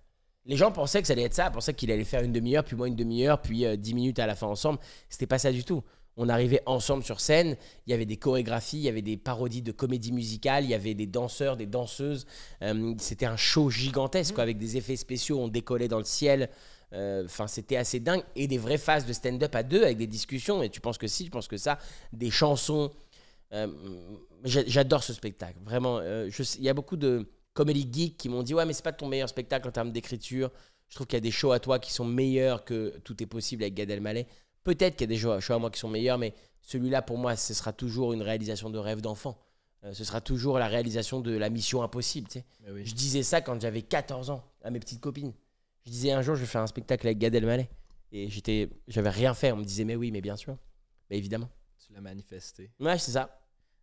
Les gens pensaient que ça allait être ça, pensaient qu'il allait faire une demi-heure, puis moins une demi-heure, puis euh, dix minutes à la fin ensemble. C'était pas ça du tout. On arrivait ensemble sur scène, il y avait des chorégraphies, il y avait des parodies de comédies musicales, il y avait des danseurs, des danseuses. Euh, c'était un show gigantesque, mhm. avec des effets spéciaux, on décollait dans le ciel. Euh, enfin, c'était assez dingue. Et des vraies phases de stand-up à deux, avec des discussions. Et tu penses que si, tu penses que ça, des chansons. J'adore ce spectacle, vraiment. Il y a beaucoup de comédie geek qui m'ont dit Ouais, mais c'est pas ton meilleur spectacle en termes d'écriture. Je trouve qu'il y a des shows à toi qui sont meilleurs que Tout est possible avec Gad Elmaleh. Peut-être qu'il y a des shows à moi qui sont meilleurs, mais celui-là, pour moi, ce sera toujours une réalisation de rêve d'enfant. Euh, ce sera toujours la réalisation de la mission impossible. Tu Je disais ça quand j'avais 14 ans à mes petites copines. Je disais un jour, je vais faire un spectacle avec Gad Elmaleh. Et j'étais, j'avais rien fait. On me disait, mais oui, mais bien sûr. Mais évidemment. Tu l'as manifesté. Ouais, c'est ça.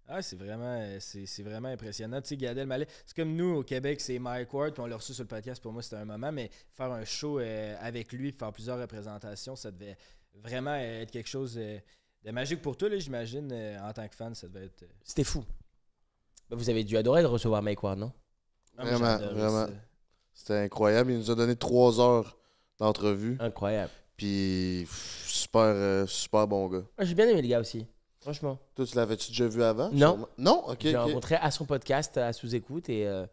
Ah, c'est vraiment, euh, vraiment impressionnant. Tu sais, Gad c'est comme nous au Québec, c'est Mike Ward On l'a reçu sur le podcast. Pour moi, c'était un moment, mais faire un show euh, avec lui, faire plusieurs représentations, ça devait vraiment euh, être quelque chose de magique pour toi, j'imagine, en tant que fan. Ça devait être. C'était fou. Ben, vous avez dû adorer de recevoir Mike Ward, non? Ah, vraiment, vraiment. C'était incroyable. Il nous a donné trois heures d'entrevue. Incroyable. Puis, super, super bon gars. Ah, j'ai bien aimé les gars aussi. Franchement. Toi, tu l'avais-tu déjà vu avant? Non. Non? OK. J'ai rencontré à son podcast, à sous-écoute, et euh,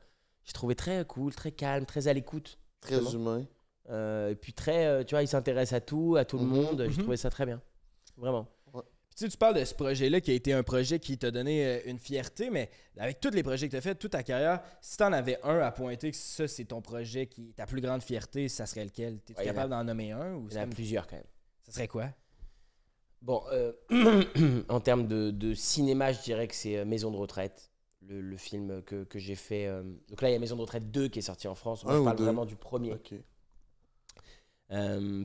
j'ai trouvé très cool, très calme, très à l'écoute. Très humain. Euh, et puis très, euh, tu vois, il s'intéresse à tout, à tout le mm-hmm, monde. J'ai mm-hmm. trouvé ça très bien. Vraiment. Tu, sais, tu parles de ce projet-là qui a été un projet qui t'a donné une fierté, mais avec tous les projets que tu as fait, toute ta carrière, si tu en avais un à pointer, que ça, c'est ton projet qui ta plus grande fierté, ça serait lequel -tu es capable d'en nommer un ou Il y en a plusieurs quand même. Ça serait quoi Bon, euh, *clears throat* en termes de, cinéma, je dirais que c'est euh, Maison de retraite, le, film que, j'ai fait. Euh, donc là, il y a Maison de retraite 2 qui est sorti en France. On parle vraiment du premier.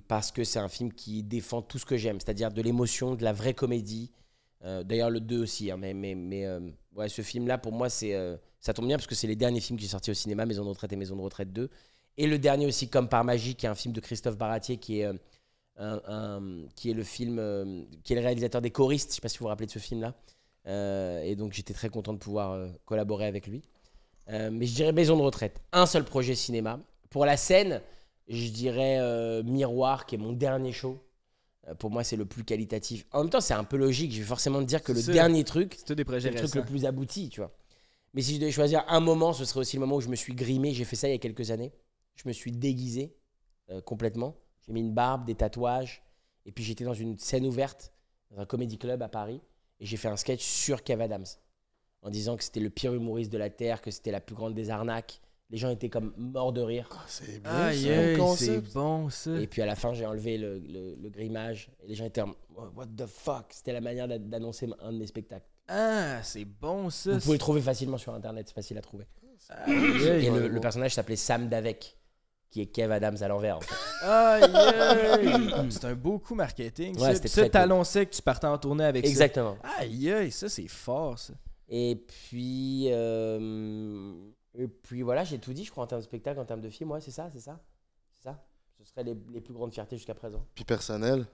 parce que c'est un film qui défend tout ce que j'aime, c'est-à-dire de l'émotion, de la vraie comédie. D'ailleurs, le 2 aussi, hein, mais, mais, mais ouais, ce film-là, pour moi, c'est ça tombe bien parce que c'est les derniers films qui sont sortis au cinéma, Maison de retraite et Maison de retraite 2. Et le dernier aussi, Comme par magie, qui est un film de Christophe Baratier qui est qui est le film, euh, qui est le réalisateur des choristes. Je ne sais pas si vous vous rappelez de ce film-là. Euh, et donc j'étais très content de pouvoir euh, collaborer avec lui. mais je dirais maison de retraite. Un seul projet cinéma. Pour la scène, je dirais Miroir, qui est mon dernier show. Pour moi, c'est le plus qualitatif. En même temps, c'est un peu logique. Je vais forcément dire que le dernier truc, c'est le truc le plus abouti, tu vois. Mais si je devais choisir un moment, ce serait aussi le moment où je me suis grimé. J'ai fait ça il y a quelques années. Je me suis déguisé complètement. J'ai mis une barbe, des tatouages. Et puis j'étais dans une scène ouverte, dans un comédie club à Paris. Et j'ai fait un sketch sur Kev Adams. En disant que c'était le pire humoriste de la Terre, que c'était la plus grande des arnaques. Les gens étaient comme morts de rire. Ah, c'est bon, c'est bon Et puis à la fin, j'ai enlevé le, grimage. Et les gens étaient en oh, What the fuck C'était la manière d'annoncer un de mes spectacles. Ah, c'est bon ça. Vous pouvez le trouver facilement sur Internet, c'est facile à trouver. et le, personnage s'appelait Sam Davek qui est Kev Adams à l'envers. En fait. ah, c'est un beau coup marketing. Ouais, ça, ça que tu partais en tournée avec Exactement. ça. Exactement. Aïe, ça, c'est fort, ça. Et puis, euh, et puis voilà, j'ai tout dit, je crois, en termes de spectacle, en termes de film. Moi, c'est ça, c'est ça. C'est ça. Ce serait les, les, plus grandes fiertés jusqu'à présent. Puis personnel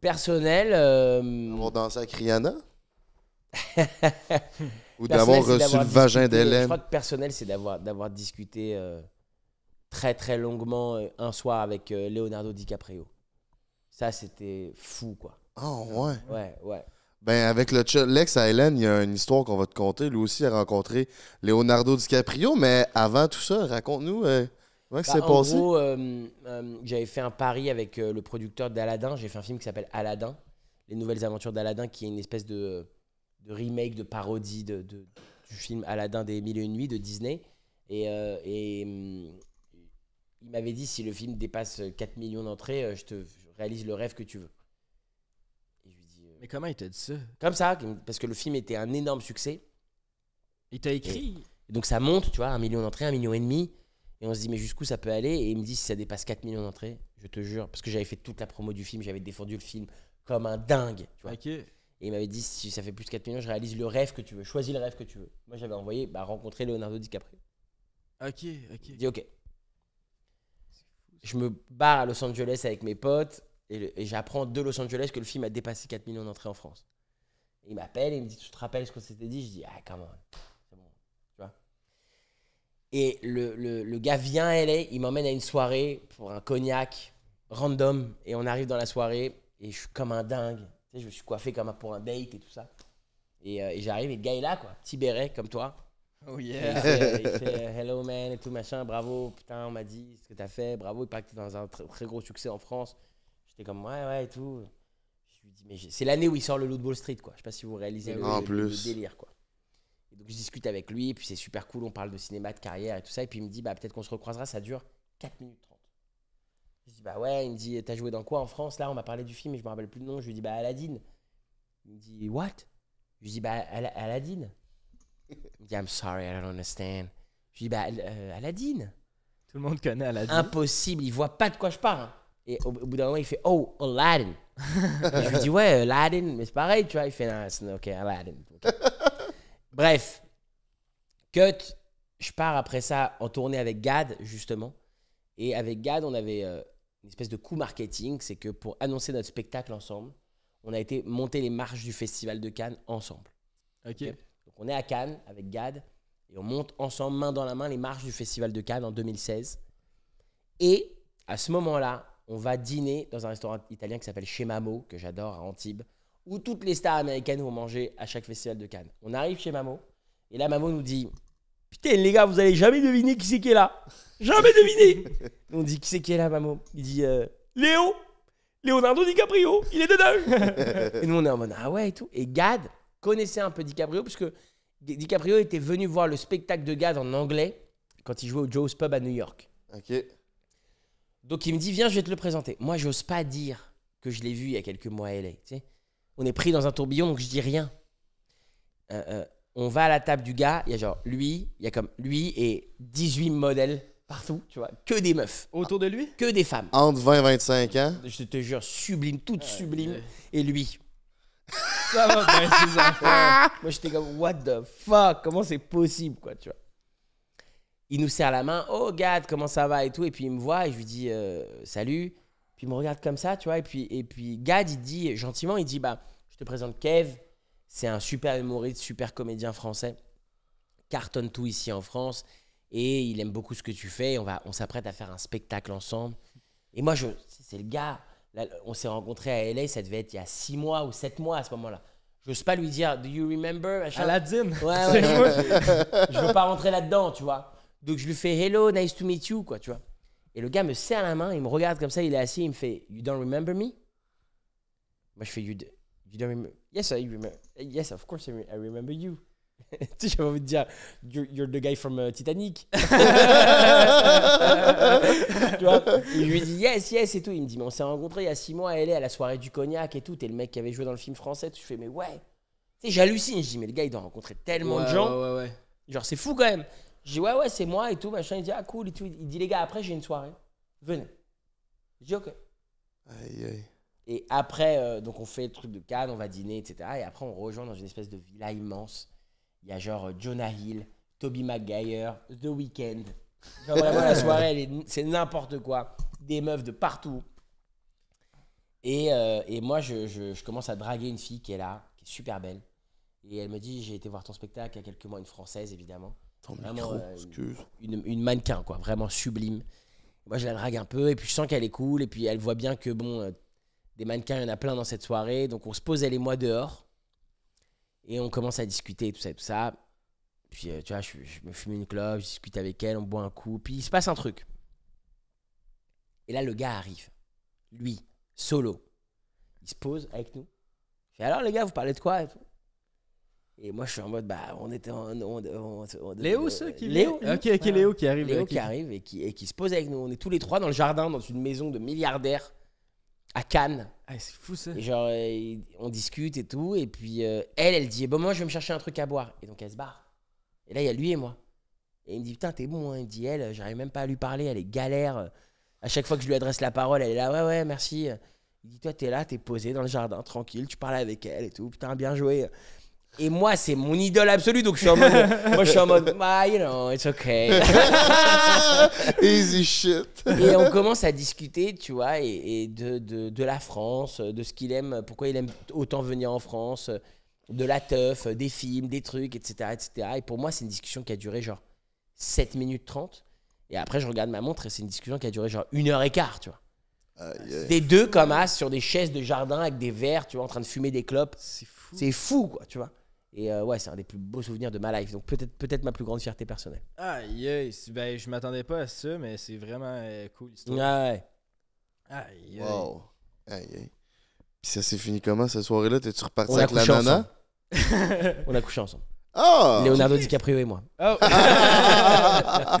Personnel. Euh... dansé avec Rihanna *laughs* Ou d'avoir reçu le vagin d'Hélène Je crois que personnel, c'est d'avoir discuté. Euh, très très longuement euh, un soir avec euh, Leonardo DiCaprio. Ça, c'était fou, quoi. Ah ouais? Ouais, ouais. Ben, avec le Lex à Hélène, il y a une histoire qu'on va te conter. Lui aussi a rencontré Leonardo DiCaprio, mais avant tout ça, raconte-nous euh, comment bah, c'est passé. En gros, j'avais fait un pari avec le producteur d'Aladin. J'ai fait un film qui s'appelle Aladin, Les Nouvelles Aventures d'Aladin, qui est une espèce de, remake, de parodie de, du film Aladin des Mille et Une Nuits de Disney. Et, et, hum, il m'avait dit si le film dépasse 4 euh, millions d'entrées, euh, je te réalise le rêve que tu veux. lui euh, Mais comment il t'a dit ça Comme ça, parce que le film était un énorme succès. Il t'a écrit Donc ça monte, tu vois, un million d'entrées, un million et demi. Et on se dit, mais jusqu'où ça peut aller Et il me dit, si ça dépasse 4 millions d'entrées, je te jure, parce que j'avais fait toute la promo du film, j'avais défendu le film comme un dingue. Tu vois. Et il m'avait dit, si ça fait plus de 4 millions, je réalise le rêve que tu veux, choisis le rêve que tu veux. Moi, j'avais envoyé bah, rencontrer Leonardo DiCaprio. Ok, ok. Il dit, ok, je me barre à Los Angeles avec mes potes et, j'apprends de Los Angeles que le film a dépassé 4 millions d'entrées en France. Il m'appelle, il me dit Tu te rappelles ce qu'on s'était dit Je dis Ah, comment C'est bon. Tu vois Et le, le, gars vient il m'emmène à une soirée pour un cognac random. Et on arrive dans la soirée et je suis comme un dingue. Tu je me suis coiffé comme un, pour un date et tout ça. Et, euh, j'arrive et le gars est là, quoi. Petit comme toi. Oh yeah! Il fait, euh, hello man et tout machin, bravo, putain, on m'a dit ce que t'as fait, bravo, il paraît que t'es dans un très, gros succès en France. J'étais comme ouais, ouais et tout. Je lui dis, mais c'est l'année où il sort le Loot Wall Street quoi. Je sais pas si vous réalisez le, délire quoi. Et donc je discute avec lui, et puis c'est super cool, on parle de cinéma, de carrière et tout ça. Et puis il me dit, bah peut-être qu'on se recroisera, ça dure 4 minutes 30. Je dis, bah ouais, il me dit, t'as joué dans quoi en France Là, on m'a parlé du film et je me rappelle plus le nom. Je lui dis, bah Aladdin. Il me dit, what Je lui dis, bah Al Aladdin. Il dit I'm sorry, I don't understand. Je lui dis bah euh, Aladdin. Tout le monde connaît Aladdin. Impossible, il voit pas de quoi je parle. Et au, bout d'un moment, il fait Oh, Aladdin. *laughs* je lui dis ouais, Aladdin, mais c'est pareil, tu vois. Il fait ok, Aladdin. Bref, cut. Je pars après ça en tournée avec Gad justement. Et avec Gad, on avait euh, une espèce de coup marketing, c'est que pour annoncer notre spectacle ensemble, on a été monter les marches du Festival de Cannes ensemble. Ok on est à Cannes avec Gad et on monte ensemble, main dans la main, les marches du Festival de Cannes en 2016. Et à ce moment-là, on va dîner dans un restaurant italien qui s'appelle Chez Mamo, que j'adore à Antibes, où toutes les stars américaines vont manger à chaque Festival de Cannes. On arrive chez Mamo et là, Mamo nous dit Putain, les gars, vous allez jamais deviner qui c'est qui est là Jamais deviner On dit Qui c'est qui est là, Mamo Il dit euh, Léo Leonardo DiCaprio, il est dedans Et nous, on est en mode Ah ouais et tout. Et Gad connaissait un peu DiCaprio, parce que DiCaprio était venu voir le spectacle de Gad en anglais quand il jouait au Joe's Pub à New York. Ok. Donc il me dit, viens, je vais te le présenter. Moi, j'ose pas dire que je l'ai vu il y a quelques mois à LA. On est pris dans un tourbillon, donc je dis rien. Euh, euh, on va à la table du gars, il y a genre lui, il y a comme lui et 18 modèles partout, tu vois, que des meufs. Autour de lui Que des femmes. Entre 20 et 25 ans. Hein je te jure, sublime, toute sublime. Et lui ça va ben, *laughs* Moi, j'étais comme, what the fuck? Comment c'est possible, quoi, tu vois? Il nous serre la main, oh, Gad, comment ça va et tout. Et puis, il me voit et je lui dis, euh, salut. Puis, il me regarde comme ça, tu vois. Et puis, et puis Gad, il dit, gentiment, il dit, bah, je te présente Kev. C'est un super humoriste, super comédien français. Cartonne tout ici en France. Et il aime beaucoup ce que tu fais. On, va, on s'apprête à faire un spectacle ensemble. Et moi, je, c'est le gars Là, on s'est rencontrés à LA, ça devait être il y a six mois ou sept mois à ce moment-là. Je n'ose pas lui dire, Do you remember Aladdin Ouais, ouais. *laughs* je veux pas rentrer là-dedans, tu vois. Donc je lui fais Hello, nice to meet you, quoi, tu vois. Et le gars me serre la main, il me regarde comme ça, il est assis, il me fait You don't remember me Moi je fais You, don't remember Yes, I remember. Yes, of course I remember you. *laughs* tu j'avais envie de dire, you're, the guy from euh, Titanic. *laughs* tu vois je lui dis, yes, yes, et tout. Il me dit, mais on s'est rencontrés il y a six mois elle est à la soirée du cognac et tout. T'es le mec qui avait joué dans le film français. Je fais, mais ouais. Tu sais, j'hallucine. Je dis, mais le gars, il doit rencontrer tellement de gens. Genre, c'est fou quand même. Je dis, ouais, ouais, c'est moi et tout. Machin. Il dit, ah, cool et tout. Il dit, les gars, après, j'ai une soirée. Venez. Je dis, ok. Aïe, aïe. Et après, euh, donc on fait le truc de Cannes, on va dîner, etc. Et après, on rejoint dans une espèce de villa immense. Il y a genre euh, Jonah Hill, Toby Maguire, The Weeknd. *laughs* vraiment la soirée, c'est n'importe quoi. Des meufs de partout. Et, euh, et moi, je, je, commence à draguer une fille qui est là, qui est super belle. Et elle me dit, j'ai été voir ton spectacle il y a quelques mois, une française évidemment. Euh, une, mannequin, quoi, vraiment sublime. Moi, je la drague un peu et puis je sens qu'elle est cool. Et puis elle voit bien que, bon, des mannequins, il y en a plein dans cette soirée. Donc on se pose, elle et moi, dehors. Et on commence à discuter et tout ça et tout ça. Puis, euh, tu vois, je, me fume une clope, je discute avec elle, on boit un coup, puis il se passe un truc. Et là, le gars arrive. Lui, solo. Il se pose avec nous. il alors, les gars, vous parlez de quoi et, moi, je suis en mode, bah, on était en. On, Léo, ceux qui. Euh, Léo, Léo. Okay, Léo qui arrive. Léo qui, arrive et qui, et qui se pose avec nous. On est tous les trois dans le jardin, dans une maison de milliardaires à Cannes. Ah, c'est fou ça. genre, euh, on discute et tout. Et puis, euh, elle, elle dit Bon, moi, je vais me chercher un truc à boire. Et donc, elle se barre. Et là, il y a lui et moi. Et il me dit Putain, t'es bon. Hein. Il me dit Elle, j'arrive même pas à lui parler. Elle est galère. À chaque fois que je lui adresse la parole, elle est là Ouais, ouais, merci. Il dit Toi, t'es là, t'es posé dans le jardin, tranquille. Tu parles avec elle et tout. Putain, bien joué. Et moi, c'est mon idole absolue, donc je suis en mode. *laughs* moi, je suis en mode. Bah, you know, it's okay. *laughs* Easy shit. Et on commence à discuter, tu vois, et, de, de, de, la France, de ce qu'il aime, pourquoi il aime autant venir en France, de la teuf, des films, des trucs, etc. etc. Et pour moi, c'est une discussion qui a duré genre 7 minutes 30. Et après, je regarde ma montre et c'est une discussion qui a duré genre une heure et quart, tu vois. Des deux comme as sur des chaises de jardin avec des verres, tu vois, en train de fumer des clopes. C'est fou. C'est fou, quoi, tu vois. Et euh, ouais, c'est un des plus beaux souvenirs de ma life. Donc peut-être peut-être ma plus grande fierté personnelle. aïe yes. Ben, je m'attendais pas à ça, mais c'est vraiment euh, cool ah, Ouais. Aïe, aïe. Wow. Aïe, aïe. Puis ça s'est fini comment cette soirée-là T'es-tu reparti avec la nana *laughs* On a couché ensemble. Oh, Leonardo DiCaprio et moi. Ah.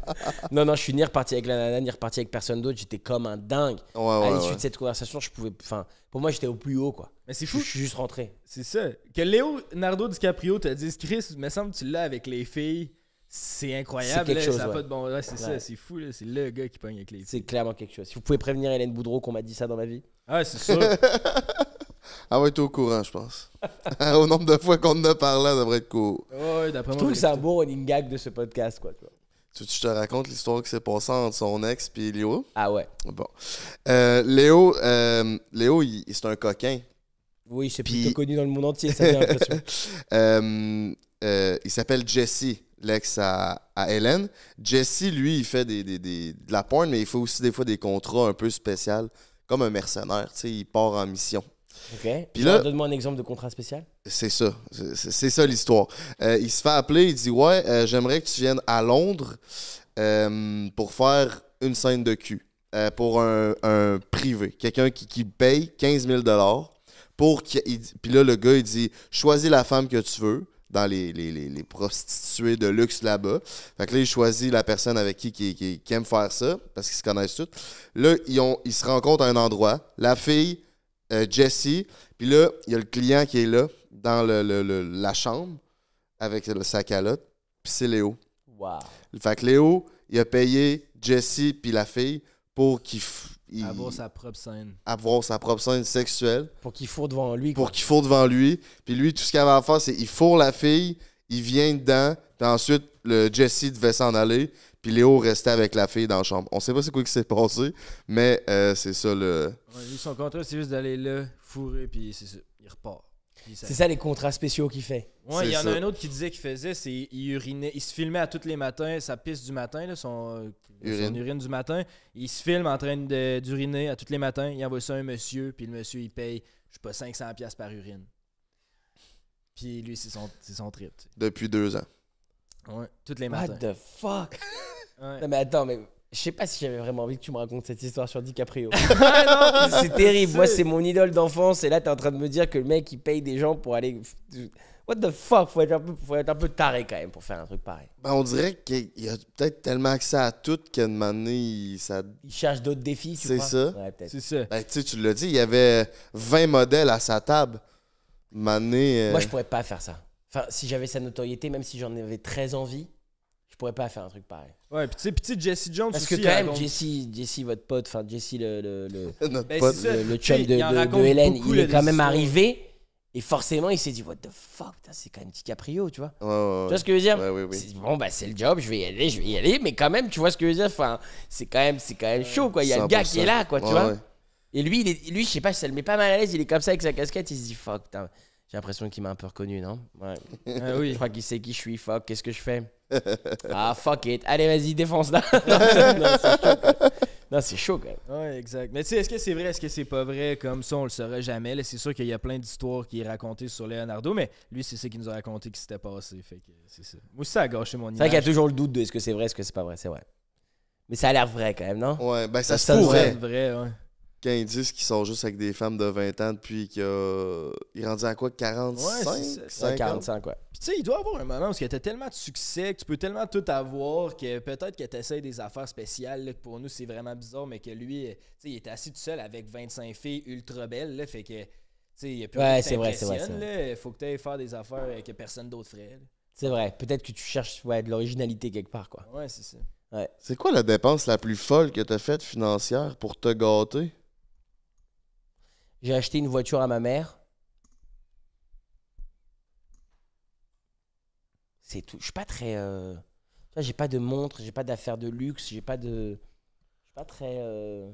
*laughs* non, non, je suis ni reparti avec la nana, ni reparti avec personne d'autre. J'étais comme un dingue. à l'issue de cette conversation, je pouvais. Enfin, pour moi, j'étais au plus haut, quoi. Mais c'est fou. Je suis juste rentré. C'est ça. Que Leonardo DiCaprio te dise, Chris, me semble que tu l'as avec les filles. C'est incroyable. c'est ça, c'est fou. C'est le gars qui pogne avec les filles. C'est clairement quelque chose. Si vous pouvez prévenir Hélène Boudreau qu'on m'a dit ça dans ma vie. Ah, c'est sûr. *laughs* Elle va être au courant, je pense. *laughs* au nombre de fois qu'on en a parlé, elle devrait être d'après Je trouve que c'est un de ce podcast, quoi. Tu te racontes l'histoire qui s'est passée entre son ex et Léo. Ah ouais. Bon. Euh, Léo, euh, Léo c'est un coquin. Oui, c'est plutôt connu dans le monde entier, ça *laughs* euh, Il s'appelle Jesse, l'ex à, à, Hélène. Jesse, lui, il fait des, de la pointe, mais il fait aussi des fois des contrats un peu spéciaux, comme un mercenaire. il part en mission. OK. Puis là, donne-moi un exemple de contrat spécial. C'est ça. C'est ça l'histoire. Euh, il se fait appeler, il dit Ouais, euh, j'aimerais que tu viennes à Londres euh, pour faire une scène de cul pour un, privé. Quelqu'un qui, paye 15 000 pour qu'il. Puis là, le gars, il dit Choisis la femme que tu veux dans les, les, prostituées de luxe là-bas. Fait que là, il choisit la personne avec qui qui, aime faire ça, parce qu'ils se connaissent tous. Là, ils, ont, ils se rencontrent à un endroit. La fille euh, Jesse. Puis là, il y a le client qui est là, dans le, la chambre, avec sa calotte. Puis c'est Léo. Wow. Fait que Léo, il a payé Jesse puis la fille pour qu'il avoir sa propre scène. Avoir sa propre scène sexuelle. Pour qu'il fourre devant lui. Pour qu'il fourre devant lui. Puis lui, tout ce qu'il avait à faire, c'est il fourre la fille, il vient dedans, puis ensuite, le Jesse devait s'en aller. Puis Léo restait avec la fille dans la chambre. On sait pas c'est quoi qui s'est passé, mais euh, c'est ça le. lui, son contrat, c'est juste d'aller là, fourrer, puis c'est ça. Il repart. C'est ça les contrats spéciaux qu'il fait. Oui, il y en a un autre qui disait qu'il faisait, c'est il urinait, il se filmait à tous les matins, sa piste du matin, là, son, euh, urine. du matin. Il se filme en train d'uriner à tous les matins. Il envoie ça à un monsieur, puis le monsieur, il paye, je sais pas, 500$ par urine. Puis lui, c'est son, son trip. Depuis deux ans toutes les matins. What the fuck? *laughs* Non, mais attends, mais je sais pas si j'avais vraiment envie que tu me racontes cette histoire sur DiCaprio. *laughs* c'est terrible. Moi, c'est mon idole d'enfance. Et là, t'es en train de me dire que le mec, il paye des gens pour aller. What the fuck? Faut être, un peu, faut être un peu taré quand même pour faire un truc pareil. Ben, on dirait qu'il a peut-être tellement accès à tout qu'à une moment ça. Il cherche d'autres défis, C'est ça. Ouais, ben, c'est ça. tu l'as dit, il y avait 20 modèles à sa table. Mané, euh, Moi, je pourrais pas faire ça. Enfin, si j'avais sa notoriété, même si j'en avais très envie, je pourrais pas faire un truc pareil. Ouais, puis tu sais, Jesse Jones Parce que quand euh, même, Jesse, Jesse, votre pote, enfin, Jesse, le, le, le, *laughs* ben, le, chum de, de, Hélène, il est quand même arrivé. Et forcément, il s'est dit, what the fuck, c'est quand même caprio, tu vois. tu vois ce que je veux dire dit Bon, bah, c'est le job, je vais y aller, je vais y aller, mais quand même, tu vois ce que je veux dire Enfin, c'est quand même, c'est quand même chaud, quoi. Il y a le gars qui est là, quoi, tu vois. Et lui, lui, je sais pas, ça le met pas mal à l'aise, il est comme ça avec sa casquette, il se dit, fuck, j'ai l'impression qu'il m'a un peu reconnu, non Ouais. Ah oui. Je crois qu'il sait qui je suis. Fuck, qu'est-ce que je fais *laughs* Ah, fuck it. Allez, vas-y, défonce là *laughs* non, c'est chaud, quand même. Ouais, exact. Mais tu sais, est-ce que c'est vrai, est-ce que c'est pas vrai Comme ça, on le saurait jamais. C'est sûr qu'il y a plein d'histoires qui est racontées sur Leonardo, mais lui, c'est ce qu'il nous a raconté qui s'était passé. Fait c'est ça. Moi, ça a gâché mon image. C'est vrai qu'il y a toujours le doute de est-ce que c'est vrai, est-ce que c'est pas vrai. C'est vrai. Mais ça a l'air vrai, quand même, non Ouais, ben ça, ça Vrai, ouais disent qui sont juste avec des femmes de 20 ans depuis qu'il a... Il est rendu à quoi 45 ouais, 45, quoi. tu sais, il doit avoir un moment où tu as tellement de succès, que tu peux tellement tout avoir que peut-être que tu essaies des affaires spéciales que pour nous c'est vraiment bizarre, mais que lui, tu il était assis tout seul avec 25 filles ultra belles, là, fait que. tu sais, il y a plus ouais, c'est Il faut que tu ailles faire des affaires que personne d'autre ferait. C'est vrai. Peut-être que tu cherches de l'originalité quelque part. quoi. Ouais, c'est ça. C'est quoi la dépense la plus folle que tu as faite financière pour te gâter? J'ai acheté une voiture à ma mère. C'est tout. Je suis pas très. Euh... J'ai pas de montre, j'ai pas d'affaires de luxe, j'ai pas de. Je suis pas très. Euh,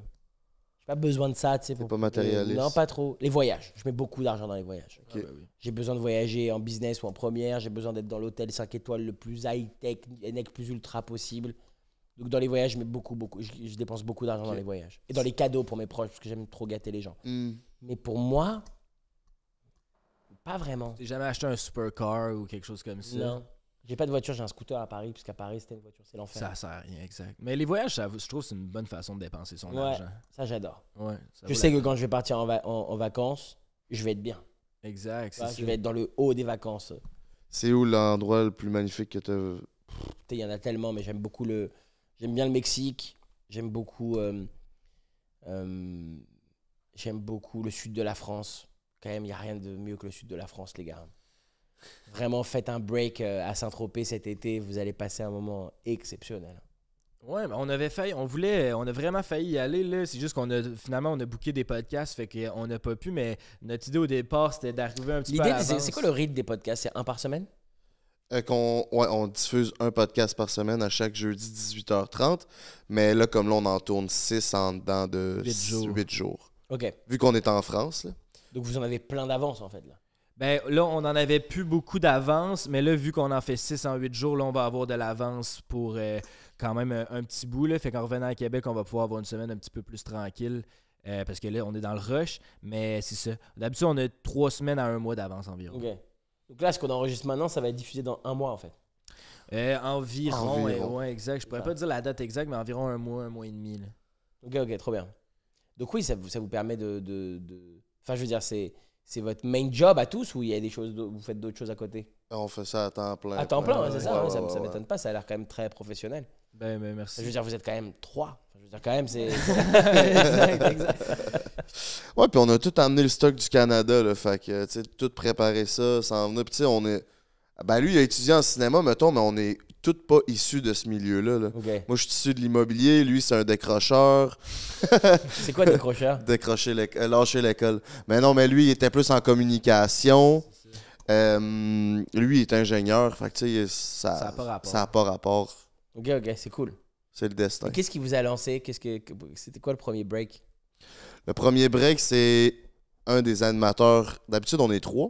j'ai pas besoin de ça, tu sais. pas matérialiste. Non, pas trop. Les voyages. Je mets beaucoup d'argent dans les voyages. Ah bah j'ai besoin de voyager en business ou en première. J'ai besoin d'être dans l'hôtel 5 étoiles le plus high-tech, le plus ultra possible. Donc dans les voyages, je mets beaucoup, beaucoup. Je, dépense beaucoup d'argent dans les voyages. Et dans les cadeaux pour mes proches, parce que j'aime trop gâter les gens. Hmm. Mais pour moi, pas vraiment. j'ai jamais acheté un supercar ou quelque chose comme ça? Non. J'ai pas de voiture, j'ai un scooter à Paris, qu'à Paris, c'était une voiture, c'est l'enfer. Ça sert à rien, exact. Mais les voyages, je trouve, c'est une bonne façon de dépenser son ouais, argent. Ça, j'adore. je sais que quand je vais partir en, vacances, je vais être bien. Exact. je vais être dans le haut des vacances. C'est où l'endroit le plus magnifique que tu as? Il y en a tellement, mais j'aime beaucoup le. J'aime bien le Mexique. J'aime beaucoup. Euh, euh, J'aime beaucoup le sud de la France. Quand même, il n'y a rien de mieux que le sud de la France, les gars. Vraiment, faites un break euh, à Saint-Tropez cet été. Vous allez passer un moment exceptionnel. Ouais, mais on avait failli, on voulait, on a vraiment failli y aller là. C'est juste qu'on a finalement on a booké des podcasts, fait qu'on n'a pas pu. Mais notre idée au départ, c'était d'arriver un petit peu. L'idée, c'est quoi le rythme des podcasts C'est un par semaine euh, ouais, on diffuse un podcast par semaine à chaque jeudi 18h30. Mais là, comme là, on en tourne 6 en dedans de huit jours. Vu qu'on est en France. Donc vous en avez plein d'avance, en fait. Là. Ben là, on n'en avait plus beaucoup d'avance, mais là, vu qu'on en fait 6 en 8 jours, là, on va avoir de l'avance pour euh, quand même euh, un, petit bout. Là. Fait qu'en revenant à Québec, on va pouvoir avoir une semaine un petit peu plus tranquille. Euh, parce que là, on est dans le rush, mais c'est ça. D'habitude, on a trois semaines à un mois d'avance environ. Donc là, ce qu'on enregistre maintenant, ça va être diffusé dans un mois, en fait. environ, exact. Je pourrais pas dire la date exacte, mais environ un mois, un mois et demi. Là. OK, OK, trop bien. Donc oui, ça, ça vous permet de, de, Enfin, je veux dire, c'est c'est votre main job à tous ou il y a des choses vous faites d'autres choses à côté ah, On fait ça à temps plein. À temps plein, c'est ça. Hein, ça m'étonne pas. Ça a l'air quand même très professionnel. Ben, merci. Je veux dire, vous êtes quand même trois. Je veux dire, quand même, c'est. *laughs* ouais, puis on a tout emmené le stock du Canada, le Fait que, tu sais, tout préparer ça, s'en venir. Puis, tu sais, on est. Ben, lui, il a étudié en cinéma, mettons, mais on est tout pas issues de ce milieu-là. Moi, je suis issu de l'immobilier. Lui, c'est un décrocheur. *laughs* C'est quoi décrocheur? *laughs* Décrocher l'école. Euh, lâcher l'école. Mais non, mais lui, il était plus en communication. Euh, lui, il est ingénieur. Fait ça Ça pas rapport. ça Ok, ok, c'est cool. C'est le destin. Qu'est-ce qui vous a lancé Qu'est-ce que c'était quoi le premier break Le premier break, c'est un des animateurs. D'habitude, on est trois.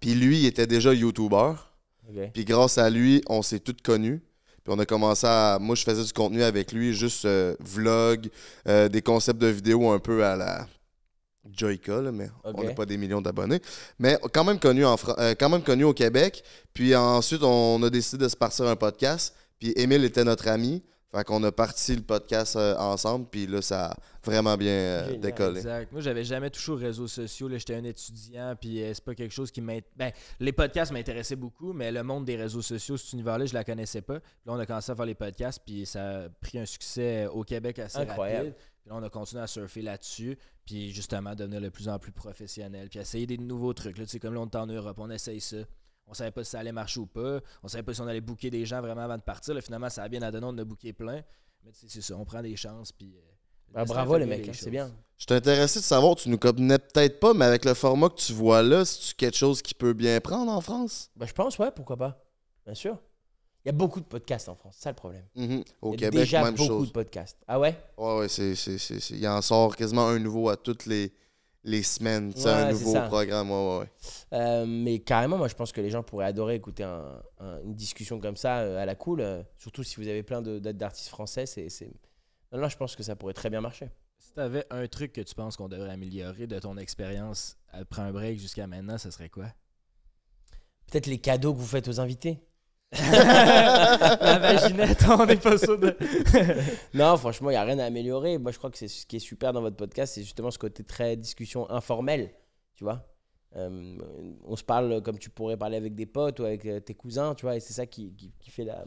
Puis lui, il était déjà YouTuber. Puis grâce à lui, on s'est tous connus. Puis on a commencé à. Moi, je faisais du contenu avec lui, juste euh, vlog, euh, des concepts de vidéos un peu à la Joyka, mais on n'a pas des millions d'abonnés. Mais quand même, connu euh, quand même connu au Québec. Puis ensuite, on a décidé de se partir un podcast. Puis Émile était notre ami. Fait qu'on a parti le podcast euh, ensemble, puis là, ça a vraiment bien euh, décollé. Exact. Moi, j'avais jamais touché aux réseaux sociaux. J'étais un étudiant, puis euh, c'est pas quelque chose qui m'intéresse. Ben, les podcasts m'intéressaient beaucoup, mais le monde des réseaux sociaux, cet univers-là, je la connaissais pas. là, on a commencé à faire les podcasts, puis ça a pris un succès au Québec assez rapide. Puis là, on a continué à surfer là-dessus, puis justement, devenir de plus en plus professionnel, puis essayer des nouveaux trucs. Là, tu comme longtemps on est en Europe, on essaye ça. On savait pas si ça allait marcher ou pas. On savait pas si on allait booker des gens vraiment avant de partir. finalement, ça a bien à donner, on a plein. Mais c'est ça, on prend des chances. Puis, euh, ah, bravo les mecs, hein, c'est bien. Je suis de savoir, tu nous connais peut-être pas, mais avec le format que tu vois là, c'est quelque chose qui peut bien prendre en France? Ben, je pense, ouais, pourquoi pas. Bien sûr. Il y a beaucoup de podcasts en France, c'est ça le problème. Mm-hmm. Au Québec, déjà beaucoup de podcasts. Ah ouais? Ouais, ouais, il en sort quasiment un nouveau à toutes les les semaines. C'est un nouveau programme. Ouais, ouais, euh, mais carrément, moi, je pense que les gens pourraient adorer écouter une discussion comme ça euh, à la cool. Euh, surtout si vous avez plein d'artistes français. C'est, Là, je pense que ça pourrait très bien marcher. Si tu avais un truc que tu penses qu'on devrait améliorer de ton expérience après un break jusqu'à maintenant, ce serait quoi Peut-être les cadeaux que vous faites aux invités. Imaginez, *laughs* attends, hein, on est pas *laughs* non, franchement, il n'y a rien à améliorer. Moi, je crois que c'est ce qui est super dans votre podcast, c'est justement ce côté très discussion informelle, tu vois. Euh, on se parle comme tu pourrais parler avec des potes ou avec euh, tes cousins, tu vois, et c'est ça qui, fait la,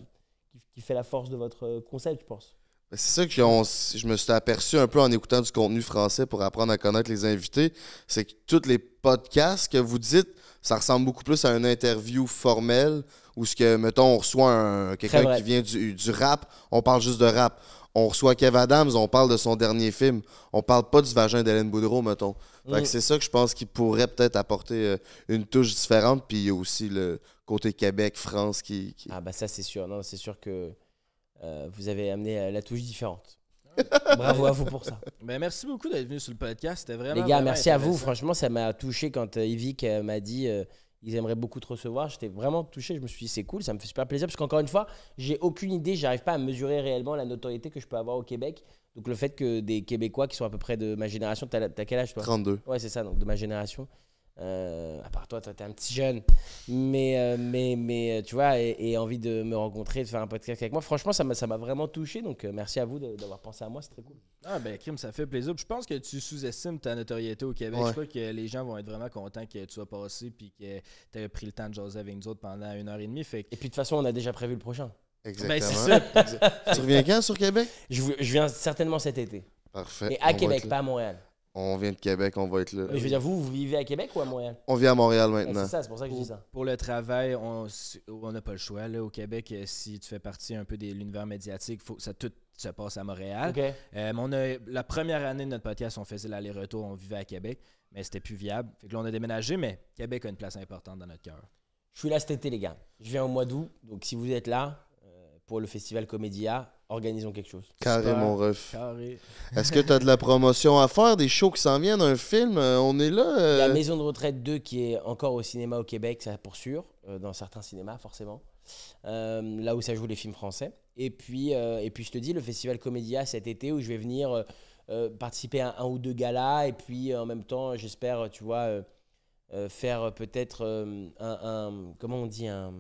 qui, fait la force de votre euh, concept, je pense. Ben, c'est ça que je me suis aperçu un peu en écoutant du contenu français pour apprendre à connaître les invités. C'est que tous les podcasts que vous dites, ça ressemble beaucoup plus à une interview formelle où, ce que, mettons, on reçoit quelqu'un qui vient du, rap, on parle juste de rap on reçoit Kev Adams, on parle de son dernier film. On parle pas du vagin d'Hélène Boudreau, mettons. Fait mm. c'est ça que je pense qu'il pourrait peut-être apporter euh, une touche différente. Puis il y a aussi le côté Québec, France qui. qui... Ah, bah ça, c'est sûr. Non, c'est sûr que euh, vous avez amené euh, la touche différente. *laughs* Bravo à vous pour ça. Ben, merci beaucoup d'être venu sur le podcast. C'était vraiment. Les gars, merci à vous. Franchement, ça m'a touché quand euh, Yvick m'a dit euh, ils aimeraient beaucoup te recevoir. J'étais vraiment touché. Je me suis dit c'est cool, ça me fait super plaisir. Parce qu'encore une fois, j'ai aucune idée, j'arrive pas à mesurer réellement la notoriété que je peux avoir au Québec. Donc le fait que des Québécois qui sont à peu près de ma génération, t'as quel âge toi 32. Ouais, c'est ça, donc de ma génération. Euh, à part toi, tu t'es un petit jeune. Mais, euh, mais, mais euh, tu vois, et, envie de me rencontrer, de faire un podcast avec moi. Franchement, ça m'a vraiment touché. Donc, merci à vous d'avoir pensé à moi. C'est très cool. Ah, ben, Kim, ça fait plaisir. Je pense que tu sous-estimes ta notoriété au Québec. Je crois que les gens vont être vraiment contents que tu sois passé puis que tu aies pris le temps de jaser avec nous autres pendant une heure et demie. Fait Et puis, de toute façon, on a déjà prévu le prochain. Exactement. Ben, *laughs* tu reviens quand sur Québec je, viens certainement cet été. Parfait. Mais à Québec, pas à Montréal on vient de Québec, on va être là. je veux dire, vous, vous vivez à Québec ou à Montréal? On vit à Montréal maintenant. C'est ça, c'est pour ça que je dis ça. Pour le travail, on n'a pas le choix. au Québec, euh, si tu fais partie un peu de l'univers médiatique, ça tout se passe à Montréal. Euh, la première année de notre podcast, on faisait l'aller-retour, on vivait à Québec, mais c'était plus viable. Fait que là, on a déménagé, mais Québec a une place importante dans notre cœur. Je suis là cet été, les gars. Je viens au mois d'août, donc si vous êtes là, pour le festival Comédia, organisons quelque chose. Carré, mon ref. Est-ce que tu as de la promotion à faire, des shows qui s'en viennent, un film euh, On est là. Euh. La Maison de retraite 2 qui est encore au cinéma au Québec, ça pour sûr, euh, dans certains cinémas forcément. là où ça joue les films français. Et puis, et puis je te dis, le festival Comédia cet été où je vais venir participer à un ou deux galas et puis en même temps, j'espère, tu vois, faire peut-être un, un, Comment on dit un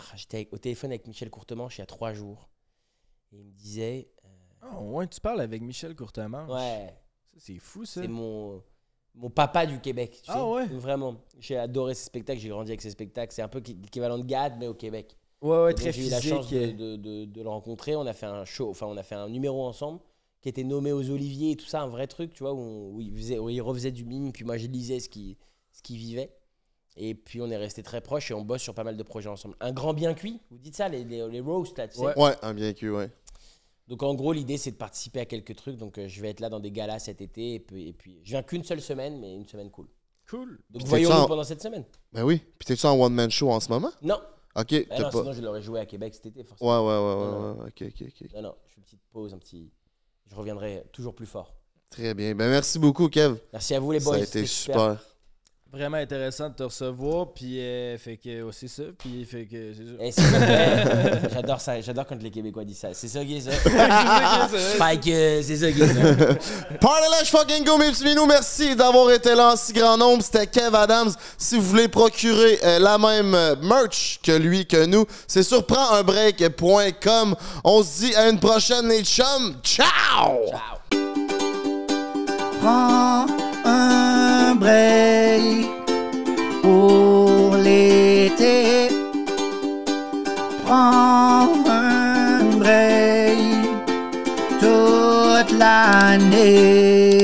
ah, j'étais au téléphone avec Michel Courtemanche il y a trois jours. Et il me disait. Euh, ah, ouais, tu parles avec Michel Courtemanche. Ouais. C'est fou, ça. C'est mon, mon papa du Québec. Tu ah, ouais. Vraiment. J'ai adoré ce spectacle, j'ai grandi avec ce spectacle. C'est un peu l'équivalent de Gad, mais au Québec. Ouais, ouais, très J'ai eu la chance de, de, le rencontrer. On a fait un show, enfin, on a fait un numéro ensemble qui était nommé aux Oliviers et tout ça, un vrai truc, tu vois, où, il, faisait, il refaisait du mime, puis moi je lisais ce qu'il ce qui vivait. Et puis on est resté très proches et on bosse sur pas mal de projets ensemble. Un grand bien cuit, vous dites ça, les, les, les roasts là, tu sais ouais. un bien cuit, ouais. Donc en gros, l'idée c'est de participer à quelques trucs. Donc euh, je vais être là dans des galas cet été et puis, et puis je viens qu'une seule semaine, mais une semaine cool. Cool. Donc voyons-nous en... pendant cette semaine. Ben oui. Puis t'es-tu en one-man show en ce moment? Non. Ok. Ben non, sinon je l'aurais joué à Québec cet été, forcément. Ouais, ouais, ouais. ouais, Ok, ok, ok. Non, non, je fais une petite pause, un petit. Je reviendrai toujours plus fort. Très bien. Ben merci beaucoup, Kev. Merci à vous, les boys. Ça a été super. Vraiment intéressant de te recevoir. Puis, euh, fait que, aussi oh, c'est ça. Puis, fait que, c'est ça. Eh, *laughs* j'adore ça. J'adore quand les Québécois disent ça. C'est ça qui *laughs* ça. fait que, c'est ça qui est ça. *laughs* fucking go, mes petits minous. Merci d'avoir été là en si grand nombre. C'était Kev Adams. Si vous voulez procurer euh, la même euh, merch que lui, que nous, c'est sur prendunbreak.com. On se dit à une prochaine, les chum, Ciao! Breille pour l'été. Prends un toute l'année.